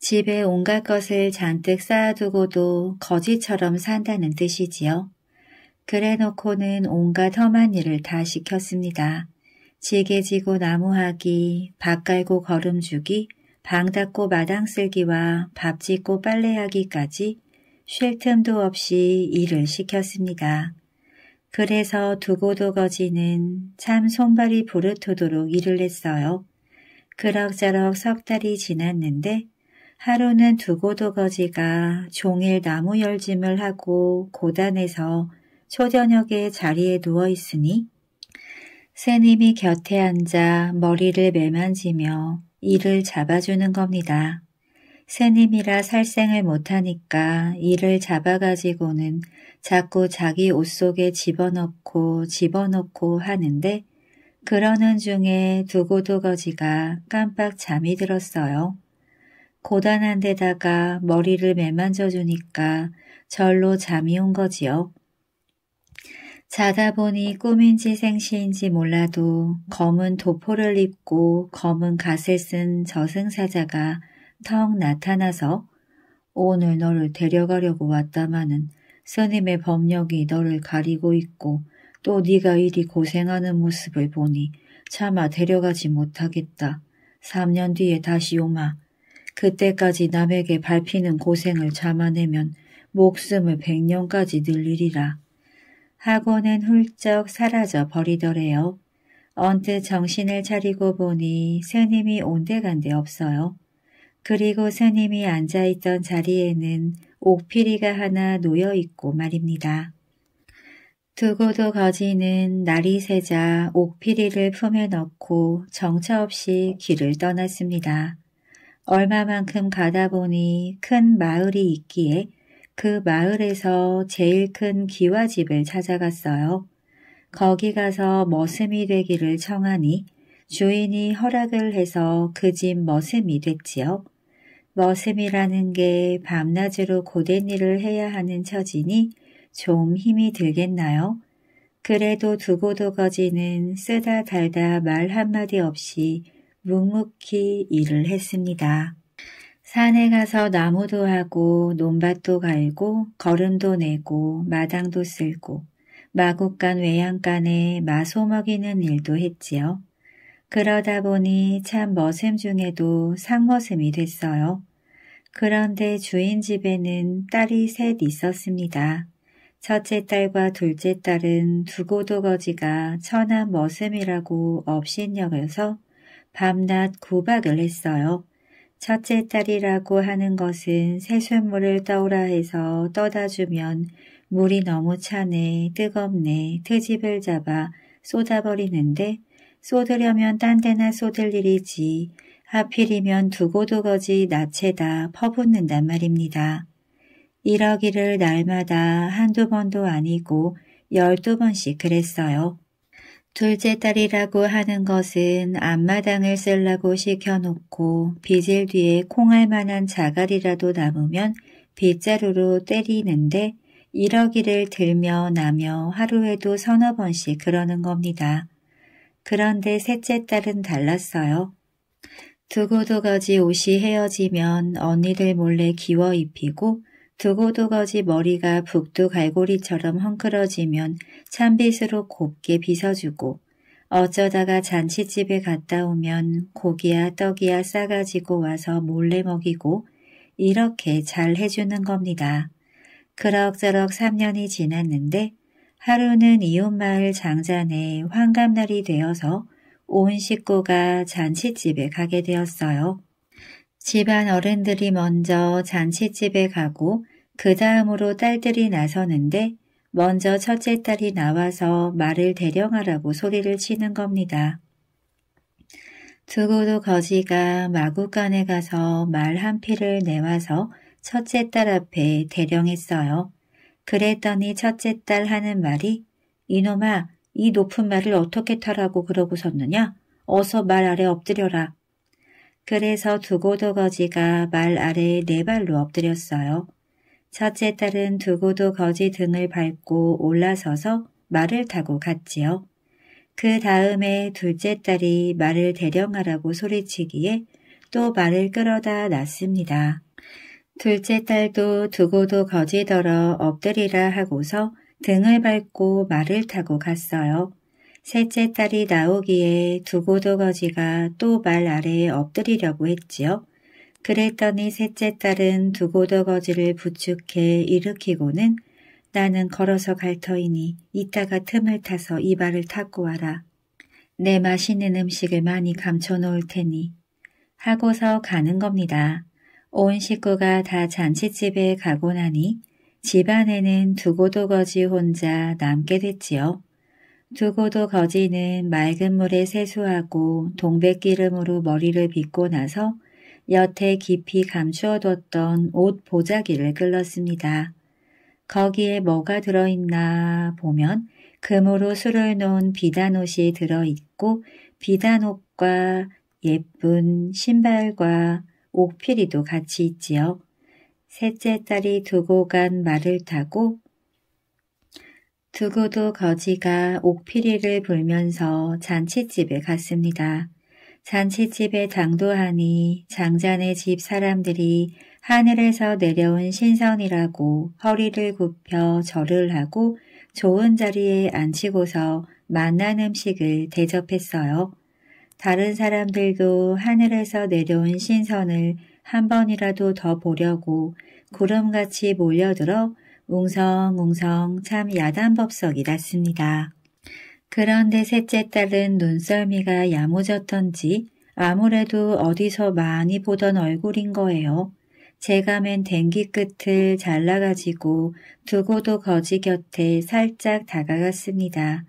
집에 온갖 것을 잔뜩 쌓아두고도 거지처럼 산다는 뜻이지요. 그래놓고는 온갖 험한 일을 다 시켰습니다. 지게지고 나무하기, 밭 갈고 걸음주기, 방 닦고 마당 쓸기와 밥 짓고 빨래하기까지 쉴 틈도 없이 일을 시켰습니다. 그래서 두고도 거지는 참 손발이 부르토도록 일을 했어요. 그럭저럭 석 달이 지났는데 하루는 두고도 거지가 종일 나무 열짐을 하고 고단에서 초저녁에 자리에 누워 있으니 새님이 곁에 앉아 머리를 매만지며 이를 잡아주는 겁니다. 새님이라 살생을 못하니까 이를 잡아가지고는 자꾸 자기 옷 속에 집어넣고 집어넣고 하는데 그러는 중에 두고두거지가 깜빡 잠이 들었어요. 고단한 데다가 머리를 매만져 주니까 절로 잠이 온 거지요. 자다 보니 꿈인지 생시인지 몰라도 검은 도포를 입고 검은 갓을 쓴 저승사자가 텅 나타나서 오늘 너를 데려가려고 왔다마는 스님의 법력이 너를 가리고 있고 또 네가 이리 고생하는 모습을 보니 차마 데려가지 못하겠다. 3년 뒤에 다시 오마. 그때까지 남에게 밟히는 고생을 참아내면 목숨을 100년까지 늘리리라. 하고는 훌쩍 사라져 버리더래요. 언뜻 정신을 차리고 보니 스님이 온데간데 없어요. 그리고 스님이 앉아있던 자리에는 옥피리가 하나 놓여있고 말입니다. 두고도 거지는 날이 새자 옥피리를 품에 넣고 정처 없이 길을 떠났습니다. 얼마만큼 가다 보니 큰 마을이 있기에 그 마을에서 제일 큰 기와집을 찾아갔어요. 거기 가서 머슴이 되기를 청하니 주인이 허락을 해서 그 집 머슴이 됐지요. 머슴이라는 게 밤낮으로 고된 일을 해야 하는 처지니 좀 힘이 들겠나요? 그래도 두고도 거지는 쓰다 달다 말 한마디 없이 묵묵히 일을 했습니다. 산에 가서 나무도 하고 논밭도 갈고 거름도 내고 마당도 쓸고 마곡간 외양간에 마소 먹이는 일도 했지요. 그러다 보니 참 머슴 중에도 상머슴이 됐어요. 그런데 주인 집에는 딸이 셋 있었습니다. 첫째 딸과 둘째 딸은 두고도거지가 천한 머슴이라고 업신여겨서 밤낮 구박을 했어요. 첫째 딸이라고 하는 것은 새쇳물을 떠오라 해서 떠다 주면 물이 너무 차네 뜨겁네 트집을 잡아 쏟아버리는데 쏟으려면 딴 데나 쏟을 일이지 하필이면 두고두거지 나체다 퍼붓는단 말입니다. 이러기를 날마다 한두 번도 아니고 열두 번씩 그랬어요. 둘째 딸이라고 하는 것은 앞마당을 쓸라고 시켜놓고 빚을 뒤에 콩할 만한 자갈이라도 남으면 빗자루로 때리는데 1억이를 들며 나며 하루에도 서너 번씩 그러는 겁니다. 그런데 셋째 딸은 달랐어요. 두고두가지 옷이 헤어지면 언니들 몰래 기워 입히고 두고두거지 머리가 북두 갈고리처럼 헝클어지면 찬빗으로 곱게 빗어주고 어쩌다가 잔치집에 갔다 오면 고기야 떡이야 싸가지고 와서 몰래 먹이고 이렇게 잘 해주는 겁니다. 그럭저럭 3년이 지났는데 하루는 이웃마을 장자네 환갑날이 되어서 온 식구가 잔치집에 가게 되었어요. 집안 어른들이 먼저 잔치집에 가고 그 다음으로 딸들이 나서는데 먼저 첫째 딸이 나와서 말을 대령하라고 소리를 치는 겁니다. 두고도 거지가 마구간에 가서 말한 피를 내와서 첫째 딸 앞에 대령했어요. 그랬더니 첫째 딸 하는 말이 이놈아 이 높은 말을 어떻게 타라고 그러고 섰느냐? 어서 말 아래 엎드려라. 그래서 두고도거지가 말 아래 네 발로 엎드렸어요. 첫째 딸은 두고도거지 등을 밟고 올라서서 말을 타고 갔지요. 그 다음에 둘째 딸이 말을 대령하라고 소리치기에 또 말을 끌어다 놨습니다. 둘째 딸도 두고도 거지더러 엎드리라 하고서 등을 밟고 말을 타고 갔어요. 셋째 딸이 나오기에 두고도 거지가 또 말 아래에 엎드리려고 했지요. 그랬더니 셋째 딸은 두고도 거지를 부축해 일으키고는 나는 걸어서 갈 터이니 이따가 틈을 타서 이발을 타고 와라. 내 맛있는 음식을 많이 감춰놓을 테니 하고서 가는 겁니다. 온 식구가 다 잔치집에 가고 나니 집안에는 두고도 거지 혼자 남게 됐지요. 두고도 거지는 맑은 물에 세수하고 동백기름으로 머리를 빗고 나서 여태 깊이 감추어뒀던 옷 보자기를 끌렀습니다. 거기에 뭐가 들어있나 보면 금으로 술을 놓은 비단옷이 들어있고 비단옷과 예쁜 신발과 옥피리도 같이 있지요. 셋째 딸이 두고 간 말을 타고 두고도 거지가 옥피리를 불면서 잔치집에 갔습니다. 잔치집에 당도하니 장자네 집 사람들이 하늘에서 내려온 신선이라고 허리를 굽혀 절을 하고 좋은 자리에 앉히고서 만난 음식을 대접했어요. 다른 사람들도 하늘에서 내려온 신선을 한 번이라도 더 보려고 구름같이 몰려들어 웅성웅성 참 야단법석이 났습니다. 그런데 셋째 딸은 눈썰미가 야무졌던지 아무래도 어디서 많이 보던 얼굴인 거예요. 제가 맨 댕기 끝을 잘라가지고 두고도 거지 곁에 살짝 다가갔습니다.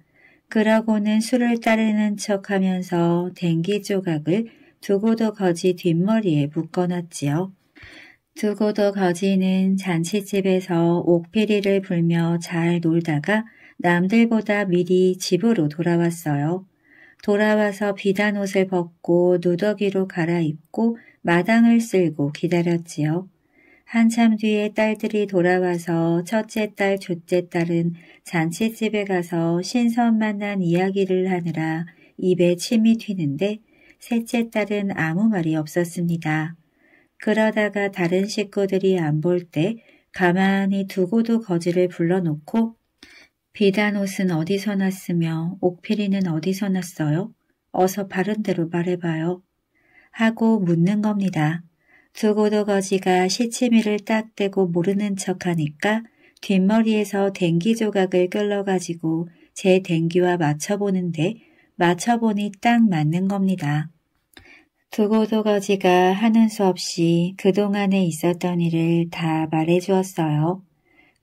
그러고는 술을 따르는 척하면서 댕기 조각을 두고도 거지 뒷머리에 묶어놨지요. 두고도 거지는 잔치집에서 옥피리를 불며 잘 놀다가 남들보다 미리 집으로 돌아왔어요. 돌아와서 비단 옷을 벗고 누더기로 갈아입고 마당을 쓸고 기다렸지요. 한참 뒤에 딸들이 돌아와서 첫째 딸, 둘째 딸은 잔치집에 가서 신선 만난 이야기를 하느라 입에 침이 튀는데 셋째 딸은 아무 말이 없었습니다. 그러다가 다른 식구들이 안 볼 때 가만히 두고도 거지를 불러놓고 비단 옷은 어디서 났으며 옥필이는 어디서 났어요? 어서 바른대로 말해봐요. 하고 묻는 겁니다. 두고도 거지가 시치미를 딱 대고 모르는 척하니까 뒷머리에서 댕기 조각을 끌러가지고 제 댕기와 맞춰보는데 맞춰보니 딱 맞는 겁니다. 두고도거지가 하는 수 없이 그동안에 있었던 일을 다 말해주었어요.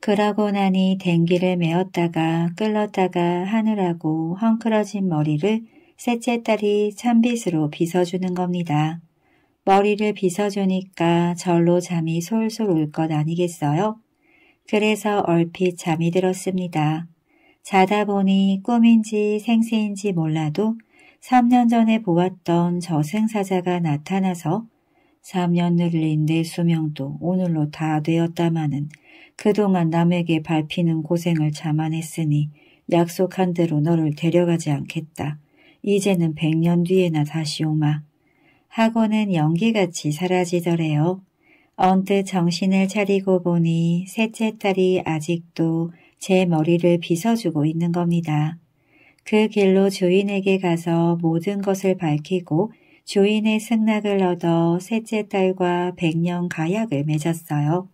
그러고 나니 댕기를 메었다가 끌렀다가 하느라고 헝클어진 머리를 셋째 딸이 찬빗으로 빗어주는 겁니다. 머리를 빗어주니까 절로 잠이 솔솔 올 것 아니겠어요? 그래서 얼핏 잠이 들었습니다. 자다 보니 꿈인지 생세인지 몰라도 3년 전에 보았던 저생사자가 나타나서 3년 늘린 내 수명도 오늘로 다 되었다마는 그동안 남에게 밟히는 고생을 자만했으니 약속한 대로 너를 데려가지 않겠다. 이제는 100년 뒤에나 다시 오마. 학원은 연기같이 사라지더래요. 언뜻 정신을 차리고 보니 셋째 딸이 아직도 제 머리를 빗어주고 있는 겁니다. 그 길로 주인에게 가서 모든 것을 밝히고 주인의 승낙을 얻어 셋째 딸과 백년 가약을 맺었어요.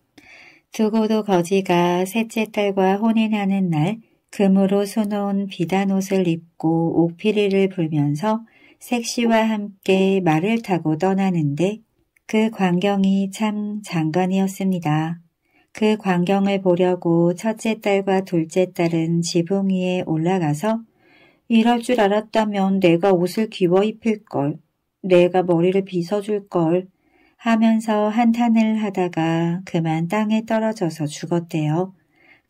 두고도 거지가 셋째 딸과 혼인하는 날 금으로 수놓은 비단 옷을 입고 옥피리를 불면서 색시와 함께 말을 타고 떠나는데 그 광경이 참 장관이었습니다. 그 광경을 보려고 첫째 딸과 둘째 딸은 지붕 위에 올라가서 이럴 줄 알았다면 내가 옷을 기워 입힐 걸, 내가 머리를 빗어줄 걸 하면서 한탄을 하다가 그만 땅에 떨어져서 죽었대요.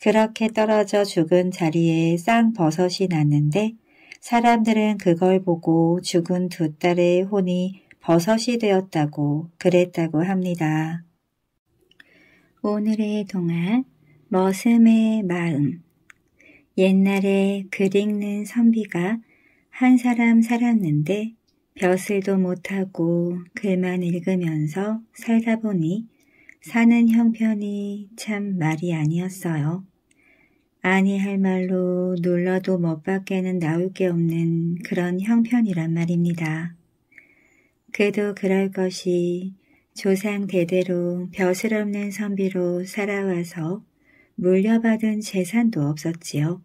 그렇게 떨어져 죽은 자리에 쌍버섯이 났는데 사람들은 그걸 보고 죽은 두 딸의 혼이 버섯이 되었다고 그랬다고 합니다. 오늘의 동안 머슴의 마음 옛날에 글 읽는 선비가 한 사람 살았는데 벼슬도 못하고 글만 읽으면서 살다 보니 사는 형편이 참 말이 아니었어요. 아니 할 말로 놀러도 멋밖에는 나올 게 없는 그런 형편이란 말입니다. 그도 그럴 것이 조상 대대로 벼슬 없는 선비로 살아와서 물려받은 재산도 없었지요.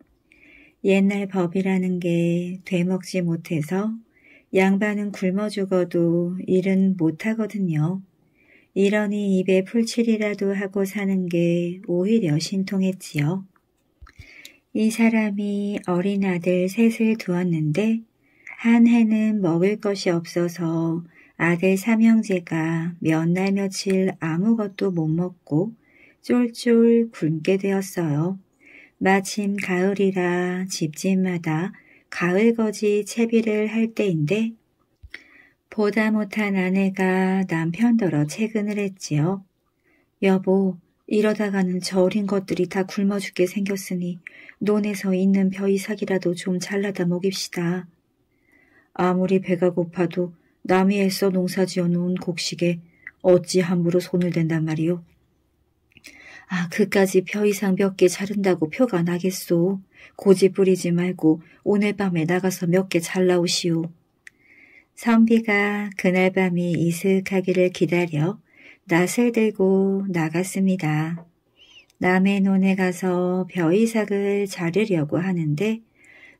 옛날 법이라는 게 되먹지 못해서 양반은 굶어 죽어도 일은 못하거든요. 이러니 입에 풀칠이라도 하고 사는 게 오히려 신통했지요. 이 사람이 어린 아들 셋을 두었는데 한 해는 먹을 것이 없어서 아들 삼형제가 몇 날 며칠 아무것도 못 먹고 쫄쫄 굶게 되었어요. 마침 가을이라 집집마다 가을거지 채비를 할 때인데 보다 못한 아내가 남편더러 채근을 했지요. 여보, 이러다가는 저어린 것들이 다 굶어 죽게 생겼으니 논에서 있는 벼이삭이라도 좀 잘라다 먹입시다. 아무리 배가 고파도 남이 애써 농사지어 놓은 곡식에 어찌 함부로 손을 댄단 말이오. 아, 그까지 벼 이상 몇 개 자른다고 표가 나겠소. 고집 부리지 말고 오늘 밤에 나가서 몇 개 잘라오시오. 선비가 그날 밤이 이슥하기를 기다려 낫을 들고 나갔습니다. 남의 논에 가서 벼이삭을 자르려고 하는데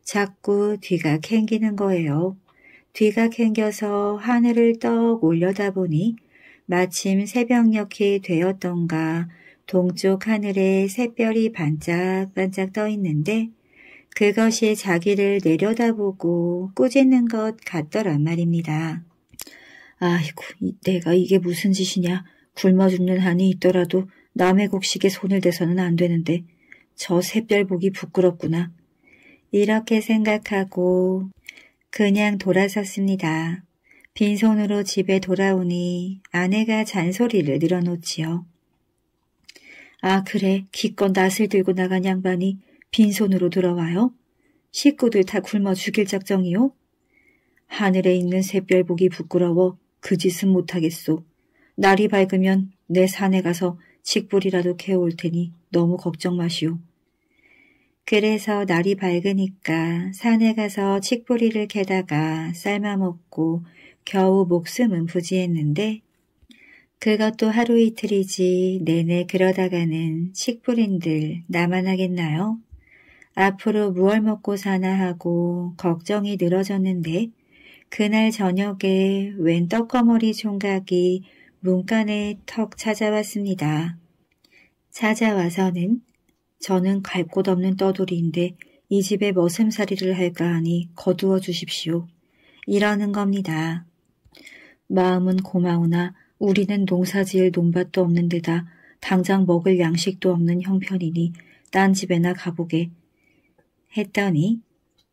자꾸 뒤가 캥기는 거예요. 뒤가 캥겨서 하늘을 떡 올려다보니 마침 새벽녘이 되었던가 동쪽 하늘에 새별이 반짝반짝 떠 있는데 그것이 자기를 내려다보고 꾸짖는 것 같더란 말입니다. 아이고, 내가 이게 무슨 짓이냐. 굶어 죽는 한이 있더라도 남의 곡식에 손을 대서는 안 되는데 저 새별 보기 부끄럽구나. 이렇게 생각하고 그냥 돌아섰습니다. 빈손으로 집에 돌아오니 아내가 잔소리를 늘어놓지요. 아 그래 기껏 낫을 들고 나간 양반이 빈손으로 들어와요? 식구들 다 굶어 죽일 작정이요? 하늘에 있는 새별복이 부끄러워 그 짓은 못하겠소. 날이 밝으면 내 산에 가서 직불이라도 캐올 테니 너무 걱정 마시오. 그래서 날이 밝으니까 산에 가서 칡보리를 캐다가 삶아 먹고 겨우 목숨은 부지했는데 그것도 하루 이틀이지 내내 그러다가는 식부린들 나만 하겠나요? 앞으로 무얼 먹고 사나 하고 걱정이 늘어졌는데 그날 저녁에 웬 떡거머리 총각이 문간에 턱 찾아왔습니다. 찾아와서는 저는 갈 곳 없는 떠돌이인데 이 집에 머슴살이를 할까 하니 거두어 주십시오. 이러는 겁니다. 마음은 고마우나 우리는 농사지을 논밭도 없는 데다 당장 먹을 양식도 없는 형편이니 딴 집에나 가보게 했더니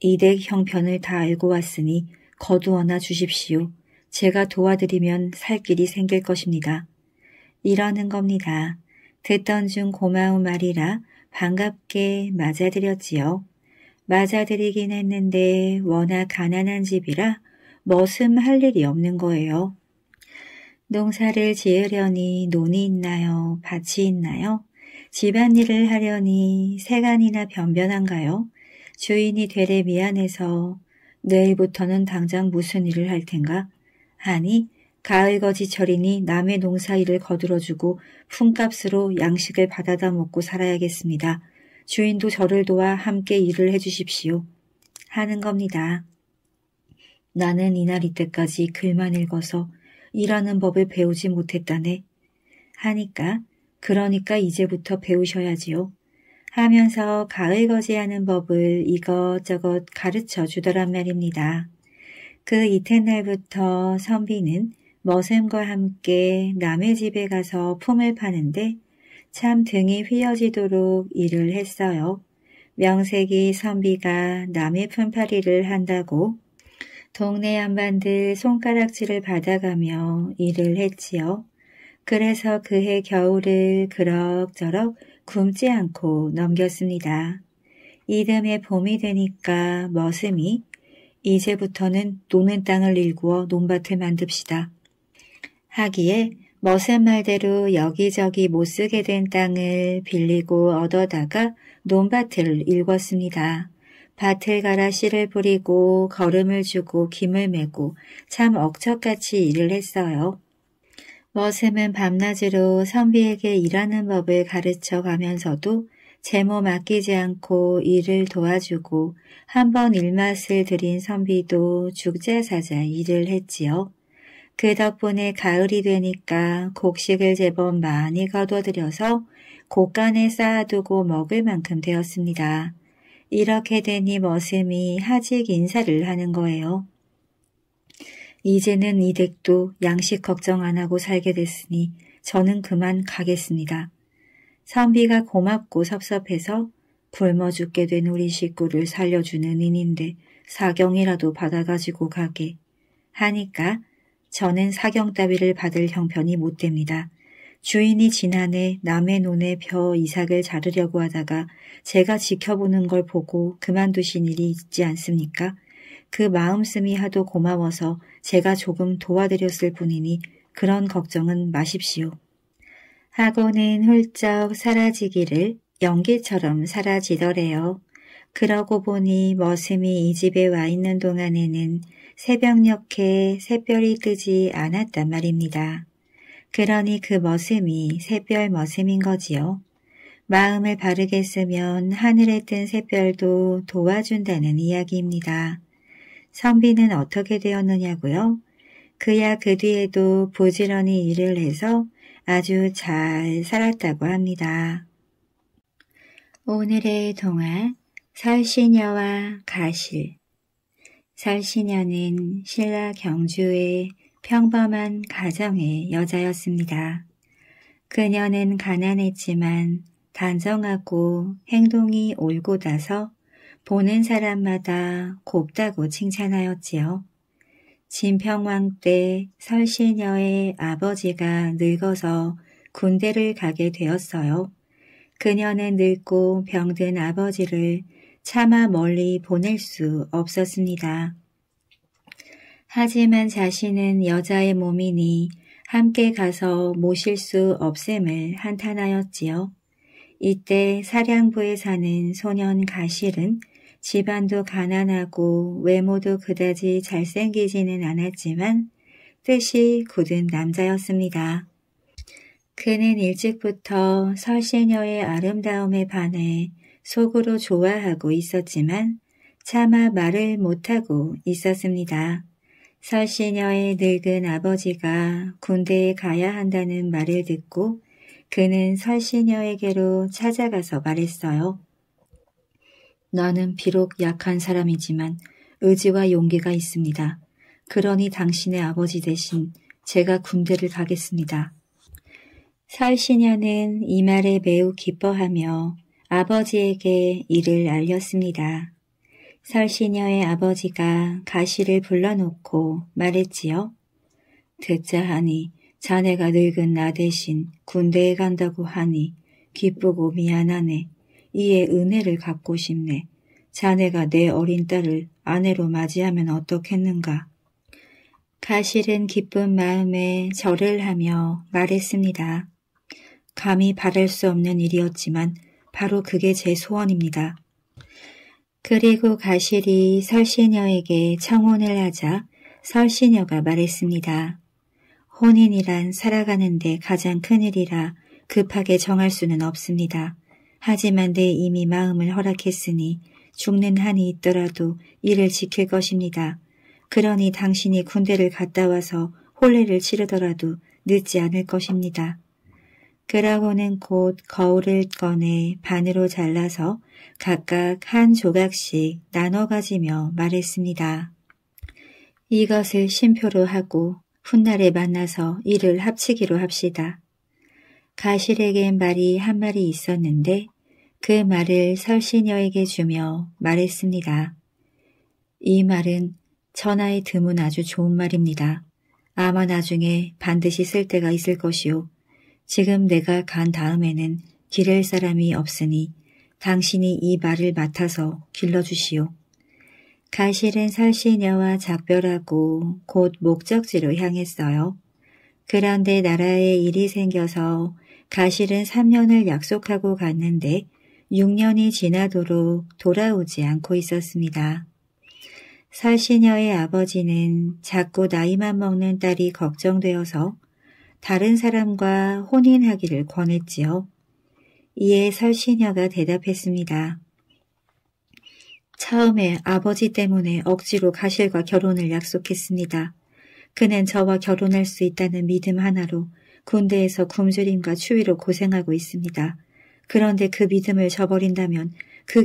이댁 형편을 다 알고 왔으니 거두어나 주십시오. 제가 도와드리면 살 길이 생길 것입니다. 이러는 겁니다. 듣던 중 고마운 말이라 반갑게 맞아들였지요. 맞아들이긴 했는데 워낙 가난한 집이라 머슴 할 일이 없는 거예요. 농사를 지으려니 논이 있나요? 밭이 있나요? 집안일을 하려니 세간이나 변변한가요? 주인이 되레 미안해서 내일부터는 당장 무슨 일을 할 텐가? 아니, 가을거지철이니 남의 농사일을 거들어주고 품값으로 양식을 받아다 먹고 살아야겠습니다. 주인도 저를 도와 함께 일을 해주십시오. 하는 겁니다. 나는 이날 이때까지 글만 읽어서 일하는 법을 배우지 못했다네. 하니까 그러니까 이제부터 배우셔야지요. 하면서 가을 거지하는 법을 이것저것 가르쳐 주더란 말입니다. 그 이튿날부터 선비는 머슴과 함께 남의 집에 가서 품을 파는데 참 등이 휘어지도록 일을 했어요. 명색이 선비가 남의 품팔이를 한다고 동네 한반들 손가락질을 받아가며 일을 했지요. 그래서 그해 겨울을 그럭저럭 굶지 않고 넘겼습니다. 이듬해 봄이 되니까 머슴이 이제부터는 노는 땅을 일구어 논밭을 만듭시다. 하기에 머슴 말대로 여기저기 못쓰게 된 땅을 빌리고 얻어다가 논밭을 일궜습니다. 밭을 갈아 씨를 뿌리고 걸음을 주고 김을 메고 참 억척같이 일을 했어요. 머슴은 밤낮으로 선비에게 일하는 법을 가르쳐 가면서도 제모 맡기지 않고 일을 도와주고 한 번 일맛을 들인 선비도 죽재사자 일을 했지요. 그 덕분에 가을이 되니까 곡식을 제법 많이 거둬들여서 곡간에 쌓아두고 먹을 만큼 되었습니다. 이렇게 되니 머슴이 하직 인사를 하는 거예요. 이제는 이댁도 양식 걱정 안 하고 살게 됐으니 저는 그만 가겠습니다. 선비가 고맙고 섭섭해서 굶어 죽게 된 우리 식구를 살려주는 인인데 사경이라도 받아가지고 가게 하니까 저는 사경 따위를 받을 형편이 못 됩니다. 주인이 지난해 남의 논에 벼 이삭을 자르려고 하다가 제가 지켜보는 걸 보고 그만두신 일이 있지 않습니까? 그 마음씀이 하도 고마워서 제가 조금 도와드렸을 뿐이니 그런 걱정은 마십시오. 하고는 훌쩍 사라지기를 연기처럼 사라지더래요. 그러고 보니 머슴이 이 집에 와 있는 동안에는 새벽녘에 새별이 뜨지 않았단 말입니다. 그러니 그 머슴이 새별 머슴인 거지요. 마음을 바르게 쓰면 하늘에 뜬 새별도 도와준다는 이야기입니다. 선비는 어떻게 되었느냐고요? 그야 그 뒤에도 부지런히 일을 해서 아주 잘 살았다고 합니다. 오늘의 동화 설시녀와 가실 설시녀는 신라 경주의 평범한 가정의 여자였습니다. 그녀는 가난했지만 단정하고 행동이 올고 나서 보는 사람마다 곱다고 칭찬하였지요. 진평왕 때 설신여의 아버지가 늙어서 군대를 가게 되었어요. 그녀는 늙고 병든 아버지를 차마 멀리 보낼 수 없었습니다. 하지만 자신은 여자의 몸이니 함께 가서 모실 수 없음을 한탄하였지요. 이때 사량부에 사는 소년 가실은 집안도 가난하고 외모도 그다지 잘생기지는 않았지만 뜻이 굳은 남자였습니다. 그는 일찍부터 설신녀의 아름다움에 반해 속으로 좋아하고 있었지만 차마 말을 못하고 있었습니다. 설시녀의 늙은 아버지가 군대에 가야 한다는 말을 듣고 그는 설시녀에게로 찾아가서 말했어요. 나는 비록 약한 사람이지만 의지와 용기가 있습니다. 그러니 당신의 아버지 대신 제가 군대를 가겠습니다. 설시녀는 이 말에 매우 기뻐하며 아버지에게 이를 알렸습니다. 설시녀의 아버지가 가시를 불러놓고 말했지요. 듣자 하니 자네가 늙은 나 대신 군대에 간다고 하니 기쁘고 미안하네. 이에 은혜를 갚고 싶네. 자네가 내 어린 딸을 아내로 맞이하면 어떻겠는가. 가실은 기쁜 마음에 절을 하며 말했습니다. 감히 바랄 수 없는 일이었지만 바로 그게 제 소원입니다. 그리고 가실이 설시녀에게 청혼을 하자 설시녀가 말했습니다. 혼인이란 살아가는데 가장 큰 일이라 급하게 정할 수는 없습니다. 하지만 내 이미 마음을 허락했으니 죽는 한이 있더라도 이를 지킬 것입니다. 그러니 당신이 군대를 갔다 와서 홀례를 치르더라도 늦지 않을 것입니다. 그러고는 곧 거울을 꺼내 반으로 잘라서 각각 한 조각씩 나눠 가지며 말했습니다. 이것을 심표로 하고 훗날에 만나서 이를 합치기로 합시다. 가실에겐 말이 한 마리 있었는데 그 말을 설신여에게 주며 말했습니다. 이 말은 천하의 드문 아주 좋은 말입니다. 아마 나중에 반드시 쓸 때가 있을 것이오. 지금 내가 간 다음에는 기를 사람이 없으니 당신이 이 말을 맡아서 길러주시오. 가실은 살시녀와 작별하고 곧 목적지로 향했어요. 그런데 나라에 일이 생겨서 가실은 3년을 약속하고 갔는데 6년이 지나도록 돌아오지 않고 있었습니다. 살시녀의 아버지는 자꾸 나이만 먹는 딸이 걱정되어서 다른 사람과 혼인하기를 권했지요. 이에 설시녀가 대답했습니다. 처음에 아버지 때문에 억지로 가실과 결혼을 약속했습니다. 그는 저와 결혼할 수 있다는 믿음 하나로 군대에서 굶주림과 추위로 고생하고 있습니다. 그런데 그 믿음을 저버린다면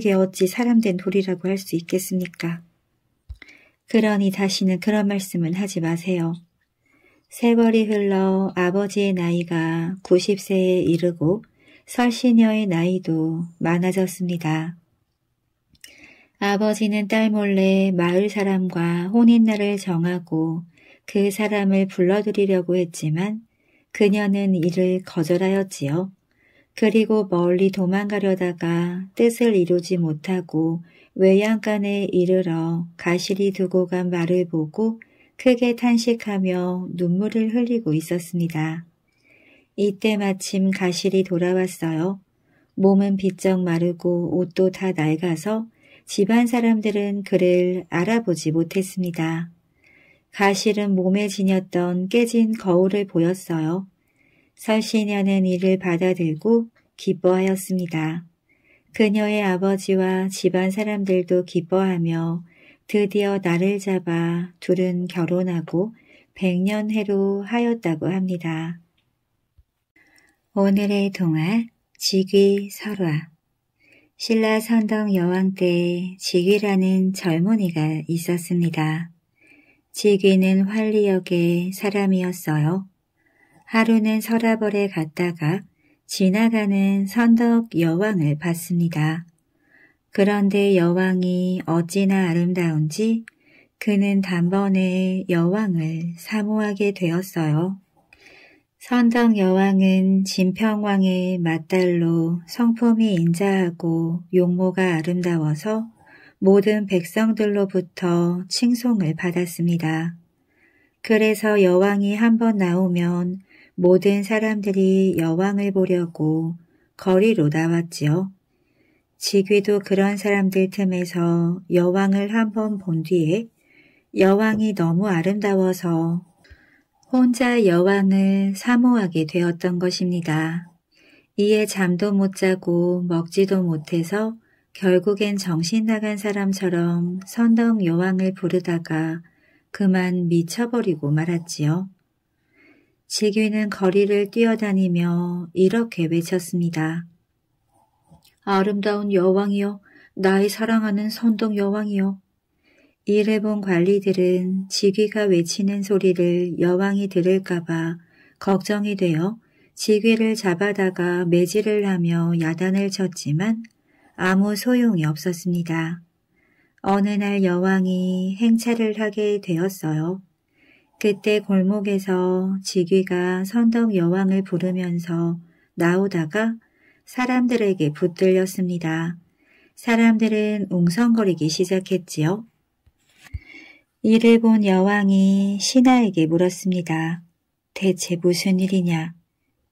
그게 어찌 사람된 도리라고 할 수 있겠습니까? 그러니 다시는 그런 말씀은 하지 마세요. 세월이 흘러 아버지의 나이가 90세에 이르고 설시녀의 나이도 많아졌습니다. 아버지는 딸 몰래 마을 사람과 혼인날을 정하고 그 사람을 불러들이려고 했지만 그녀는 이를 거절하였지요. 그리고 멀리 도망가려다가 뜻을 이루지 못하고 외양간에 이르러 가시리 두고 간 말을 보고 크게 탄식하며 눈물을 흘리고 있었습니다. 이때 마침 가실이 돌아왔어요. 몸은 비쩍 마르고 옷도 다 낡아서 집안 사람들은 그를 알아보지 못했습니다. 가실은 몸에 지녔던 깨진 거울을 보였어요. 설신녀는 이를 받아들고 기뻐하였습니다. 그녀의 아버지와 집안 사람들도 기뻐하며 드디어 나를 잡아 둘은 결혼하고 백년해로 하였다고 합니다. 오늘의 동화 지귀 설화 신라 선덕 여왕 때지귀라는 젊은이가 있었습니다. 지귀는 활리역의 사람이었어요. 하루는 설화벌에 갔다가 지나가는 선덕 여왕을 봤습니다. 그런데 여왕이 어찌나 아름다운지 그는 단번에 여왕을 사모하게 되었어요. 선덕 여왕은 진평왕의 맏딸로 성품이 인자하고 용모가 아름다워서 모든 백성들로부터 칭송을 받았습니다. 그래서 여왕이 한번 나오면 모든 사람들이 여왕을 보려고 거리로 나왔지요. 지귀도 그런 사람들 틈에서 여왕을 한 번 본 뒤에 여왕이 너무 아름다워서 혼자 여왕을 사모하게 되었던 것입니다. 이에 잠도 못 자고 먹지도 못해서 결국엔 정신 나간 사람처럼 선덕 여왕을 부르다가 그만 미쳐버리고 말았지요. 지귀는 거리를 뛰어다니며 이렇게 외쳤습니다. 아름다운 여왕이여, 나의 사랑하는 선덕 여왕이여. 일본 관리들은 지귀가 외치는 소리를 여왕이 들을까봐 걱정이 되어 지귀를 잡아다가 매질을 하며 야단을 쳤지만 아무 소용이 없었습니다. 어느 날 여왕이 행차를 하게 되었어요. 그때 골목에서 지귀가 선덕 여왕을 부르면서 나오다가 사람들에게 붙들렸습니다. 사람들은 웅성거리기 시작했지요. 이를 본 여왕이 신하에게 물었습니다. 대체 무슨 일이냐?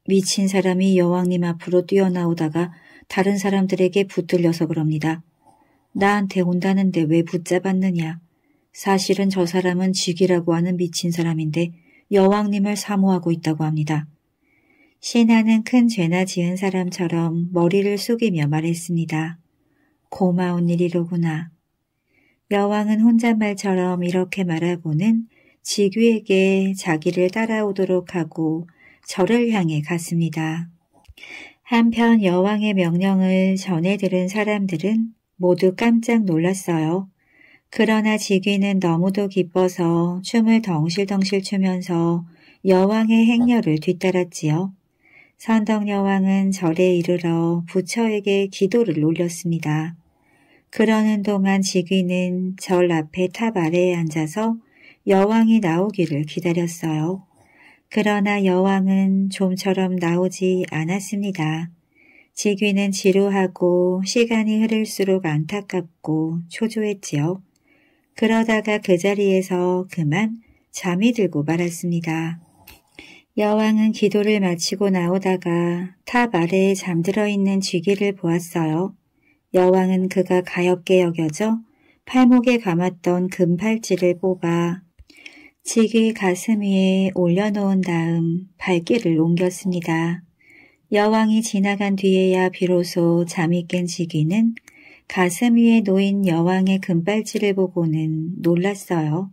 미친 사람이 여왕님 앞으로 뛰어나오다가 다른 사람들에게 붙들려서 그럽니다. 나한테 온다는데 왜 붙잡았느냐? 사실은 저 사람은 직이라고 하는 미친 사람인데 여왕님을 사모하고 있다고 합니다. 신하는 큰 죄나 지은 사람처럼 머리를 숙이며 말했습니다. 고마운 일이로구나. 여왕은 혼잣말처럼 이렇게 말하고는 지귀에게 자기를 따라오도록 하고 절을 향해 갔습니다. 한편 여왕의 명령을 전해 들은 사람들은 모두 깜짝 놀랐어요. 그러나 지귀는 너무도 기뻐서 춤을 덩실덩실 추면서 여왕의 행렬을 뒤따랐지요. 선덕 여왕은 절에 이르러 부처에게 기도를 올렸습니다. 그러는 동안 지귀는 절 앞에 탑 아래에 앉아서 여왕이 나오기를 기다렸어요. 그러나 여왕은 좀처럼 나오지 않았습니다. 지귀는 지루하고 시간이 흐를수록 안타깝고 초조했지요. 그러다가 그 자리에서 그만 잠이 들고 말았습니다. 여왕은 기도를 마치고 나오다가 탑 아래에 잠들어 있는 쥐기를 보았어요. 여왕은 그가 가엾게 여겨져 팔목에 감았던 금팔찌를 뽑아 지기 가슴 위에 올려놓은 다음 발길을 옮겼습니다. 여왕이 지나간 뒤에야 비로소 잠이 깬 지기는 가슴 위에 놓인 여왕의 금팔찌를 보고는 놀랐어요.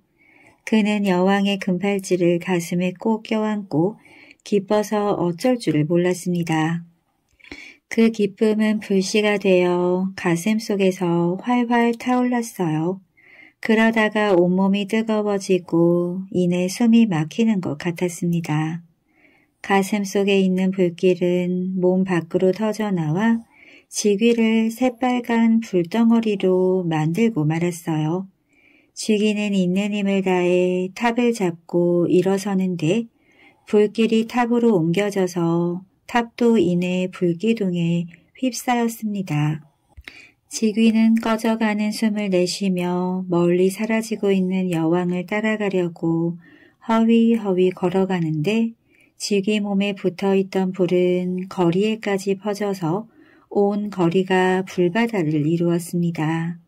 그는 여왕의 금팔찌를 가슴에 꼭 껴안고 기뻐서 어쩔 줄을 몰랐습니다. 그 기쁨은 불씨가 되어 가슴 속에서 활활 타올랐어요. 그러다가 온몸이 뜨거워지고 이내 숨이 막히는 것 같았습니다. 가슴 속에 있는 불길은 몸 밖으로 터져나와 지귀를 새빨간 불덩어리로 만들고 말았어요. 지기는 있는 힘을 다해 탑을 잡고 일어서는데 불길이 탑으로 옮겨져서 탑도 인해 불기둥에 휩싸였습니다. 지귀는 꺼져가는 숨을 내쉬며 멀리 사라지고 있는 여왕을 따라가려고 허위허위 걸어가는데 지귀 몸에 붙어있던 불은 거리에까지 퍼져서 온 거리가 불바다를 이루었습니다.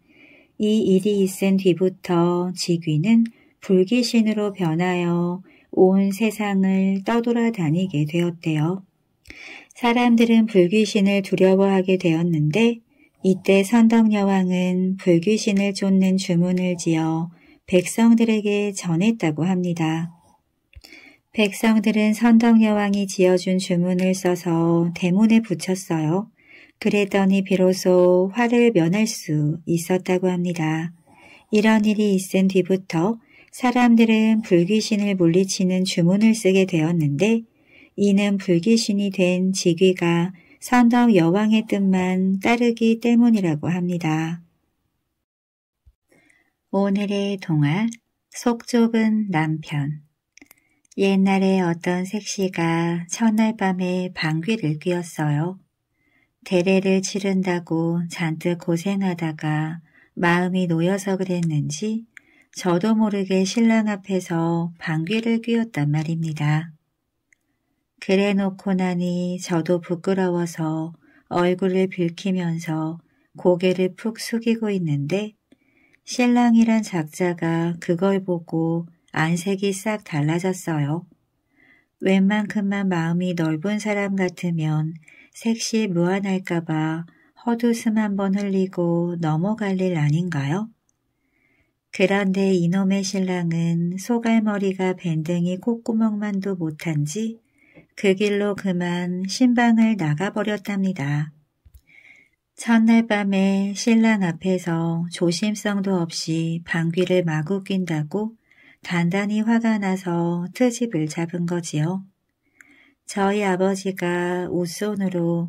이 일이 있은 뒤부터 지귀는불귀신으로 변하여 온 세상을 떠돌아다니게 되었대요. 사람들은 불귀신을 두려워하게 되었는데 이때 선덕여왕은 불귀신을 쫓는 주문을 지어 백성들에게 전했다고 합니다. 백성들은 선덕여왕이 지어준 주문을 써서 대문에 붙였어요. 그랬더니 비로소 화를 면할 수 있었다고 합니다. 이런 일이 있은 뒤부터 사람들은 불귀신을 물리치는 주문을 쓰게 되었는데 이는 불귀신이 된 직위가 선덕 여왕의 뜻만 따르기 때문이라고 합니다. 오늘의 동화 속 좁은 남편 옛날에 어떤 색시가 첫날 밤에 방귀를 뀌었어요. 대례를 치른다고 잔뜩 고생하다가 마음이 놓여서 그랬는지 저도 모르게 신랑 앞에서 방귀를 뀌었단 말입니다. 그래 놓고 나니 저도 부끄러워서 얼굴을 붉키면서 고개를 푹 숙이고 있는데 신랑이란 작자가 그걸 보고 안색이 싹 달라졌어요. 웬만큼만 마음이 넓은 사람 같으면 섹시 무안할까봐 헛웃음 한번 흘리고 넘어갈 일 아닌가요? 그런데 이놈의 신랑은 소갈머리가 밴댕이 콧구멍만도 못한지 그 길로 그만 신방을 나가버렸답니다. 첫날 밤에 신랑 앞에서 조심성도 없이 방귀를 마구 낀다고 단단히 화가 나서 트집을 잡은 거지요. 저희 아버지가 웃손으로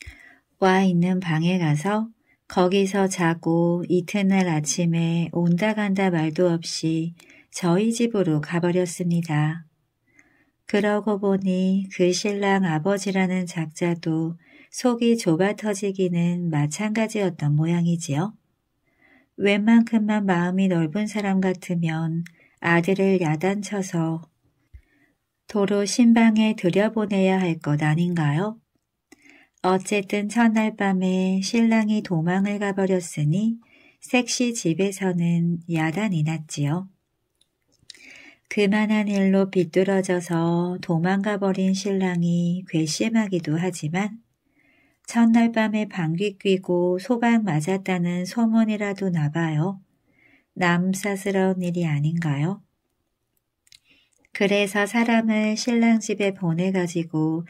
와 있는 방에 가서 거기서 자고 이튿날 아침에 온다 간다 말도 없이 저희 집으로 가버렸습니다. 그러고 보니 그 신랑 아버지라는 작자도 속이 좁아 터지기는 마찬가지였던 모양이지요. 웬만큼만 마음이 넓은 사람 같으면 아들을 야단쳐서 도로 신방에 들여보내야 할 것 아닌가요? 어쨌든 첫날 밤에 신랑이 도망을 가버렸으니 섹시 집에서는 야단이 났지요. 그만한 일로 비뚤어져서 도망가버린 신랑이 괘씸하기도 하지만 첫날 밤에 방귀 뀌고 소방 맞았다는 소문이라도 나봐요. 남사스러운 일이 아닌가요? 그래서 사람을 신랑 집에 보내가지고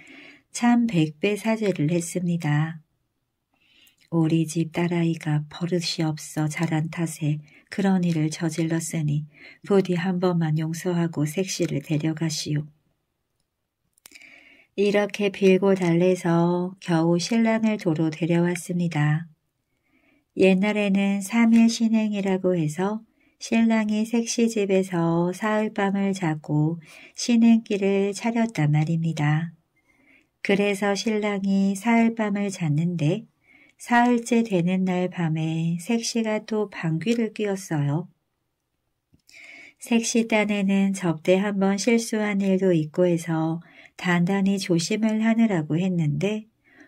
참 백배 사제를 했습니다. 우리 집 딸아이가 버릇이 없어 자란 탓에 그런 일을 저질렀으니 부디 한 번만 용서하고 색시를 데려가시오. 이렇게 빌고 달래서 겨우 신랑을 도로 데려왔습니다. 옛날에는 3일 신행이라고 해서 신랑이 색시집에서 사흘밤을 자고 쉬는 길을 차렸단 말입니다. 그래서 신랑이 사흘밤을 잤는데 사흘째 되는 날 밤에 색시가 또 방귀를 뀌었어요. 색시 딴에는 접대 한번 실수한 일도 있고 해서 단단히 조심을 하느라고 했는데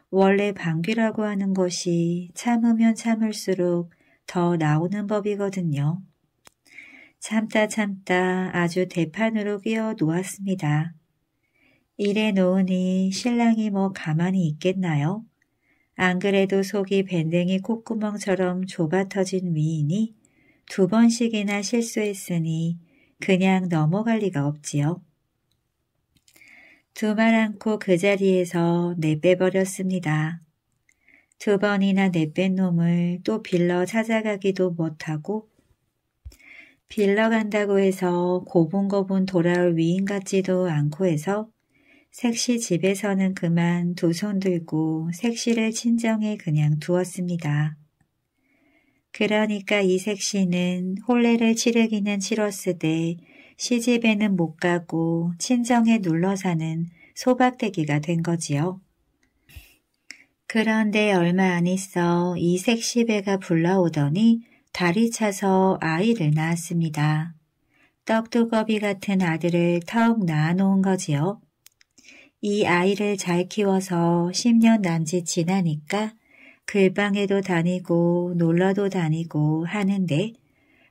원래 방귀라고 하는 것이 참으면 참을수록 더 나오는 법이거든요. 참다 참다 아주 대판으로 끼어 놓았습니다. 이래 놓으니 신랑이 뭐 가만히 있겠나요? 안 그래도 속이 밴댕이 콧구멍처럼 좁아 터진 위인이 두 번씩이나 실수했으니 그냥 넘어갈 리가 없지요. 두 말 않고 그 자리에서 내빼버렸습니다. 두 번이나 내뺀 놈을 또 빌러 찾아가기도 못하고 빌러 간다고 해서 고분고분 돌아올 위인 같지도 않고 해서 색시 집에서는 그만 두 손 들고 색시를 친정에 그냥 두었습니다. 그러니까 이 색시는 홀례를 치르기는 치렀으되 시집에는 못 가고 친정에 눌러 사는 소박대기가 된 거지요. 그런데 얼마 안 있어 이 색시배가 불러오더니 다리 차서 아이를 낳았습니다. 떡두꺼비 같은 아들을 턱 낳아놓은 거지요. 이 아이를 잘 키워서 10년 난지 지나니까 글방에도 그 다니고 놀러도 다니고 하는데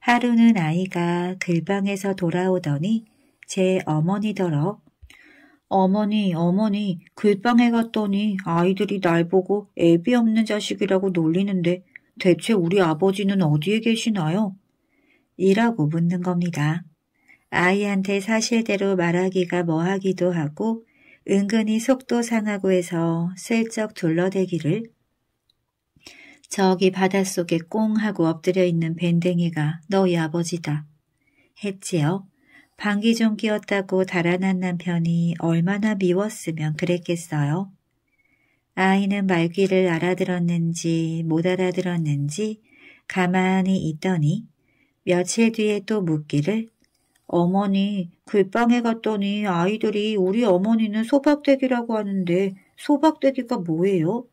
하루는 아이가 글방에서 그 돌아오더니 제 어머니더러 어머니 어머니 글방에 그 갔더니 아이들이 날 보고 애비 없는 자식이라고 놀리는데 대체 우리 아버지는 어디에 계시나요? 이라고 묻는 겁니다. 아이한테 사실대로 말하기가 뭐하기도 하고 은근히 속도 상하고 해서 슬쩍 둘러대기를 저기 바닷속에 꽁 하고 엎드려 있는 밴댕이가 너희 아버지다 했지요. 방귀 좀 뀌었다고 달아난 남편이 얼마나 미웠으면 그랬겠어요. 아이는 말귀를 알아들었는지 못 알아들었는지 가만히 있더니 며칠 뒤에 또 묻기를 어머니 굴방에 갔더니 아이들이 우리 어머니는 소박대기라고 하는데 소박대기가 뭐예요?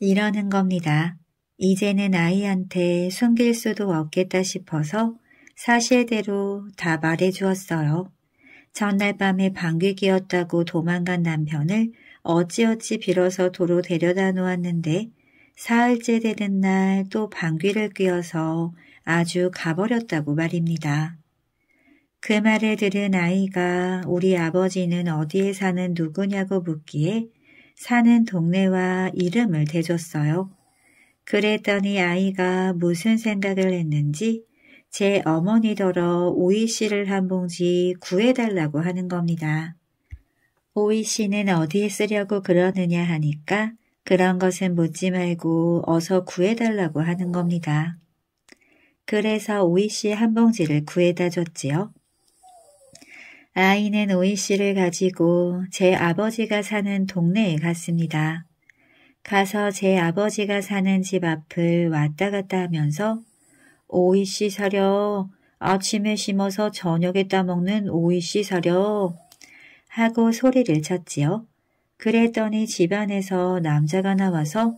이러는 겁니다. 이제는 아이한테 숨길 수도 없겠다 싶어서 사실대로 다 말해주었어요. 전날 밤에 방귀기였다고 도망간 남편을 어찌어찌 빌어서 도로 데려다 놓았는데 사흘째 되는 날 또 방귀를 뀌어서 아주 가버렸다고 말입니다. 그 말을 들은 아이가 우리 아버지는 어디에 사는 누구냐고 묻기에 사는 동네와 이름을 대줬어요. 그랬더니 아이가 무슨 생각을 했는지 제 어머니더러 오이씨를 한 봉지 구해달라고 하는 겁니다. 오이 씨는 어디에 쓰려고 그러느냐 하니까 그런 것은 묻지 말고 어서 구해달라고 하는 겁니다. 그래서 오이 씨 한 봉지를 구해다 줬지요. 아이는 오이 씨를 가지고 제 아버지가 사는 동네에 갔습니다. 가서 제 아버지가 사는 집 앞을 왔다 갔다 하면서 오이 씨 사려 아침에 심어서 저녁에 따먹는 오이 씨 사려 하고 소리를 쳤지요. 그랬더니 집안에서 남자가 나와서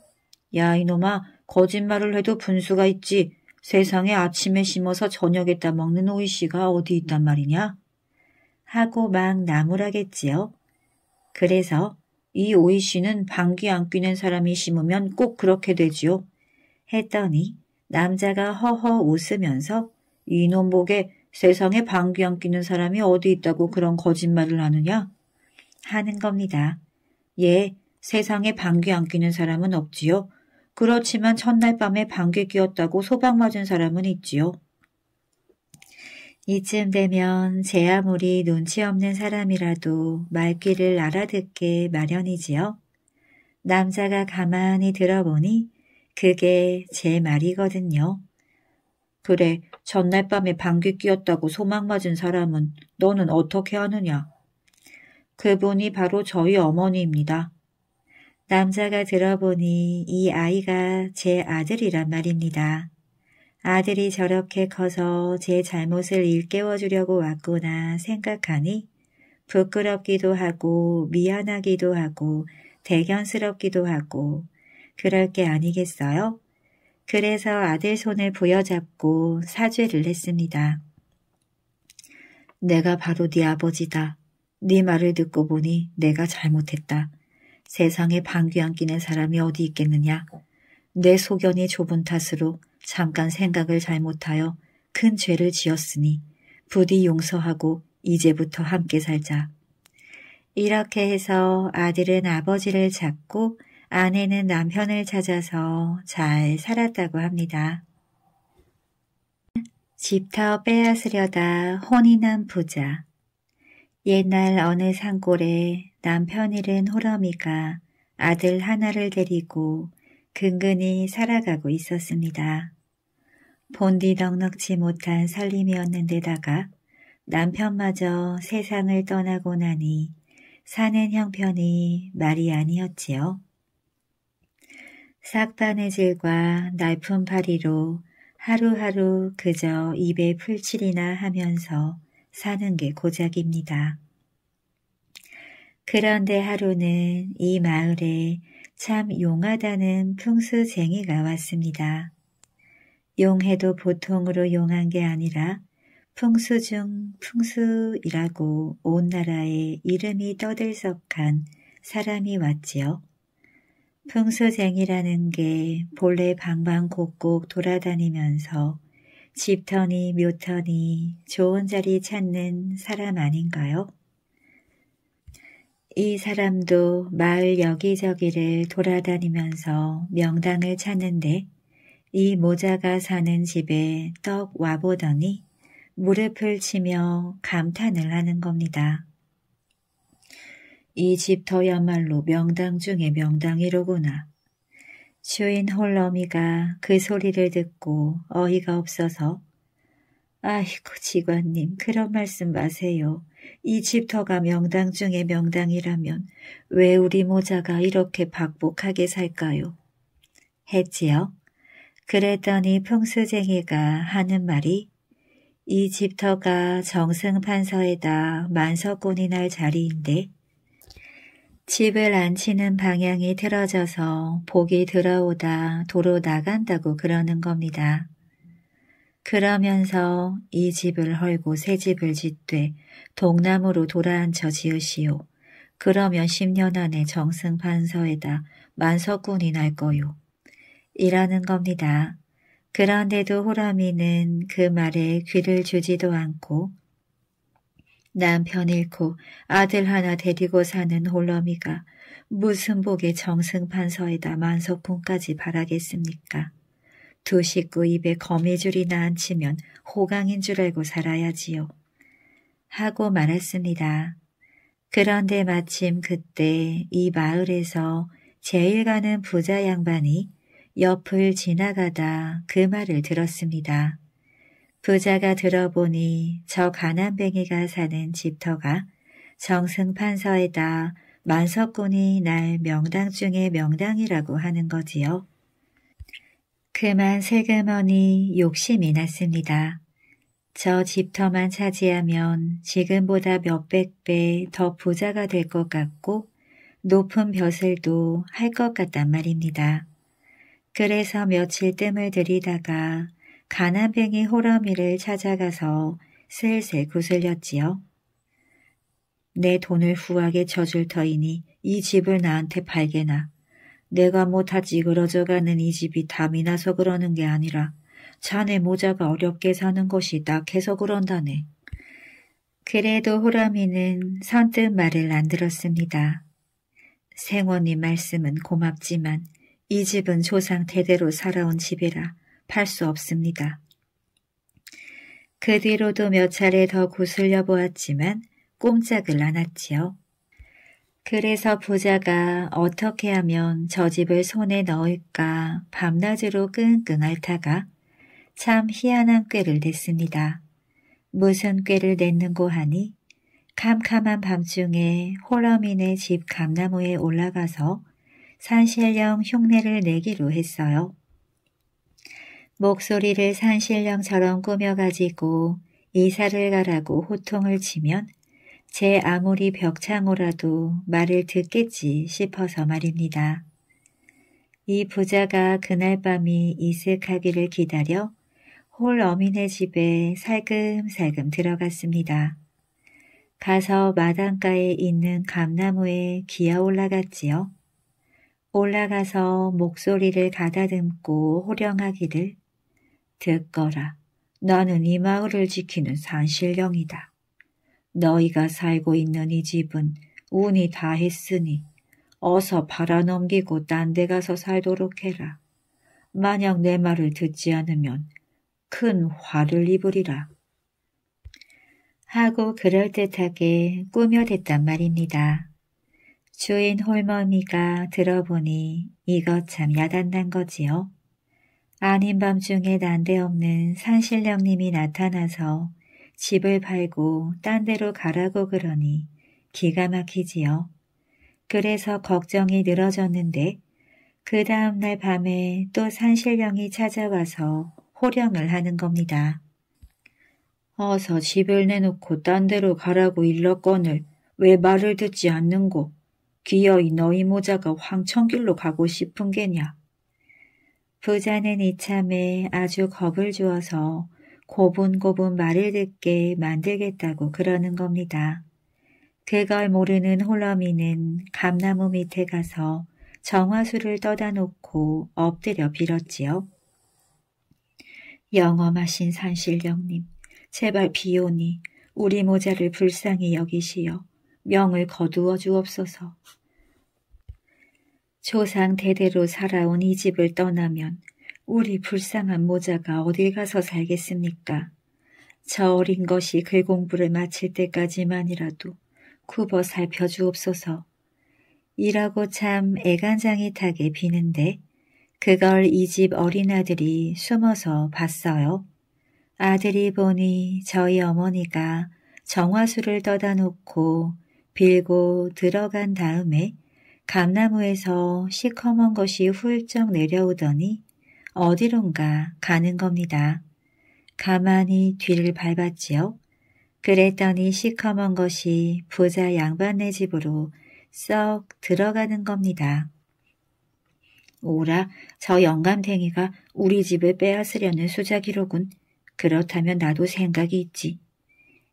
야 이놈아 거짓말을 해도 분수가 있지. 세상에 아침에 심어서 저녁에 따먹는 오이씨가 어디 있단 말이냐? 하고 막 나무라겠지요. 그래서 이 오이씨는 방귀 안 뀌는 사람이 심으면 꼭 그렇게 되지요. 했더니 남자가 허허 웃으면서 이놈 보게 세상에 방귀 안 끼는 사람이 어디 있다고 그런 거짓말을 하느냐? 하는 겁니다. 예, 세상에 방귀 안 끼는 사람은 없지요. 그렇지만 첫날 밤에 방귀 끼었다고 소방맞은 사람은 있지요. 이쯤 되면 제 아무리 눈치 없는 사람이라도 말귀를 알아듣게 마련이지요. 남자가 가만히 들어보니 그게 제 말이거든요. 그래, 전날 밤에 방귀 뀌었다고 소망맞은 사람은 너는 어떻게 하느냐? 그분이 바로 저희 어머니입니다. 남자가 들어보니 이 아이가 제 아들이란 말입니다. 아들이 저렇게 커서 제 잘못을 일깨워 주려고 왔구나 생각하니 부끄럽기도 하고 미안하기도 하고 대견스럽기도 하고 그럴 게 아니겠어요? 그래서 아들 손을 부여잡고 사죄를 했습니다. 내가 바로 네 아버지다. 네 말을 듣고 보니 내가 잘못했다. 세상에 방귀안 끼는 사람이 어디 있겠느냐. 내 소견이 좁은 탓으로 잠깐 생각을 잘못하여 큰 죄를 지었으니 부디 용서하고 이제부터 함께 살자. 이렇게 해서 아들은 아버지를 잡고 아내는 남편을 찾아서 잘 살았다고 합니다. 집터 빼앗으려다 혼이 난 부자. 옛날 어느 산골에 남편 잃은 호러미가 아들 하나를 데리고 근근히 살아가고 있었습니다. 본디 넉넉지 못한 살림이었는데다가 남편마저 세상을 떠나고 나니 사는 형편이 말이 아니었지요. 삭바느질과 날품팔이로 하루하루 그저 입에 풀칠이나 하면서 사는 게 고작입니다. 그런데 하루는 이 마을에 참 용하다는 풍수쟁이가 왔습니다. 용해도 보통으로 용한 게 아니라 풍수 중 풍수이라고 온 나라에 이름이 떠들썩한 사람이 왔지요. 풍수쟁이라는 게 본래 방방곡곡 돌아다니면서 집터니 묘터니 좋은 자리 찾는 사람 아닌가요? 이 사람도 마을 여기저기를 돌아다니면서 명당을 찾는데 이 모자가 사는 집에 떡 와보더니 무릎을 치며 감탄을 하는 겁니다. 이 집터야말로 명당 중의 명당이로구나. 주인 홀러미가 그 소리를 듣고 어이가 없어서 아이고 직원님 그런 말씀 마세요. 이 집터가 명당 중의 명당이라면 왜 우리 모자가 이렇게 박복하게 살까요? 했지요. 그랬더니 풍수쟁이가 하는 말이 이 집터가 정승판서에다 만석군이 날 자리인데 집을 안치는 방향이 틀어져서 복이 들어오다 도로 나간다고 그러는 겁니다. 그러면서 이 집을 헐고 새 집을 짓되 동남으로 돌아앉혀 지으시오. 그러면 10년 안에 정승판서에다 만석군이 날 거요. 이라는 겁니다. 그런데도 호라미는그 말에 귀를 주지도 않고 남편 잃고 아들 하나 데리고 사는 홀러미가 무슨 복의 정승판서에다 만석품까지 바라겠습니까. 두 식구 입에 거미줄이나 앉히면 호강인 줄 알고 살아야지요. 하고 말았습니다. 그런데 마침 그때 이 마을에서 제일 가는 부자 양반이 옆을 지나가다 그 말을 들었습니다. 부자가 들어보니 저 가난뱅이가 사는 집터가 정승판서에 다 만석군이 날 명당 중에 명당이라고 하는 거지요. 그만 세금머니 욕심이 났습니다. 저 집터만 차지하면 지금보다 몇백 배 더 부자가 될 것 같고 높은 벼슬도 할 것 같단 말입니다. 그래서 며칠 뜸을 들이다가 가나뱅이 호러미를 찾아가서 슬슬 구슬렸지요. 내 돈을 후하게 져줄 터이니 이 집을 나한테 팔게나. 내가 뭐다 찌그러져가는 이 집이 담이 나서 그러는 게 아니라 자네 모자가 어렵게 사는 것이 딱해서 그런다네. 그래도 호람이는 선뜻 말을 안 들었습니다. 생원님 말씀은 고맙지만 이 집은 조상 대대로 살아온 집이라 갚수 없습니다. 그 뒤로도 몇 차례 더구슬려 보았지만 꼼짝을 않았지요. 그래서 부자가 어떻게 하면 저 집을 손에 넣을까 밤낮으로 끙끙 앓다가 참 희한한 꾀를 냈습니다. 무슨 꾀를 냈는고 하니 캄캄한 밤중에 호러민의 집 감나무에 올라가서 산실령 흉내를 내기로 했어요. 목소리를 산신령처럼 꾸며가지고 이사를 가라고 호통을 치면 제 아무리 벽창호라도 말을 듣겠지 싶어서 말입니다. 이 부자가 그날 밤이 이슥하기를 기다려 홀 어민의 집에 살금살금 들어갔습니다. 가서 마당가에 있는 감나무에 기어 올라갔지요. 올라가서 목소리를 가다듬고 호령하기를 듣거라. 나는 이 마을을 지키는 산신령이다. 너희가 살고 있는 이 집은 운이 다 했으니 어서 팔아넘기고 딴 데 가서 살도록 해라. 만약 내 말을 듣지 않으면 큰 화를 입으리라. 하고 그럴듯하게 꾸며댔단 말입니다. 주인 홀머니가 들어보니 이것 참 야단난 거지요. 아닌 밤중에 난데없는 산신령님이 나타나서 집을 팔고 딴 데로 가라고 그러니 기가 막히지요. 그래서 걱정이 늘어졌는데 그 다음날 밤에 또 산신령이 찾아와서 호령을 하는 겁니다. 어서 집을 내놓고 딴 데로 가라고 일렀거늘 왜 말을 듣지 않는고 기어이 너희 모자가 황천길로 가고 싶은 게냐. 부자는 이참에 아주 겁을 주어서 고분고분 말을 듣게 만들겠다고 그러는 겁니다. 그걸 모르는 홀러미는 감나무 밑에 가서 정화수를 떠다 놓고 엎드려 빌었지요. 영험하신 산신령님, 제발 비오니 우리 모자를 불쌍히 여기시어 명을 거두어 주옵소서. 조상 대대로 살아온 이 집을 떠나면 우리 불쌍한 모자가 어딜 가서 살겠습니까? 저 어린 것이 글 공부를 마칠 때까지만이라도 굽어 살펴주옵소서. 이라고 참 애간장이 타게 비는데 그걸 이 집 어린아들이 숨어서 봤어요. 아들이 보니 저희 어머니가 정화수를 떠다 놓고 빌고 들어간 다음에 감나무에서 시커먼 것이 훌쩍 내려오더니 어디론가 가는 겁니다. 가만히 뒤를 밟았지요. 그랬더니 시커먼 것이 부자 양반네 집으로 썩 들어가는 겁니다. 오라, 저 영감탱이가 우리 집을 빼앗으려는 수작이로군. 그렇다면 나도 생각이 있지.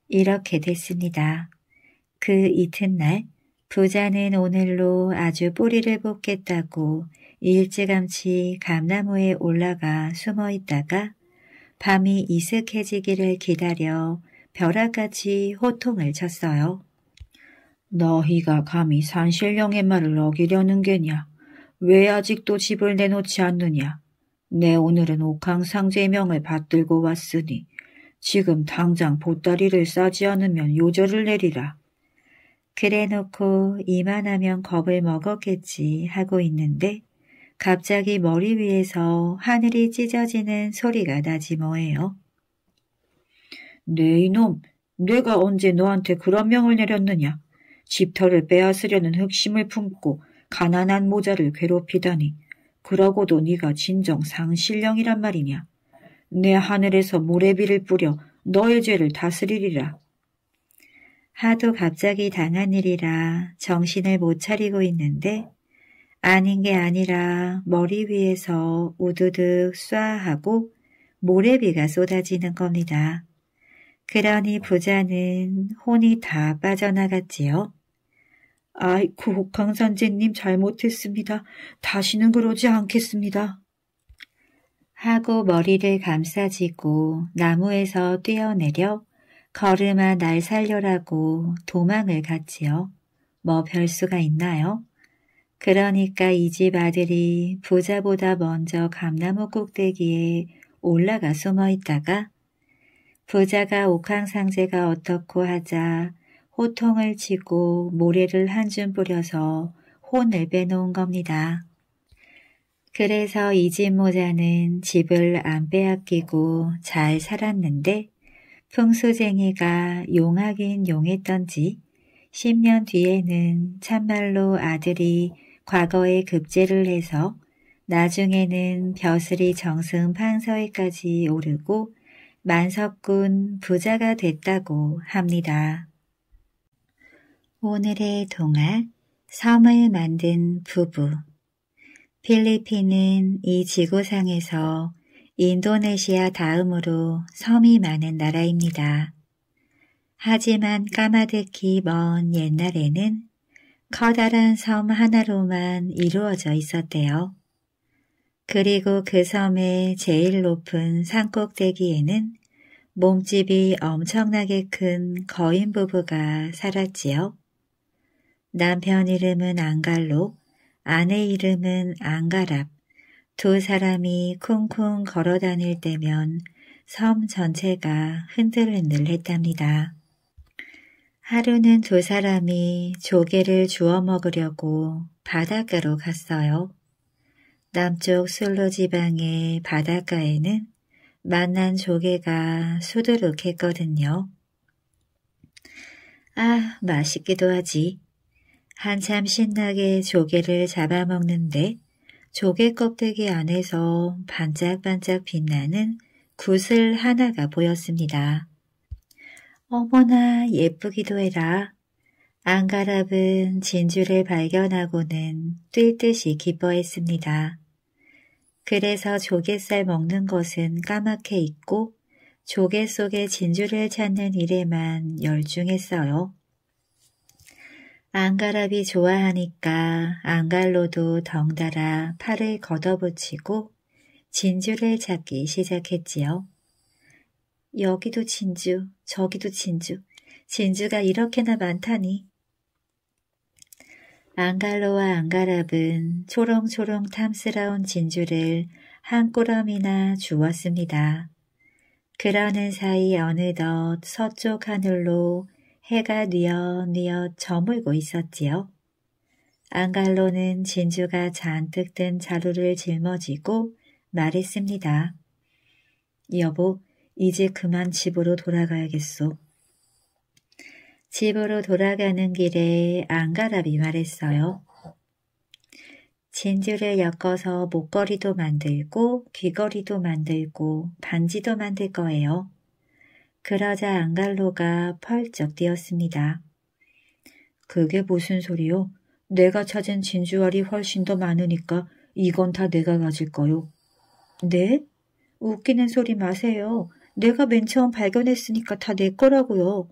이렇게 됐습니다. 그 이튿날 부자는 오늘로 아주 뿌리를 뽑겠다고 일찌감치 감나무에 올라가 숨어 있다가 밤이 이슥해지기를 기다려 벼락같이 호통을 쳤어요. 너희가 감히 산신령의 말을 어기려는 게냐? 왜 아직도 집을 내놓지 않느냐? 내 오늘은 옥황상제 명을 받들고 왔으니 지금 당장 보따리를 싸지 않으면 요절을 내리라. 그래놓고 이만하면 겁을 먹었겠지 하고 있는데 갑자기 머리 위에서 하늘이 찢어지는 소리가 나지 뭐예요. 네 이놈, 내가 언제 너한테 그런 명을 내렸느냐. 집터를 빼앗으려는 흑심을 품고 가난한 모자를 괴롭히다니. 그러고도 네가 진정 상실령이란 말이냐. 내 하늘에서 모래비를 뿌려 너의 죄를 다스리리라. 하도 갑자기 당한 일이라 정신을 못 차리고 있는데 아닌 게 아니라 머리 위에서 우두둑 쏴하고 모래비가 쏟아지는 겁니다. 그러니 부자는 혼이 다 빠져나갔지요. 아이고, 강선재님 잘못했습니다. 다시는 그러지 않겠습니다. 하고 머리를 감싸지고 나무에서 뛰어내려 걸음아 날 살려라고 도망을 갔지요. 뭐 별수가 있나요? 그러니까 이 집 아들이 부자보다 먼저 감나무 꼭대기에 올라가 숨어 있다가 부자가 옥황상제가 어떻고 하자 호통을 치고 모래를 한 줌 뿌려서 혼을 빼놓은 겁니다. 그래서 이 집 모자는 집을 안 빼앗기고 잘 살았는데 풍수쟁이가 용하긴 용했던지 10년 뒤에는 참말로 아들이 과거에 급제를 해서 나중에는 벼슬이 정승 판서에까지 오르고 만석군 부자가 됐다고 합니다. 오늘의 동화 섬을 만든 부부 필리핀은 이 지구상에서 인도네시아 다음으로 섬이 많은 나라입니다. 하지만 까마득히 먼 옛날에는 커다란 섬 하나로만 이루어져 있었대요. 그리고 그 섬의 제일 높은 산꼭대기에는 몸집이 엄청나게 큰 거인 부부가 살았지요. 남편 이름은 안갈록 아내 이름은 안가랍. 두 사람이 쿵쿵 걸어 다닐 때면 섬 전체가 흔들흔들 했답니다. 하루는 두 사람이 조개를 주워 먹으려고 바닷가로 갔어요. 남쪽 술로 지방의 바닷가에는 만난 조개가 수두룩했거든요. 아, 맛있기도 하지. 한참 신나게 조개를 잡아먹는데 조개 껍데기 안에서 반짝반짝 빛나는 구슬 하나가 보였습니다. 어머나 예쁘기도 해라. 안가랍은 진주를 발견하고는 뛸 듯이 기뻐했습니다. 그래서 조개살 먹는 것은 까맣게 잊고 조개 속에 진주를 찾는 일에만 열중했어요. 안갈랍이 좋아하니까 안갈로도 덩달아 팔을 걷어붙이고 진주를 찾기 시작했지요. 여기도 진주, 저기도 진주, 진주가 이렇게나 많다니. 안갈로와 안가랍은 초롱초롱 탐스러운 진주를 한 꼬럼이나 주었습니다. 그러는 사이 어느덧 서쪽 하늘로 해가 뉘어뉘어 저물고 있었지요. 안갈로는 진주가 잔뜩 든 자루를 짊어지고 말했습니다. 여보, 이제 그만 집으로 돌아가야겠소. 집으로 돌아가는 길에 안가랍이 말했어요. 진주를 엮어서 목걸이도 만들고 귀걸이도 만들고 반지도 만들 거예요. 그러자 안갈로가 펄쩍 뛰었습니다. 그게 무슨 소리요? 내가 찾은 진주알이 훨씬 더 많으니까 이건 다 내가 가질 거요. 네? 웃기는 소리 마세요. 내가 맨 처음 발견했으니까 다 내 거라고요.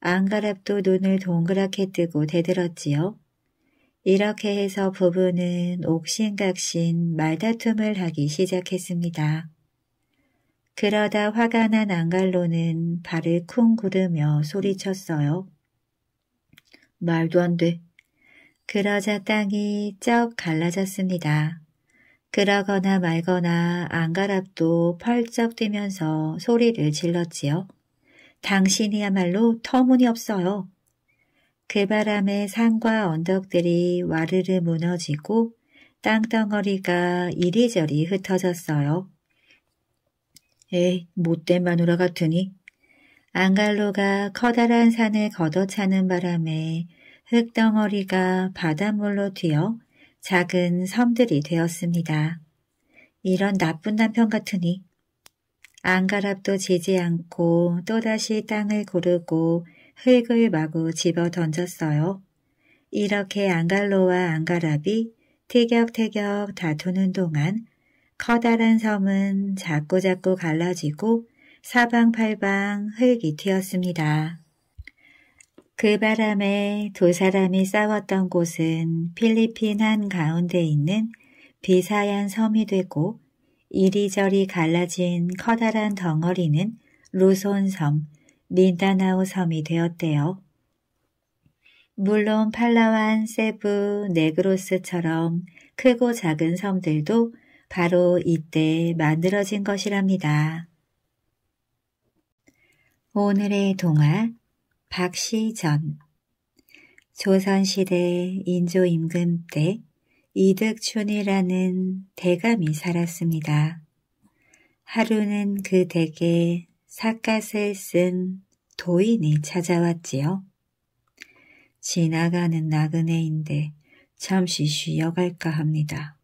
안가랍도 눈을 동그랗게 뜨고 대들었지요. 이렇게 해서 부부는 옥신각신 말다툼을 하기 시작했습니다. 그러다 화가 난 안갈로는 발을 쿵 구르며 소리쳤어요. 말도 안 돼. 그러자 땅이 쩍 갈라졌습니다. 그러거나 말거나 안가랍도 펄쩍 뛰면서 소리를 질렀지요. 당신이야말로 터무니없어요. 그 바람에 산과 언덕들이 와르르 무너지고 땅덩어리가 이리저리 흩어졌어요. 에이, 못된 마누라 같으니. 안갈로가 커다란 산을 걷어차는 바람에 흙덩어리가 바닷물로 튀어 작은 섬들이 되었습니다. 이런 나쁜 남편 같으니. 안가랍도 지지 않고 또다시 땅을 고르고 흙을 마구 집어 던졌어요. 이렇게 안갈로와 안가랍이 티격태격 다투는 동안 커다란 섬은 자꾸자꾸 갈라지고 사방팔방 흙이 튀었습니다. 그 바람에 두 사람이 싸웠던 곳은 필리핀 한 가운데 있는 비사얀 섬이 되고 이리저리 갈라진 커다란 덩어리는 루손섬, 민다나오 섬이 되었대요. 물론 팔라완, 세부, 네그로스처럼 크고 작은 섬들도 바로 이때 만들어진 것이랍니다. 오늘의 동화 박시전 조선시대 인조임금 때 이득춘이라는 대감이 살았습니다. 하루는 그 댁에 삿갓을 쓴 도인이 찾아왔지요. 지나가는 나그네인데 잠시 쉬어갈까 합니다.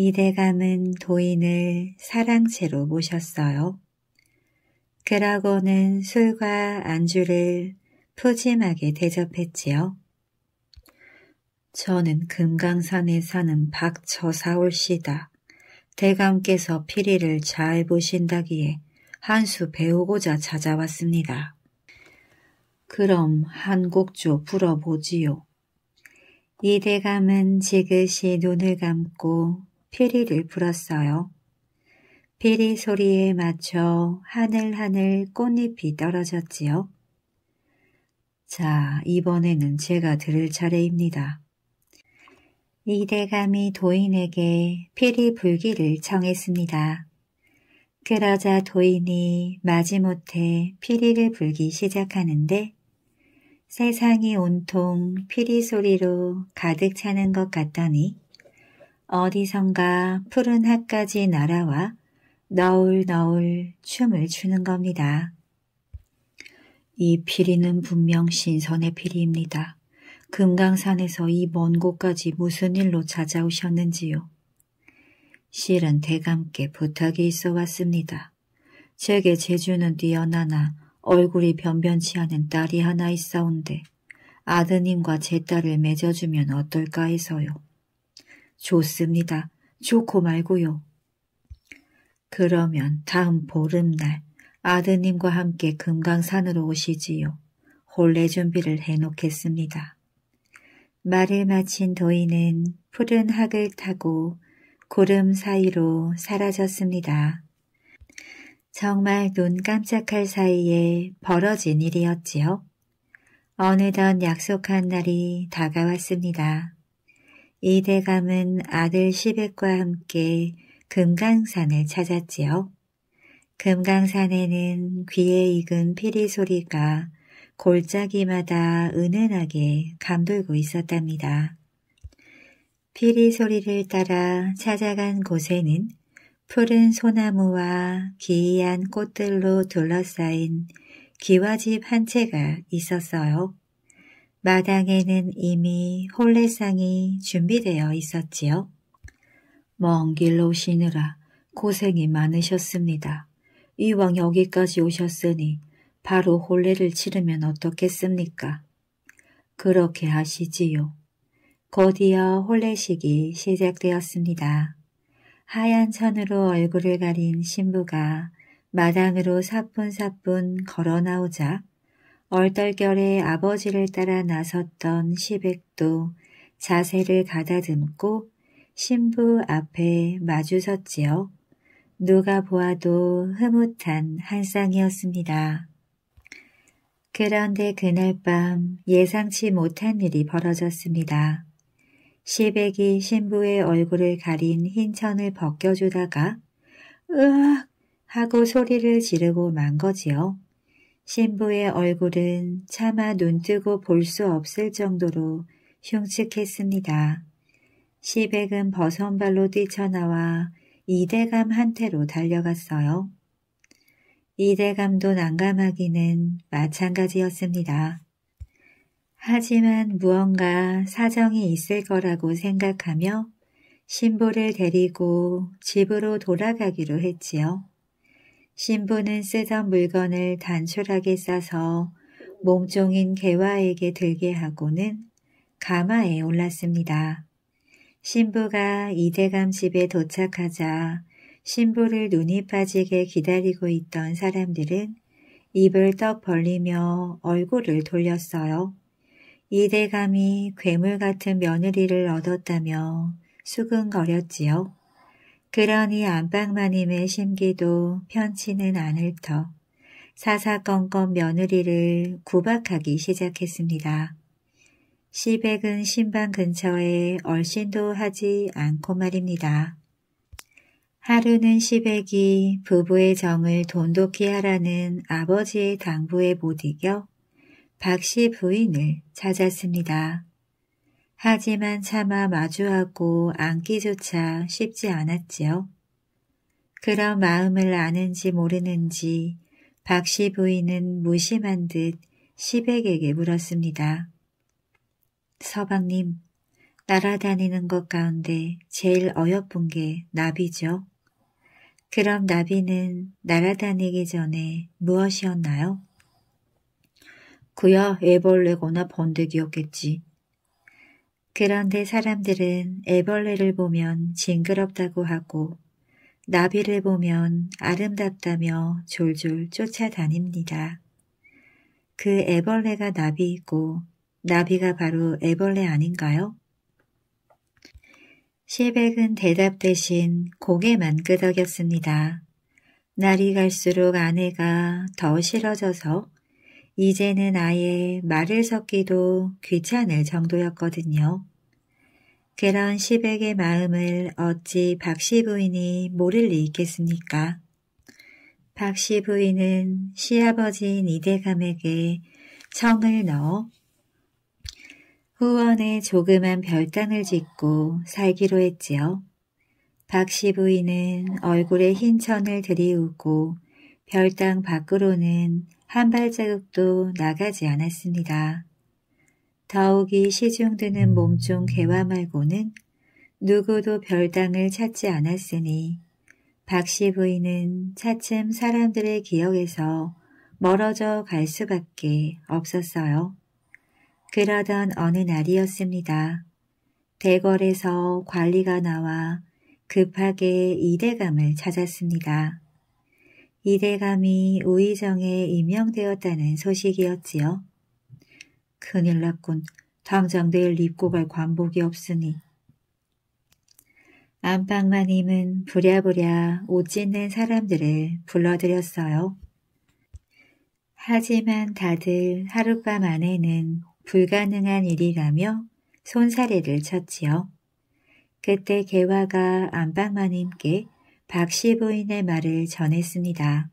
이대감은 도인을 사랑채로 모셨어요. 그러고는 술과 안주를 푸짐하게 대접했지요. 저는 금강산에 사는 박처사올씨다 대감께서 피리를 잘 보신다기에 한 수 배우고자 찾아왔습니다. 그럼 한곡조 불어보지요. 이 대감은 지그시 눈을 감고 피리를 불었어요. 피리 소리에 맞춰 하늘하늘 꽃잎이 떨어졌지요. 자, 이번에는 제가 들을 차례입니다. 이대감이 도인에게 피리 불기를 청했습니다. 그러자 도인이 마지못해 피리를 불기 시작하는데 세상이 온통 피리 소리로 가득 차는 것 같더니 어디선가 푸른 하까지 날아와 너울너울 춤을 추는 겁니다. 이 피리는 분명 신선의 피리입니다. 금강산에서 이 먼 곳까지 무슨 일로 찾아오셨는지요? 실은 대감께 부탁이 있어 왔습니다. 제게 재주는 뛰어나나 얼굴이 변변치 않은 딸이 하나 있어온데 아드님과 제 딸을 맺어주면 어떨까 해서요. 좋습니다. 좋고 말고요. 그러면 다음 보름날 아드님과 함께 금강산으로 오시지요. 홀례 준비를 해놓겠습니다. 말을 마친 도인은 푸른 학을 타고 구름 사이로 사라졌습니다. 정말 눈 깜짝할 사이에 벌어진 일이었지요. 어느덧 약속한 날이 다가왔습니다. 이 대감은 아들 시백과 함께 금강산을 찾았지요. 금강산에는 귀에 익은 피리 소리가 골짜기마다 은은하게 감돌고 있었답니다. 피리 소리를 따라 찾아간 곳에는 푸른 소나무와 기이한 꽃들로 둘러싸인 기와집 한 채가 있었어요. 마당에는 이미 홀레상이 준비되어 있었지요. 먼길 오시느라 고생이 많으셨습니다. 이왕 여기까지 오셨으니 바로 홀레를 치르면 어떻겠습니까? 그렇게 하시지요. 곧이어 홀레식이 시작되었습니다. 하얀 천으로 얼굴을 가린 신부가 마당으로 사뿐사뿐 걸어 나오자 얼떨결에 아버지를 따라 나섰던 시백도 자세를 가다듬고 신부 앞에 마주 섰지요. 누가 보아도 흐뭇한 한 쌍이었습니다. 그런데 그날 밤 예상치 못한 일이 벌어졌습니다. 시백이 신부의 얼굴을 가린 흰 천을 벗겨주다가 으악 하고 소리를 지르고 만 거지요. 신부의 얼굴은 차마 눈뜨고 볼 수 없을 정도로 흉측했습니다. 시백은 벗은발로 뛰쳐나와 이대감 한테로 달려갔어요. 이대감도 난감하기는 마찬가지였습니다. 하지만 무언가 사정이 있을 거라고 생각하며 신부를 데리고 집으로 돌아가기로 했지요. 신부는 쓰던 물건을 단촐하게 싸서 몸종인 개화에게 들게 하고는 가마에 올랐습니다. 신부가 이대감 집에 도착하자 신부를 눈이 빠지게 기다리고 있던 사람들은 입을 떡 벌리며 얼굴을 돌렸어요. 이대감이 괴물 같은 며느리를 얻었다며 수근거렸지요. 그러니 안방마님의 심기도 편치는 않을 터 사사건건 며느리를 구박하기 시작했습니다. 시백은 신방 근처에 얼씬도 하지 않고 말입니다. 하루는 시백이 부부의 정을 돈독히 하라는 아버지의 당부에 못 이겨 박씨 부인을 찾았습니다. 하지만 차마 마주하고 앉기조차 쉽지 않았지요. 그런 마음을 아는지 모르는지 박씨 부인은 무심한 듯 시백에게 물었습니다. 서방님, 날아다니는 것 가운데 제일 어여쁜 게 나비죠. 그럼 나비는 날아다니기 전에 무엇이었나요? 그야 애벌레거나 번데기였겠지. 그런데 사람들은 애벌레를 보면 징그럽다고 하고 나비를 보면 아름답다며 졸졸 쫓아다닙니다. 그 애벌레가 나비이고 나비가 바로 애벌레 아닌가요? 시백은 대답 대신 고개만 끄덕였습니다. 날이 갈수록 아내가 더 싫어져서 이제는 아예 말을 섞기도 귀찮을 정도였거든요. 그런 시백의 마음을 어찌 박씨 부인이 모를 리 있겠습니까? 박씨 부인은 시아버지인 이대감에게 청을 넣어 후원에 조그만 별장을 짓고 살기로 했지요. 박씨 부인은 얼굴에 흰 천을 들이우고 별당 밖으로는 한 발자국도 나가지 않았습니다. 더욱이 시중드는 몸종 개화 말고는 누구도 별당을 찾지 않았으니 박씨 부인은 차츰 사람들의 기억에서 멀어져 갈 수밖에 없었어요. 그러던 어느 날이었습니다. 대궐에서 관리가 나와 급하게 이대감을 찾았습니다. 이대감이 우의정에 임명되었다는 소식이었지요. 큰일 났군. 당장 내일 입고 갈 관복이 없으니. 안방마님은 부랴부랴 옷짓는 사람들을 불러들였어요. 하지만 다들 하룻밤 안에는 불가능한 일이라며 손사래를 쳤지요. 그때 개화가 안방마님께 박씨 부인의 말을 전했습니다.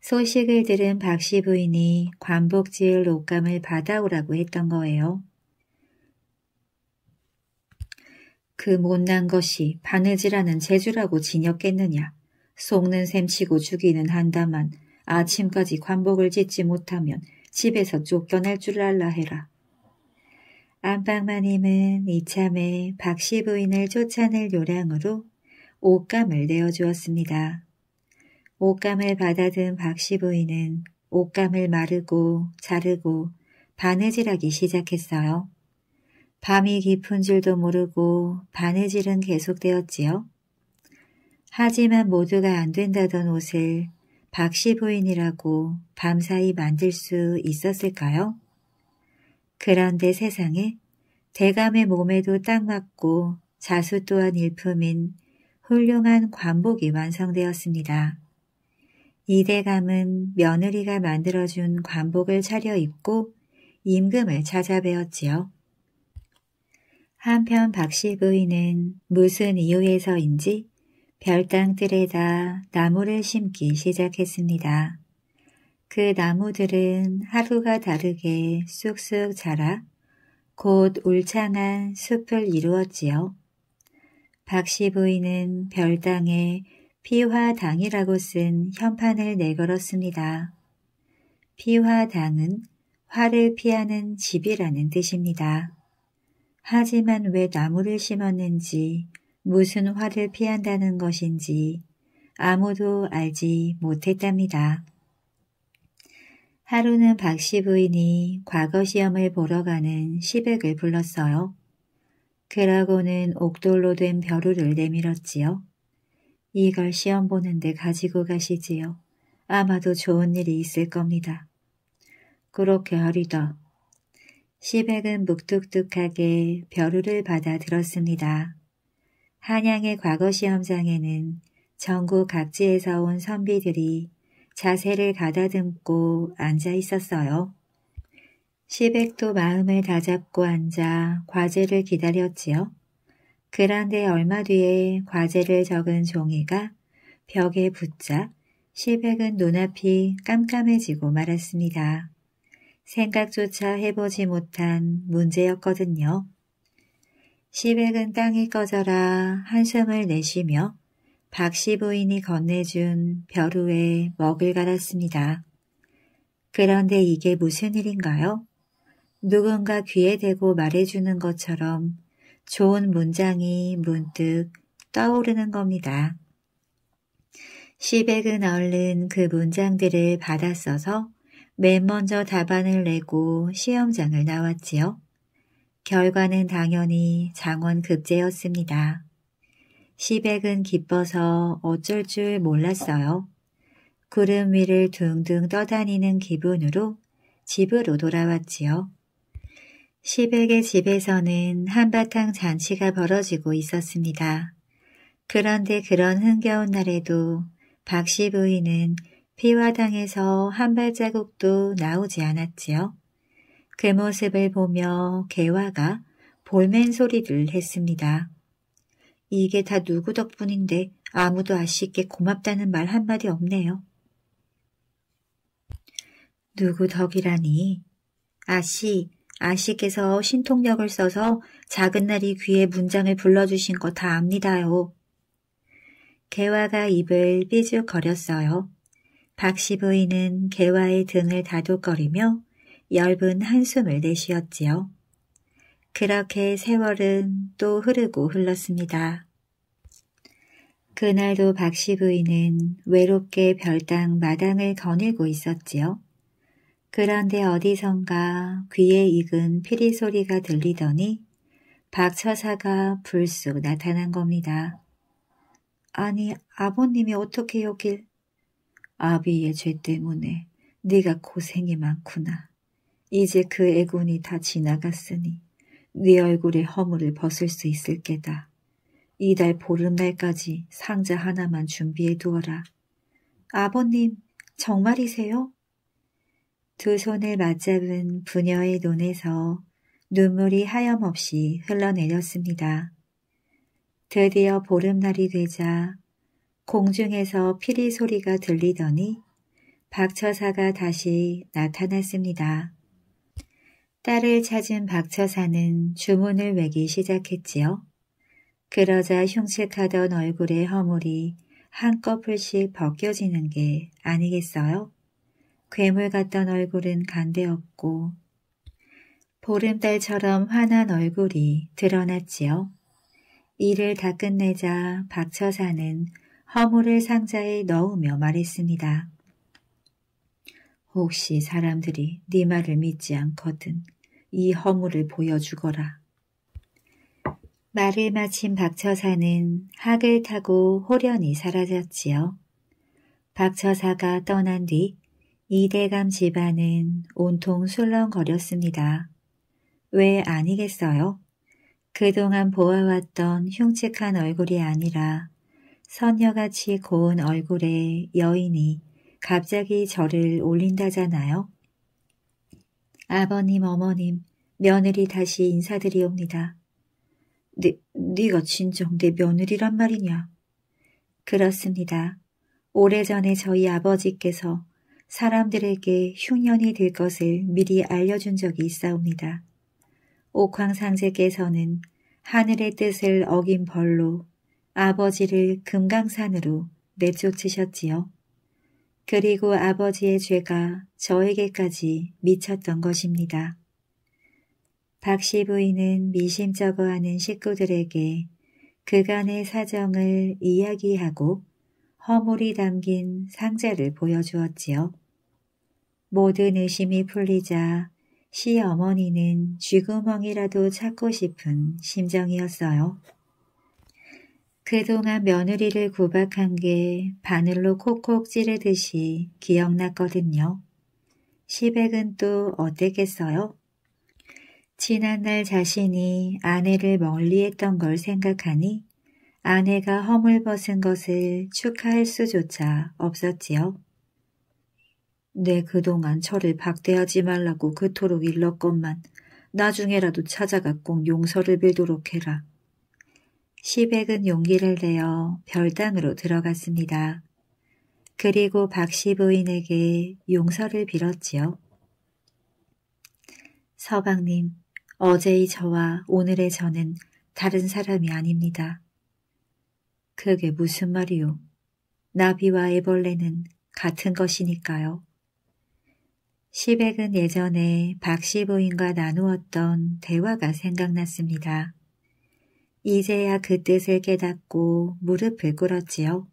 소식을 들은 박씨 부인이 관복 지을 옷감을 받아오라고 했던 거예요. 그 못난 것이 바느질하는 재주라고 지녔겠느냐. 속는 셈치고 죽이는 한다만 아침까지 관복을 짓지 못하면 집에서 쫓겨날 줄 알라 해라. 안방마님은 이참에 박씨 부인을 쫓아낼 요량으로 옷감을 내어주었습니다. 옷감을 받아든 박씨 부인은 옷감을 마르고 자르고 바느질하기 시작했어요. 밤이 깊은 줄도 모르고 바느질은 계속되었지요. 하지만 모두가 안 된다던 옷을 박씨 부인이라고 밤사이 만들 수 있었을까요? 그런데 세상에 대감의 몸에도 딱 맞고 자수 또한 일품인 훌륭한 관복이 완성되었습니다. 이대감은 며느리가 만들어준 관복을 차려입고 임금을 찾아뵈었지요. 한편 박씨 부인은 무슨 이유에서인지 별땅들에다 나무를 심기 시작했습니다. 그 나무들은 하루가 다르게 쑥쑥 자라 곧 울창한 숲을 이루었지요. 박씨 부인은 별당에 피화당이라고 쓴 현판을 내걸었습니다. 피화당은 화를 피하는 집이라는 뜻입니다. 하지만 왜 나무를 심었는지 무슨 화를 피한다는 것인지 아무도 알지 못했답니다. 하루는 박씨 부인이 과거 시험을 보러 가는 시백을 불렀어요. 그라고는 옥돌로 된 벼루를 내밀었지요. 이걸 시험 보는데 가지고 가시지요. 아마도 좋은 일이 있을 겁니다. 그렇게 하리다. 시백은 묵뚝뚝하게 벼루를 받아 들었습니다. 한양의 과거시험장에는 전국 각지에서 온 선비들이 자세를 가다듬고 앉아 있었어요. 시백도 마음을 다잡고 앉아 과제를 기다렸지요. 그런데 얼마 뒤에 과제를 적은 종이가 벽에 붙자 시백은 눈앞이 깜깜해지고 말았습니다. 생각조차 해보지 못한 문제였거든요. 시백은 땅이 꺼져라 한숨을 내쉬며 박씨 부인이 건네준 벼루에 먹을 갈았습니다. 그런데 이게 무슨 일인가요? 누군가 귀에 대고 말해주는 것처럼 좋은 문장이 문득 떠오르는 겁니다. 시백은 얼른 그 문장들을 받아 써서 맨 먼저 답안을 내고 시험장을 나왔지요. 결과는 당연히 장원 급제였습니다. 시백은 기뻐서 어쩔 줄 몰랐어요. 구름 위를 둥둥 떠다니는 기분으로 집으로 돌아왔지요. 시백의 집에서는 한바탕 잔치가 벌어지고 있었습니다. 그런데 그런 흥겨운 날에도 박씨 부인은 피화당에서 한 발자국도 나오지 않았지요. 그 모습을 보며 개화가 볼멘 소리를 했습니다. 이게 다 누구 덕분인데 아무도 아쉽게 고맙다는 말 한마디 없네요. 누구 덕이라니. 아씨, 아씨께서 신통력을 써서 작은 날이 귀에 문장을 불러주신 거 다 압니다요. 개화가 입을 삐죽거렸어요. 박씨 부인은 개화의 등을 다독거리며 엷은 한숨을 내쉬었지요. 그렇게 세월은 또 흐르고 흘렀습니다. 그날도 박씨 부인은 외롭게 별당 마당을 거닐고 있었지요. 그런데 어디선가 귀에 익은 피리 소리가 들리더니 박 처사가 불쑥 나타난 겁니다. 아니 아버님이 어떻게 여길? 아비의 죄 때문에 네가 고생이 많구나. 이제 그 애군이 다 지나갔으니 네 얼굴에 허물을 벗을 수 있을 게다. 이달 보름날까지 상자 하나만 준비해 두어라. 아버님 정말이세요? 두 손을 맞잡은 부녀의 눈에서 눈물이 하염없이 흘러내렸습니다. 드디어 보름날이 되자 공중에서 피리 소리가 들리더니 박처사가 다시 나타났습니다. 딸을 찾은 박처사는 주문을 외기 시작했지요. 그러자 흉측하던 얼굴의 허물이 한꺼풀씩 벗겨지는 게 아니겠어요? 괴물 같던 얼굴은 간대었고 보름달처럼 환한 얼굴이 드러났지요. 일을 다 끝내자 박처사는 허물을 상자에 넣으며 말했습니다. 혹시 사람들이 네 말을 믿지 않거든 이 허물을 보여주거라. 말을 마친 박처사는 학을 타고 호련히 사라졌지요. 박처사가 떠난 뒤 이대감 집안은 온통 술렁거렸습니다. 왜 아니겠어요? 그동안 보아왔던 흉측한 얼굴이 아니라 선녀같이 고운 얼굴의 여인이 갑자기 저를 올린다잖아요. 아버님, 어머님, 며느리 다시 인사드리옵니다. 네, 네가 진정 내 며느리란 말이냐? 그렇습니다. 오래전에 저희 아버지께서 사람들에게 흉년이 될 것을 미리 알려준 적이 있사옵니다. 옥황상제께서는 하늘의 뜻을 어긴 벌로 아버지를 금강산으로 내쫓으셨지요. 그리고 아버지의 죄가 저에게까지 미쳤던 것입니다. 박씨 부인은 미심쩍어하는 식구들에게 그간의 사정을 이야기하고 허물이 담긴 상자를 보여주었지요. 모든 의심이 풀리자 시 어머니는 쥐구멍이라도 찾고 싶은 심정이었어요. 그동안 며느리를 구박한 게 바늘로 콕콕 찌르듯이 기억났거든요. 시백은 또 어땠겠어요? 지난날 자신이 아내를 멀리했던 걸 생각하니 아내가 허물 벗은 것을 축하할 수조차 없었지요. 내 네, 그동안 저를 박대하지 말라고 그토록 일렀건만 나중에라도 찾아가 꼭 용서를 빌도록 해라. 시백은 용기를 내어 별당으로 들어갔습니다. 그리고 박씨 부인에게 용서를 빌었지요. 서방님, 어제의 저와 오늘의 저는 다른 사람이 아닙니다. 그게 무슨 말이요? 나비와 애벌레는 같은 것이니까요. 시백은 예전에 박씨 부인과 나누었던 대화가 생각났습니다. 이제야 그 뜻을 깨닫고 무릎을 꿇었지요.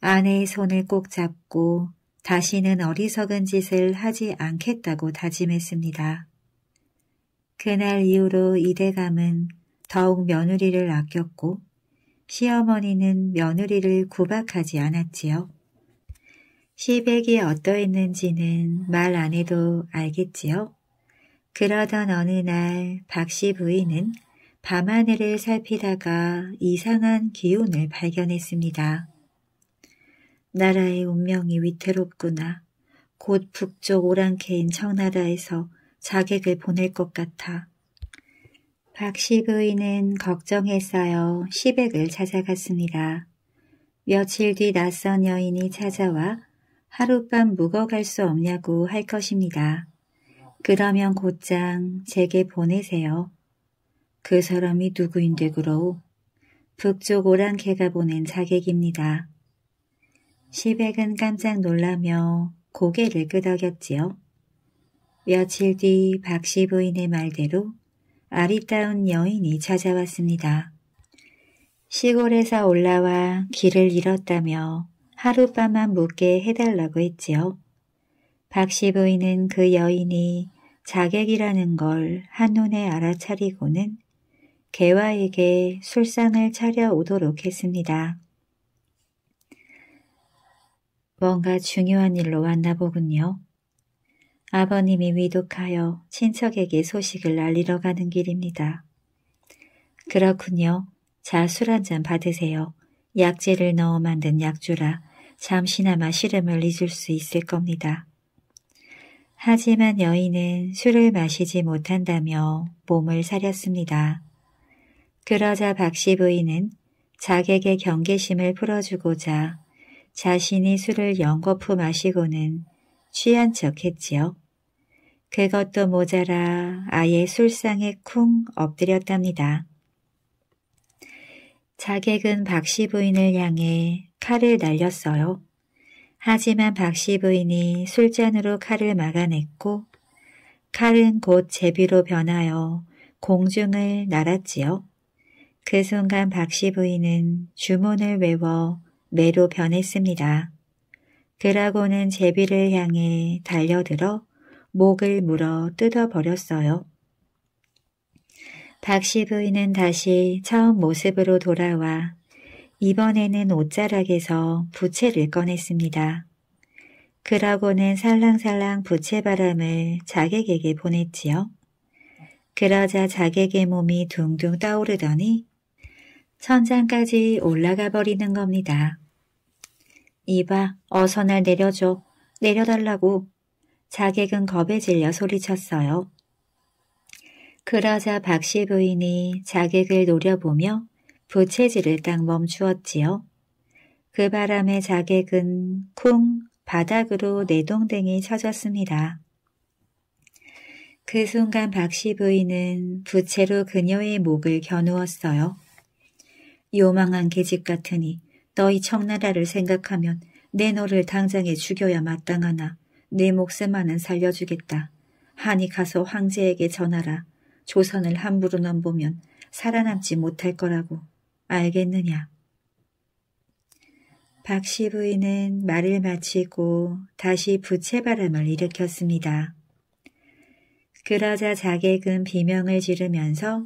아내의 손을 꼭 잡고 다시는 어리석은 짓을 하지 않겠다고 다짐했습니다. 그날 이후로 이대감은 더욱 며느리를 아꼈고 시어머니는 며느리를 구박하지 않았지요. 시백이 어떠했는지는 말 안 해도 알겠지요. 그러던 어느 날 박씨 부인은 밤하늘을 살피다가 이상한 기운을 발견했습니다. 나라의 운명이 위태롭구나. 곧 북쪽 오랑캐인 청나라에서 자객을 보낼 것 같아. 박시부인은 걱정에 쌓여 시백을 찾아갔습니다. 며칠 뒤 낯선 여인이 찾아와 하룻밤 묵어갈 수 없냐고 할 것입니다. 그러면 곧장 제게 보내세요. 그 사람이 누구인데 그러오? 북쪽 오랑캐가 보낸 자객입니다. 시백은 깜짝 놀라며 고개를 끄덕였지요. 며칠 뒤 박씨 부인의 말대로 아리따운 여인이 찾아왔습니다. 시골에서 올라와 길을 잃었다며 하룻밤만 묵게 해달라고 했지요. 박씨 부인은 그 여인이 자객이라는 걸 한눈에 알아차리고는 개화에게 술상을 차려오도록 했습니다. 뭔가 중요한 일로 왔나 보군요. 아버님이 위독하여 친척에게 소식을 알리러 가는 길입니다. 그렇군요. 자, 술 한 잔 받으세요. 약재를 넣어 만든 약주라 잠시나마 시름을 잊을 수 있을 겁니다. 하지만 여인은 술을 마시지 못한다며 몸을 사렸습니다. 그러자 박씨 부인은 자객의 경계심을 풀어주고자 자신이 술을 연거푸 마시고는 취한 척 했지요. 그것도 모자라 아예 술상에 쿵 엎드렸답니다. 자객은 박씨 부인을 향해 칼을 날렸어요. 하지만 박씨 부인이 술잔으로 칼을 막아냈고 칼은 곧 제비로 변하여 공중을 날았지요. 그 순간 박씨 부인은 주문을 외워 매로 변했습니다. 드라곤은 제비를 향해 달려들어 목을 물어 뜯어버렸어요. 박씨 부인은 다시 처음 모습으로 돌아와 이번에는 옷자락에서 부채를 꺼냈습니다. 그라고는 살랑살랑 부채바람을 자객에게 보냈지요. 그러자 자객의 몸이 둥둥 떠오르더니 천장까지 올라가 버리는 겁니다. 이봐, 어서 날 내려줘. 내려달라고. 자객은 겁에 질려 소리쳤어요. 그러자 박씨 부인이 자객을 노려보며 부채질을 딱 멈추었지요. 그 바람에 자객은 쿵 바닥으로 내동댕이 쳐졌습니다. 그 순간 박씨 부인은 부채로 그녀의 목을 겨누었어요. 요망한 계집 같으니 너희 청나라를 생각하면 내 너를 당장에 죽여야 마땅하나 내 목숨만은 살려주겠다. 하니 가서 황제에게 전하라. 조선을 함부로 넘보면 살아남지 못할 거라고. 알겠느냐? 박씨 부인은 말을 마치고 다시 부채바람을 일으켰습니다. 그러자 자객은 비명을 지르면서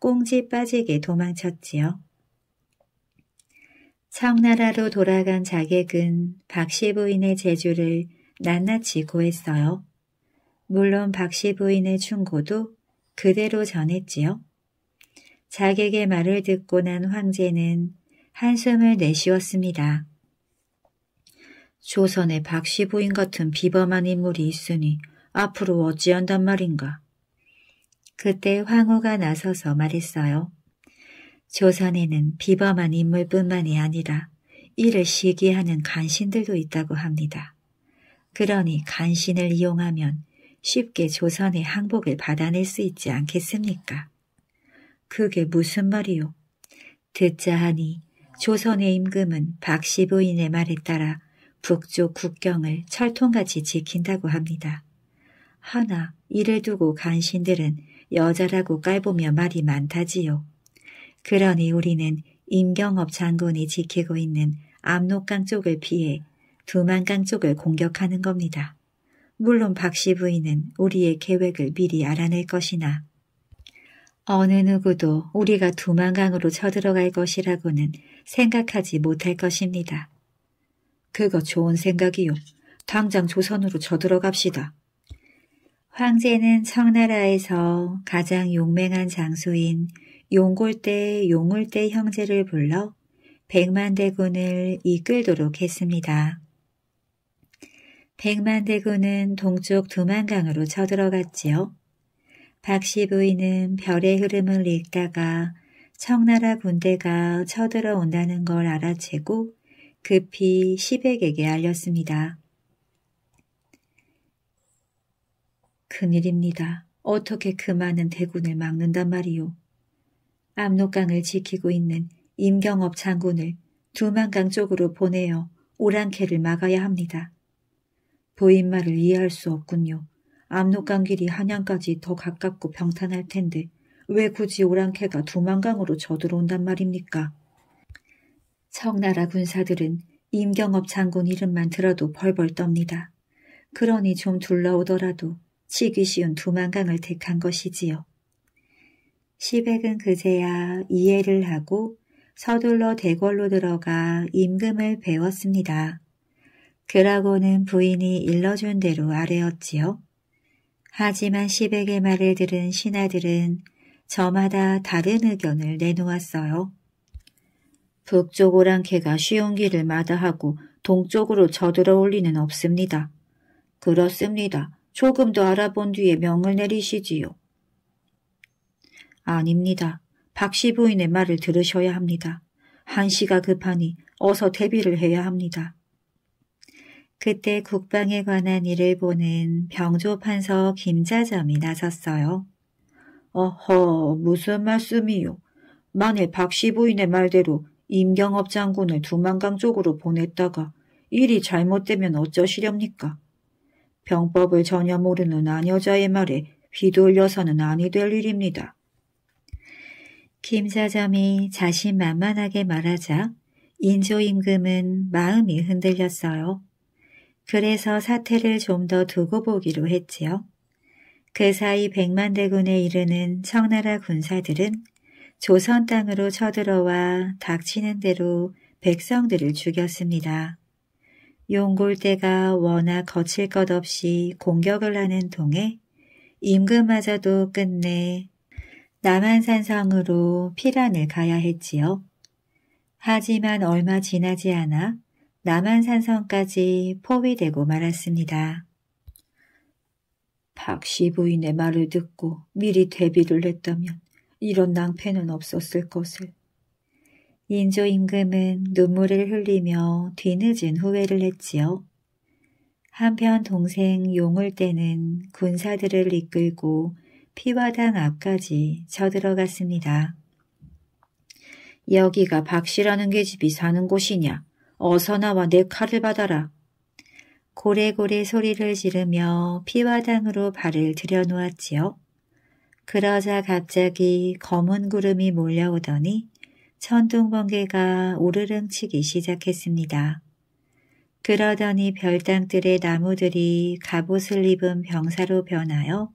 꽁지 빠지게 도망쳤지요. 청나라로 돌아간 자객은 박씨 부인의 재주를 낱낱이 고했어요. 물론 박씨 부인의 충고도 그대로 전했지요. 자객의 말을 듣고 난 황제는 한숨을 내쉬었습니다. 조선의 박씨 부인 같은 비범한 인물이 있으니 앞으로 어찌한단 말인가. 그때 황후가 나서서 말했어요. 조선에는 비범한 인물뿐만이 아니라 이를 시기하는 간신들도 있다고 합니다. 그러니 간신을 이용하면 쉽게 조선의 항복을 받아낼 수 있지 않겠습니까? 그게 무슨 말이오 듣자 하니 조선의 임금은 박씨 부인의 말에 따라 북쪽 국경을 철통같이 지킨다고 합니다. 하나 이를 두고 간신들은 여자라고 깔보며 말이 많다지요. 그러니 우리는 임경업 장군이 지키고 있는 압록강 쪽을 피해 두만강 쪽을 공격하는 겁니다. 물론 박씨 부인은 우리의 계획을 미리 알아낼 것이나 어느 누구도 우리가 두만강으로 쳐들어갈 것이라고는 생각하지 못할 것입니다. 그거 좋은 생각이요. 당장 조선으로 쳐들어갑시다. 황제는 청나라에서 가장 용맹한 장수인 용골대 용울대 형제를 불러 백만대군을 이끌도록 했습니다. 백만대군은 동쪽 두만강으로 쳐들어갔지요. 박씨 부인은 별의 흐름을 읽다가 청나라 군대가 쳐들어온다는 걸 알아채고 급히 시백에게 알렸습니다. 큰일입니다. 어떻게 그 많은 대군을 막는단 말이오. 압록강을 지키고 있는 임경업 장군을 두만강 쪽으로 보내어 오랑캐를 막아야 합니다. 보인말을 이해할 수 없군요. 압록강 길이 한양까지 더 가깝고 병탄할 텐데 왜 굳이 오랑캐가 두만강으로 저들어온단 말입니까? 청나라 군사들은 임경업 장군 이름만 들어도 벌벌 떱니다. 그러니 좀 둘러오더라도 치기 쉬운 두만강을 택한 것이지요. 시백은 그제야 이해를 하고 서둘러 대궐로 들어가 임금을 배웠습니다. 그라고는 부인이 일러준 대로 아래였지요 하지만 시백의 말을 들은 신하들은 저마다 다른 의견을 내놓았어요. 북쪽 오랑캐가 쉬운 길을 마다하고 동쪽으로 저들어 올 리는 없습니다. 그렇습니다. 조금 더 알아본 뒤에 명을 내리시지요. 아닙니다. 박씨부인의 말을 들으셔야 합니다. 한씨가 급하니 어서 대비를 해야 합니다. 그때 국방에 관한 일을 보는 병조판서 김자점이 나섰어요. 어허 무슨 말씀이요. 만일 박씨부인의 말대로 임경업 장군을 두만강 쪽으로 보냈다가 일이 잘못되면 어쩌시렵니까? 병법을 전혀 모르는 아녀자의 말에 휘둘려서는 아니 될 일입니다. 김 사점이 자신만만하게 말하자 인조임금은 마음이 흔들렸어요. 그래서 사태를 좀 더 두고 보기로 했지요. 그 사이 백만 대군에 이르는 청나라 군사들은 조선 땅으로 쳐들어와 닥치는 대로 백성들을 죽였습니다. 용골대가 워낙 거칠 것 없이 공격을 하는 동에 임금마저도 끝내 남한산성으로 피란을 가야 했지요. 하지만 얼마 지나지 않아 남한산성까지 포위되고 말았습니다. 박씨 부인의 말을 듣고 미리 대비를 했다면 이런 낭패는 없었을 것을. 인조임금은 눈물을 흘리며 뒤늦은 후회를 했지요. 한편 동생 용울 때는 군사들을 이끌고 피화당 앞까지 저들어갔습니다 여기가 박씨라는 계집이 사는 곳이냐? 어서 나와 내 칼을 받아라. 고래고래 소리를 지르며 피화당으로 발을 들여놓았지요. 그러자 갑자기 검은 구름이 몰려오더니 천둥번개가 오르릉치기 시작했습니다. 그러더니 별당들의 나무들이 갑옷을 입은 병사로 변하여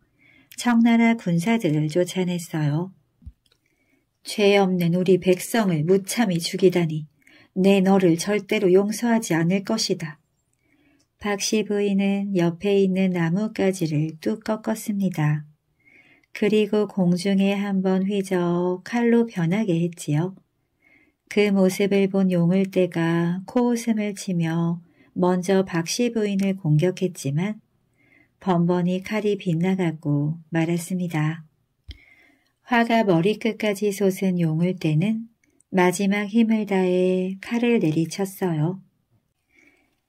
청나라 군사들을 쫓아냈어요. 죄 없는 우리 백성을 무참히 죽이다니 내 너를 절대로 용서하지 않을 것이다. 박씨 부인은 옆에 있는 나뭇가지를 뚝 꺾었습니다. 그리고 공중에 한번 휘저어 칼로 변하게 했지요. 그 모습을 본 용을 때가 코웃음을 치며 먼저 박씨 부인을 공격했지만 번번이 칼이 빗나가고 말았습니다. 화가 머리끝까지 솟은 용을 때는 마지막 힘을 다해 칼을 내리쳤어요.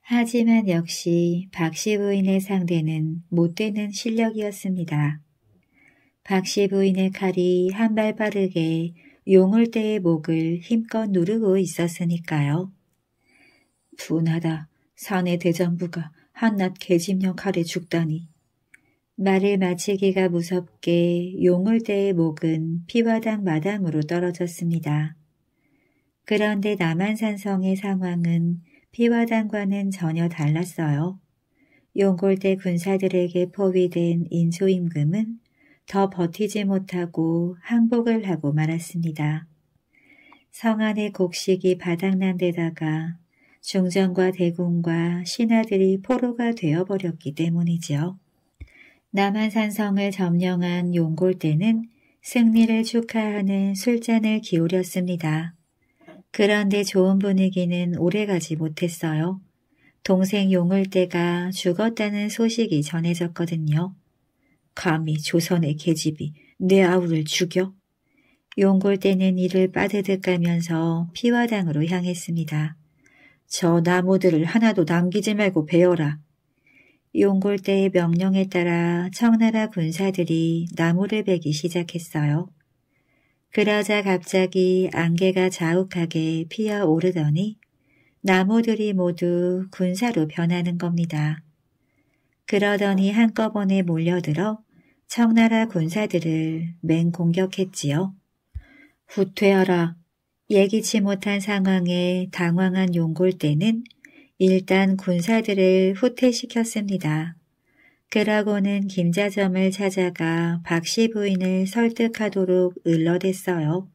하지만 역시 박씨 부인의 상대는 못되는 실력이었습니다. 박씨 부인의 칼이 한 발 빠르게 용울대의 목을 힘껏 누르고 있었으니까요. 분하다. 사내 대장부가 한낱 계집녀 칼에 죽다니. 말을 마치기가 무섭게 용울대의 목은 피와당 마당으로 떨어졌습니다. 그런데 남한산성의 상황은 피와당과는 전혀 달랐어요. 용골대 군사들에게 포위된 인조임금은 더 버티지 못하고 항복을 하고 말았습니다. 성안의 곡식이 바닥난 데다가 중전과 대군과 신하들이 포로가 되어버렸기 때문이지요. 남한산성을 점령한 용골대는 승리를 축하하는 술잔을 기울였습니다. 그런데 좋은 분위기는 오래가지 못했어요. 동생 용을대가 죽었다는 소식이 전해졌거든요. 감히 조선의 계집이 내 아우를 죽여? 용골대는 이를 빠드득 가면서 피화당으로 향했습니다. 저 나무들을 하나도 남기지 말고 베어라. 용골대의 명령에 따라 청나라 군사들이 나무를 베기 시작했어요. 그러자 갑자기 안개가 자욱하게 피어오르더니 나무들이 모두 군사로 변하는 겁니다. 그러더니 한꺼번에 몰려들어 청나라 군사들을 맹 공격했지요. 후퇴하라. 예기치 못한 상황에 당황한 용골대는 일단 군사들을 후퇴시켰습니다. 그러고는 김자점을 찾아가 박씨 부인을 설득하도록 을러댔어요.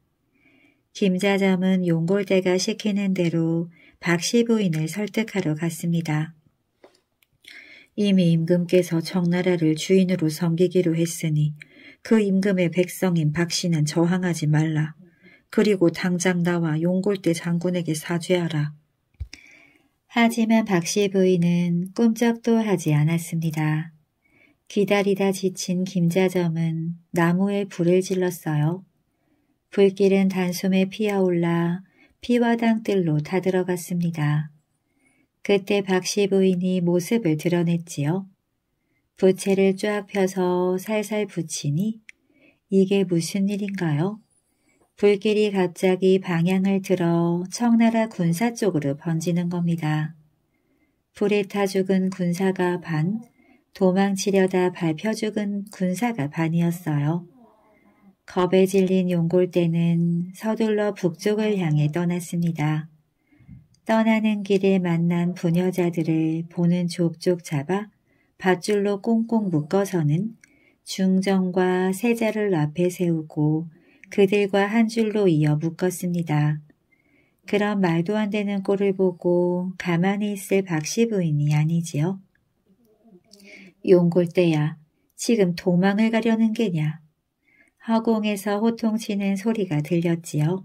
김자점은 용골대가 시키는 대로 박씨 부인을 설득하러 갔습니다. 이미 임금께서 청나라를 주인으로 섬기기로 했으니 그 임금의 백성인 박씨는 저항하지 말라. 그리고 당장 나와 용골대 장군에게 사죄하라. 하지만 박씨 부인은 꿈쩍도 하지 않았습니다. 기다리다 지친 김자점은 나무에 불을 질렀어요. 불길은 단숨에 피어올라 피와 당뜰로 타들어갔습니다. 그때 박씨 부인이 모습을 드러냈지요. 부채를 쫙 펴서 살살 붙이니 이게 무슨 일인가요? 불길이 갑자기 방향을 들어 청나라 군사 쪽으로 번지는 겁니다. 불에 타 죽은 군사가 반, 도망치려다 밟혀 죽은 군사가 반이었어요. 겁에 질린 용골대는 서둘러 북쪽을 향해 떠났습니다. 떠나는 길에 만난 부녀자들을 보는 족족 잡아 밧줄로 꽁꽁 묶어서는 중정과 세자를 앞에 세우고 그들과 한 줄로 이어 묶었습니다. 그런 말도 안 되는 꼴을 보고 가만히 있을 박씨 부인이 아니지요. 용골대야, 지금 도망을 가려는 게냐. 허공에서 호통치는 소리가 들렸지요.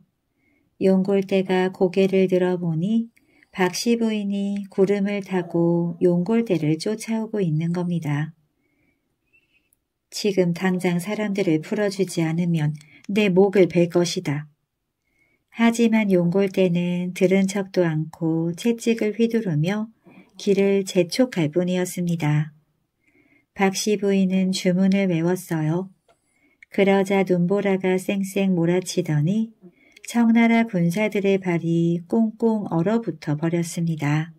용골대가 고개를 들어보니 박씨 부인이 구름을 타고 용골대를 쫓아오고 있는 겁니다. 지금 당장 사람들을 풀어주지 않으면 내 목을 벨 것이다. 하지만 용골대는 들은 척도 않고 채찍을 휘두르며 길을 재촉할 뿐이었습니다. 박씨 부인은 주문을 외웠어요. 그러자 눈보라가 쌩쌩 몰아치더니 청나라 군사들의 발이 꽁꽁 얼어붙어 버렸습니다.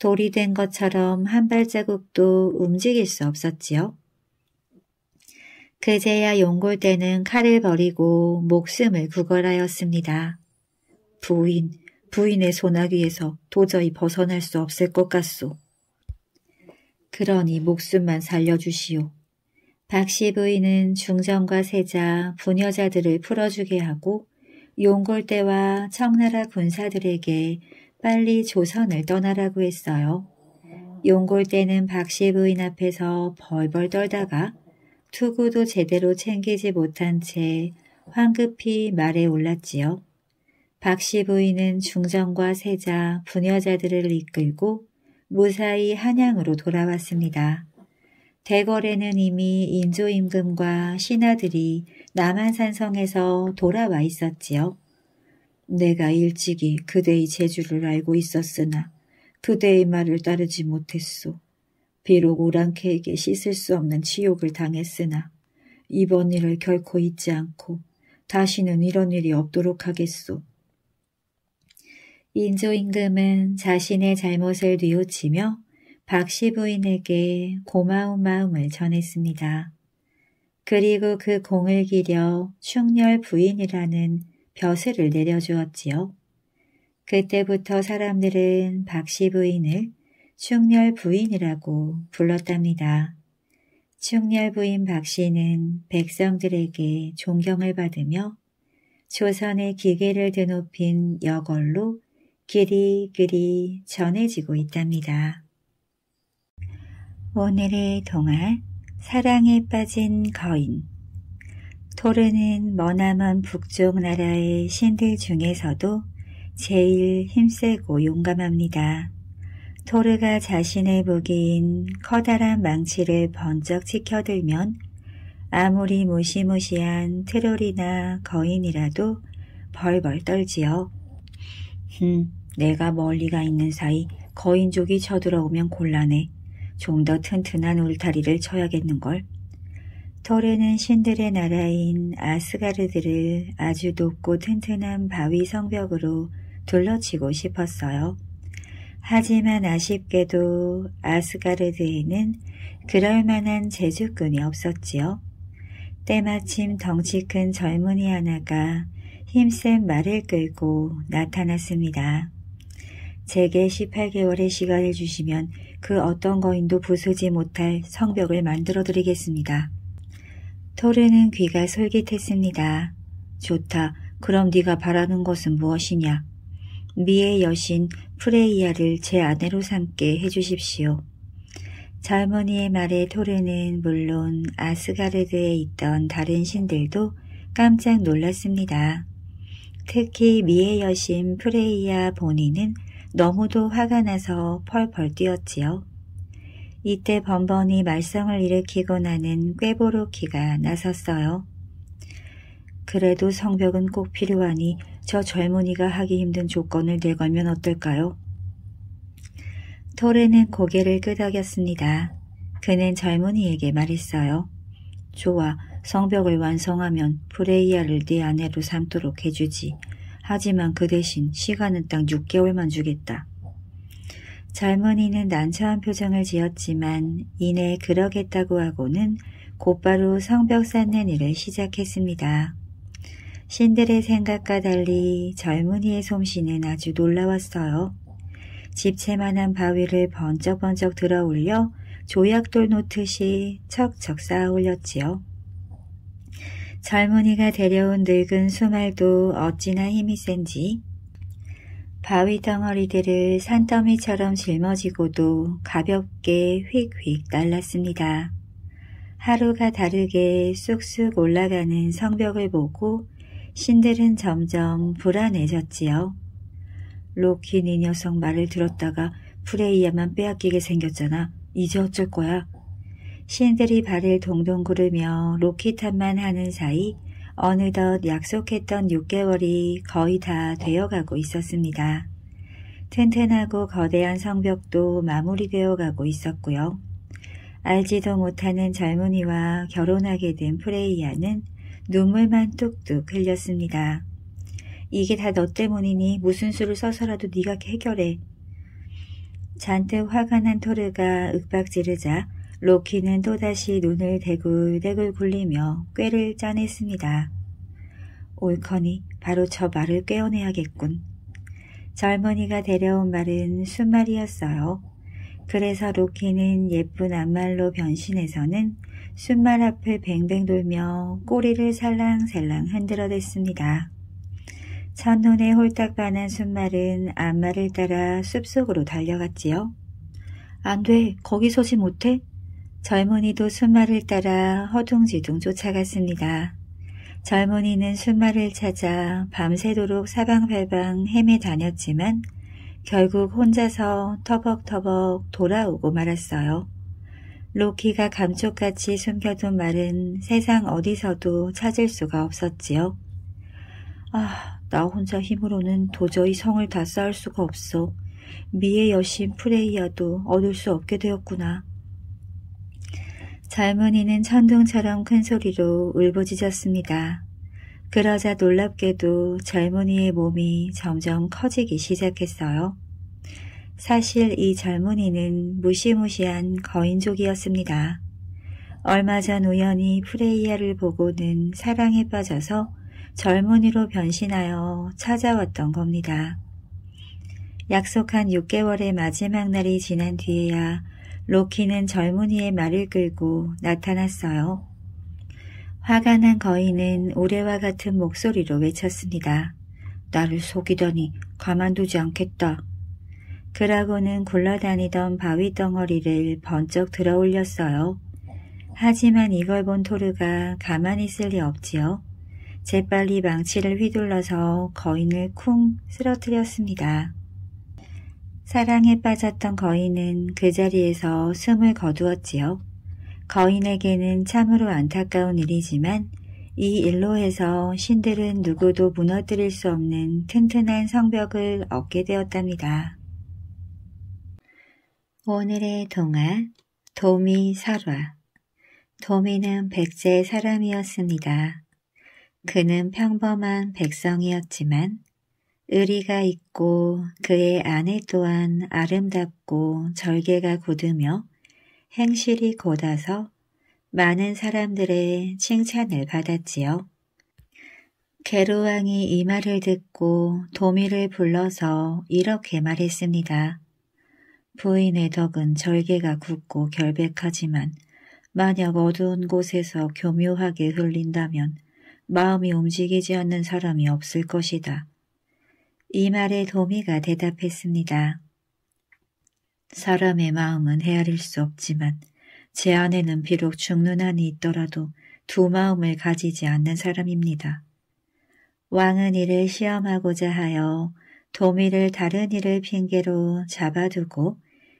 돌이 된 것처럼 한 발자국도 움직일 수 없었지요. 그제야 용골대는 칼을 버리고 목숨을 구걸하였습니다. 부인, 부인의 소나귀에서 도저히 벗어날 수 없을 것 같소. 그러니 목숨만 살려주시오. 박씨 부인은 중전과 세자, 부녀자들을 풀어주게 하고 용골대와 청나라 군사들에게 빨리 조선을 떠나라고 했어요. 용골대는 박씨 부인 앞에서 벌벌 떨다가 투구도 제대로 챙기지 못한 채 황급히 말에 올랐지요. 박씨 부인은 중전과 세자, 부녀자들을 이끌고 무사히 한양으로 돌아왔습니다. 대궐에는 이미 인조임금과 신하들이 남한산성에서 돌아와 있었지요. 내가 일찍이 그대의 재주를 알고 있었으나 그대의 말을 따르지 못했소. 비록 오랑캐에게 씻을 수 없는 치욕을 당했으나 이번 일을 결코 잊지 않고 다시는 이런 일이 없도록 하겠소. 인조임금은 자신의 잘못을 뉘우치며 박씨 부인에게 고마운 마음을 전했습니다. 그리고 그 공을 기려 충렬 부인이라는 벼슬을 내려주었지요. 그때부터 사람들은 박씨 부인을 충렬 부인이라고 불렀답니다. 충렬 부인 박 씨는 백성들에게 존경을 받으며 조선의 기계를 드높인 여걸로 길이 그리 전해지고 있답니다. 오늘의 동화 사랑에 빠진 거인 토르는 머나먼 북쪽 나라의 신들 중에서도 제일 힘세고 용감합니다. 토르가 자신의 무기인 커다란 망치를 번쩍 치켜들면 아무리 무시무시한 트롤이나 거인이라도 벌벌 떨지요. 흠, 내가 멀리가 있는 사이 거인족이 쳐들어오면 곤란해. 좀 더 튼튼한 울타리를 쳐야겠는걸. 토르는 신들의 나라인 아스가르드를 아주 높고 튼튼한 바위 성벽으로 둘러치고 싶었어요. 하지만 아쉽게도 아스가르드에는 그럴 만한 재주꾼이 없었지요. 때마침 덩치 큰 젊은이 하나가 힘센 말을 끌고 나타났습니다. 제게 18개월의 시간을 주시면 그 어떤 거인도 부수지 못할 성벽을 만들어 드리겠습니다. 토르는 귀가 솔깃했습니다. 좋다. 그럼 네가 바라는 것은 무엇이냐? 미의 여신 프레이야를 제 아내로 삼게 해주십시오. 젊은이의 말에 토르는 물론 아스가르드에 있던 다른 신들도 깜짝 놀랐습니다. 특히 미의 여신 프레이야 본인은 너무도 화가 나서 펄펄 뛰었지요. 이때 번번이 말썽을 일으키고 나는 꾀보로키가 나섰어요. 그래도 성벽은 꼭 필요하니 저 젊은이가 하기 힘든 조건을 내걸면 어떨까요? 토레는 고개를 끄덕였습니다. 그는 젊은이에게 말했어요. 좋아, 성벽을 완성하면 프레이야를 네 아내로 삼도록 해주지. 하지만 그 대신 시간은 딱 6개월만 주겠다. 젊은이는 난처한 표정을 지었지만 이내 그러겠다고 하고는 곧바로 성벽 쌓는 일을 시작했습니다. 신들의 생각과 달리 젊은이의 솜씨는 아주 놀라웠어요. 집채만한 바위를 번쩍번쩍 들어 올려 조약돌 놓듯이 척척 쌓아 올렸지요. 젊은이가 데려온 늙은 수말도 어찌나 힘이 센지 바위 덩어리들을 산더미처럼 짊어지고도 가볍게 휙휙 날랐습니다. 하루가 다르게 쑥쑥 올라가는 성벽을 보고 신들은 점점 불안해졌지요. 로키는이 녀석 말을 들었다가 프레이야만 빼앗기게 생겼잖아. 이제 어쩔 거야. 신들이 발을 동동 구르며 로키탄만 하는 사이 어느덧 약속했던 6개월이 거의 다 되어가고 있었습니다. 튼튼하고 거대한 성벽도 마무리되어 가고 있었고요. 알지도 못하는 젊은이와 결혼하게 된 프레이야는 눈물만 뚝뚝 흘렸습니다. 이게 다 너 때문이니 무슨 수를 써서라도 네가 해결해. 잔뜩 화가 난 토르가 윽박지르자 로키는 또다시 눈을 대굴대굴 굴리며 꾀를 짜냈습니다. 옳거니 바로 저 말을 꿰어내야겠군. 젊은이가 데려온 말은 순말이었어요. 그래서 로키는 예쁜 암말로 변신해서는 순말 앞을 뱅뱅 돌며 꼬리를 살랑살랑 흔들어댔습니다. 첫눈에 홀딱 반한 순말은 안마를 따라 숲속으로 달려갔지요. 안 돼, 거기 서지 못해? 젊은이도 순말을 따라 허둥지둥 쫓아갔습니다. 젊은이는 순말을 찾아 밤새도록 사방팔방 헤매 다녔지만 결국 혼자서 터벅터벅 돌아오고 말았어요. 로키가 감쪽같이 숨겨둔 말은 세상 어디서도 찾을 수가 없었지요. 아, 나 혼자 힘으로는 도저히 성을 다 쌓을 수가 없어. 미의 여신 프레이야도 얻을 수 없게 되었구나. 젊은이는 천둥처럼 큰 소리로 울부짖었습니다. 그러자 놀랍게도 젊은이의 몸이 점점 커지기 시작했어요. 사실 이 젊은이는 무시무시한 거인족이었습니다. 얼마 전 우연히 프레이야를 보고는 사랑에 빠져서 젊은이로 변신하여 찾아왔던 겁니다. 약속한 6개월의 마지막 날이 지난 뒤에야 로키는 젊은이의 말을 끌고 나타났어요. 화가 난 거인은 우레와 같은 목소리로 외쳤습니다. 나를 속이더니 가만두지 않겠다. 그러고는 굴러다니던 바위 덩어리를 번쩍 들어 올렸어요. 하지만 이걸 본 토르가 가만히 있을 리 없지요. 재빨리 망치를 휘둘러서 거인을 쿵 쓰러뜨렸습니다. 사랑에 빠졌던 거인은 그 자리에서 숨을 거두었지요. 거인에게는 참으로 안타까운 일이지만 이 일로 해서 신들은 누구도 무너뜨릴 수 없는 튼튼한 성벽을 얻게 되었답니다. 오늘의 동화 도미설화 도미는 백제 사람이었습니다. 그는 평범한 백성이었지만 의리가 있고 그의 아내 또한 아름답고 절개가 굳으며 행실이 곧아서 많은 사람들의 칭찬을 받았지요. 게루왕이 이 말을 듣고 도미를 불러서 이렇게 말했습니다. 부인의 덕은 절개가 굳고 결백하지만 만약 어두운 곳에서 교묘하게 흘린다면 마음이 움직이지 않는 사람이 없을 것이다. 이 말에 도미가 대답했습니다. 사람의 마음은 헤아릴 수 없지만 제 안에는 비록 죽는 한이 있더라도 두 마음을 가지지 않는 사람입니다. 왕은 이를 시험하고자 하여 도미를 다른 일을 핑계로 잡아두고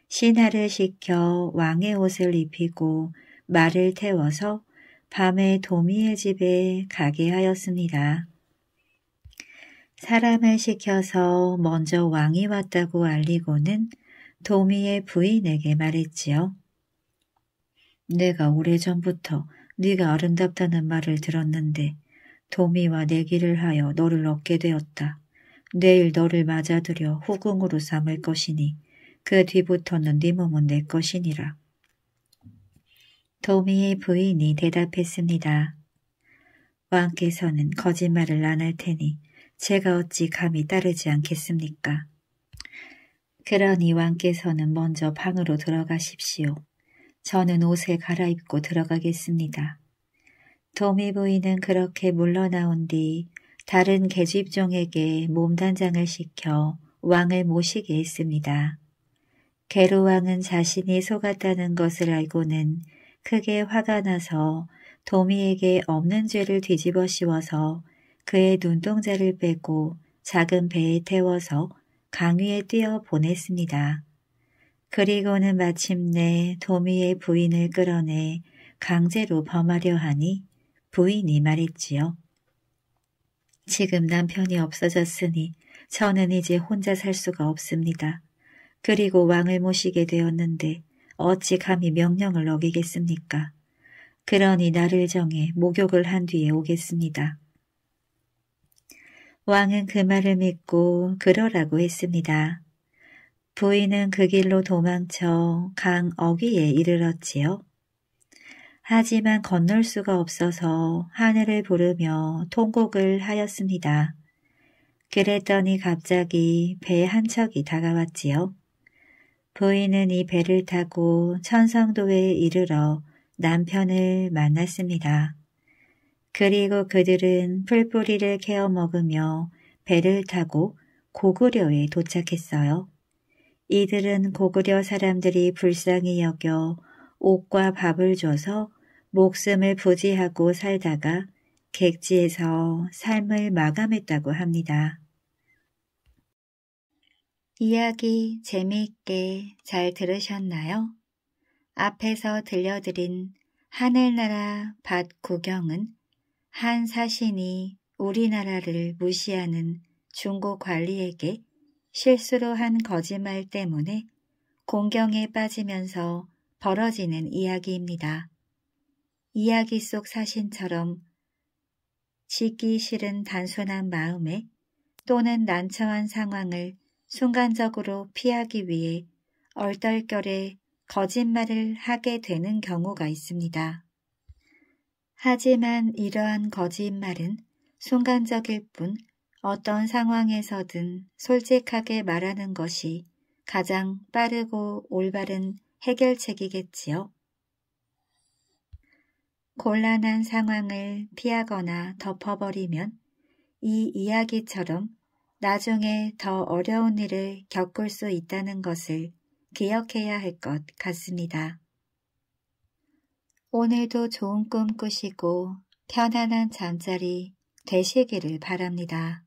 신하를 시켜 왕의 옷을 입히고 말을 태워서 밤에 도미의 집에 가게 하였습니다. 사람을 시켜서 먼저 왕이 왔다고 알리고는 도미의 부인에게 말했지요. 내가 오래전부터 네가 아름답다는 말을 들었는데 도미와 내기를 하여 너를 얻게 되었다. 내일 너를 맞아들여 후궁으로 삼을 것이니 그 뒤부터는 네 몸은 내 것이니라. 도미의 부인이 대답했습니다. 왕께서는 거짓말을 안 할 테니 제가 어찌 감히 따르지 않겠습니까? 그러니 왕께서는 먼저 방으로 들어가십시오. 저는 옷을 갈아입고 들어가겠습니다. 도미 부인은 그렇게 물러나온 뒤 다른 계집종에게 몸단장을 시켜 왕을 모시게 했습니다. 게로왕은 자신이 속았다는 것을 알고는 크게 화가 나서 도미에게 없는 죄를 뒤집어 씌워서 그의 눈동자를 빼고 작은 배에 태워서 강 위에 뛰어 보냈습니다. 그리고는 마침내 도미의 부인을 끌어내 강제로 범하려 하니 부인이 말했지요. 지금 남편이 없어졌으니 저는 이제 혼자 살 수가 없습니다. 그리고 왕을 모시게 되었는데 어찌 감히 명령을 어기겠습니까? 그러니 나를 정해 목욕을 한 뒤에 오겠습니다. 왕은 그 말을 믿고 그러라고 했습니다. 부인은 그 길로 도망쳐 강 어귀에 이르렀지요. 하지만 건널 수가 없어서 하늘을 부르며 통곡을 하였습니다. 그랬더니 갑자기 배 한 척이 다가왔지요. 보이는 이 배를 타고 천성도에 이르러 남편을 만났습니다. 그리고 그들은 풀뿌리를 캐어 먹으며 배를 타고 고구려에 도착했어요. 이들은 고구려 사람들이 불쌍히 여겨 옷과 밥을 줘서 목숨을 부지하고 살다가 객지에서 삶을 마감했다고 합니다. 이야기 재미있게 잘 들으셨나요? 앞에서 들려드린 하늘나라 밭 구경은 한 사신이 우리나라를 무시하는 중고 관리에게 실수로 한 거짓말 때문에 공경에 빠지면서 벌어지는 이야기입니다. 이야기 속 사신처럼 지기 싫은 단순한 마음에 또는 난처한 상황을 순간적으로 피하기 위해 얼떨결에 거짓말을 하게 되는 경우가 있습니다. 하지만 이러한 거짓말은 순간적일 뿐 어떤 상황에서든 솔직하게 말하는 것이 가장 빠르고 올바른 해결책이겠지요. 곤란한 상황을 피하거나 덮어버리면 이 이야기처럼 나중에 더 어려운 일을 겪을 수 있다는 것을 기억해야 할 것 같습니다. 오늘도 좋은 꿈 꾸시고 편안한 잠자리 되시기를 바랍니다.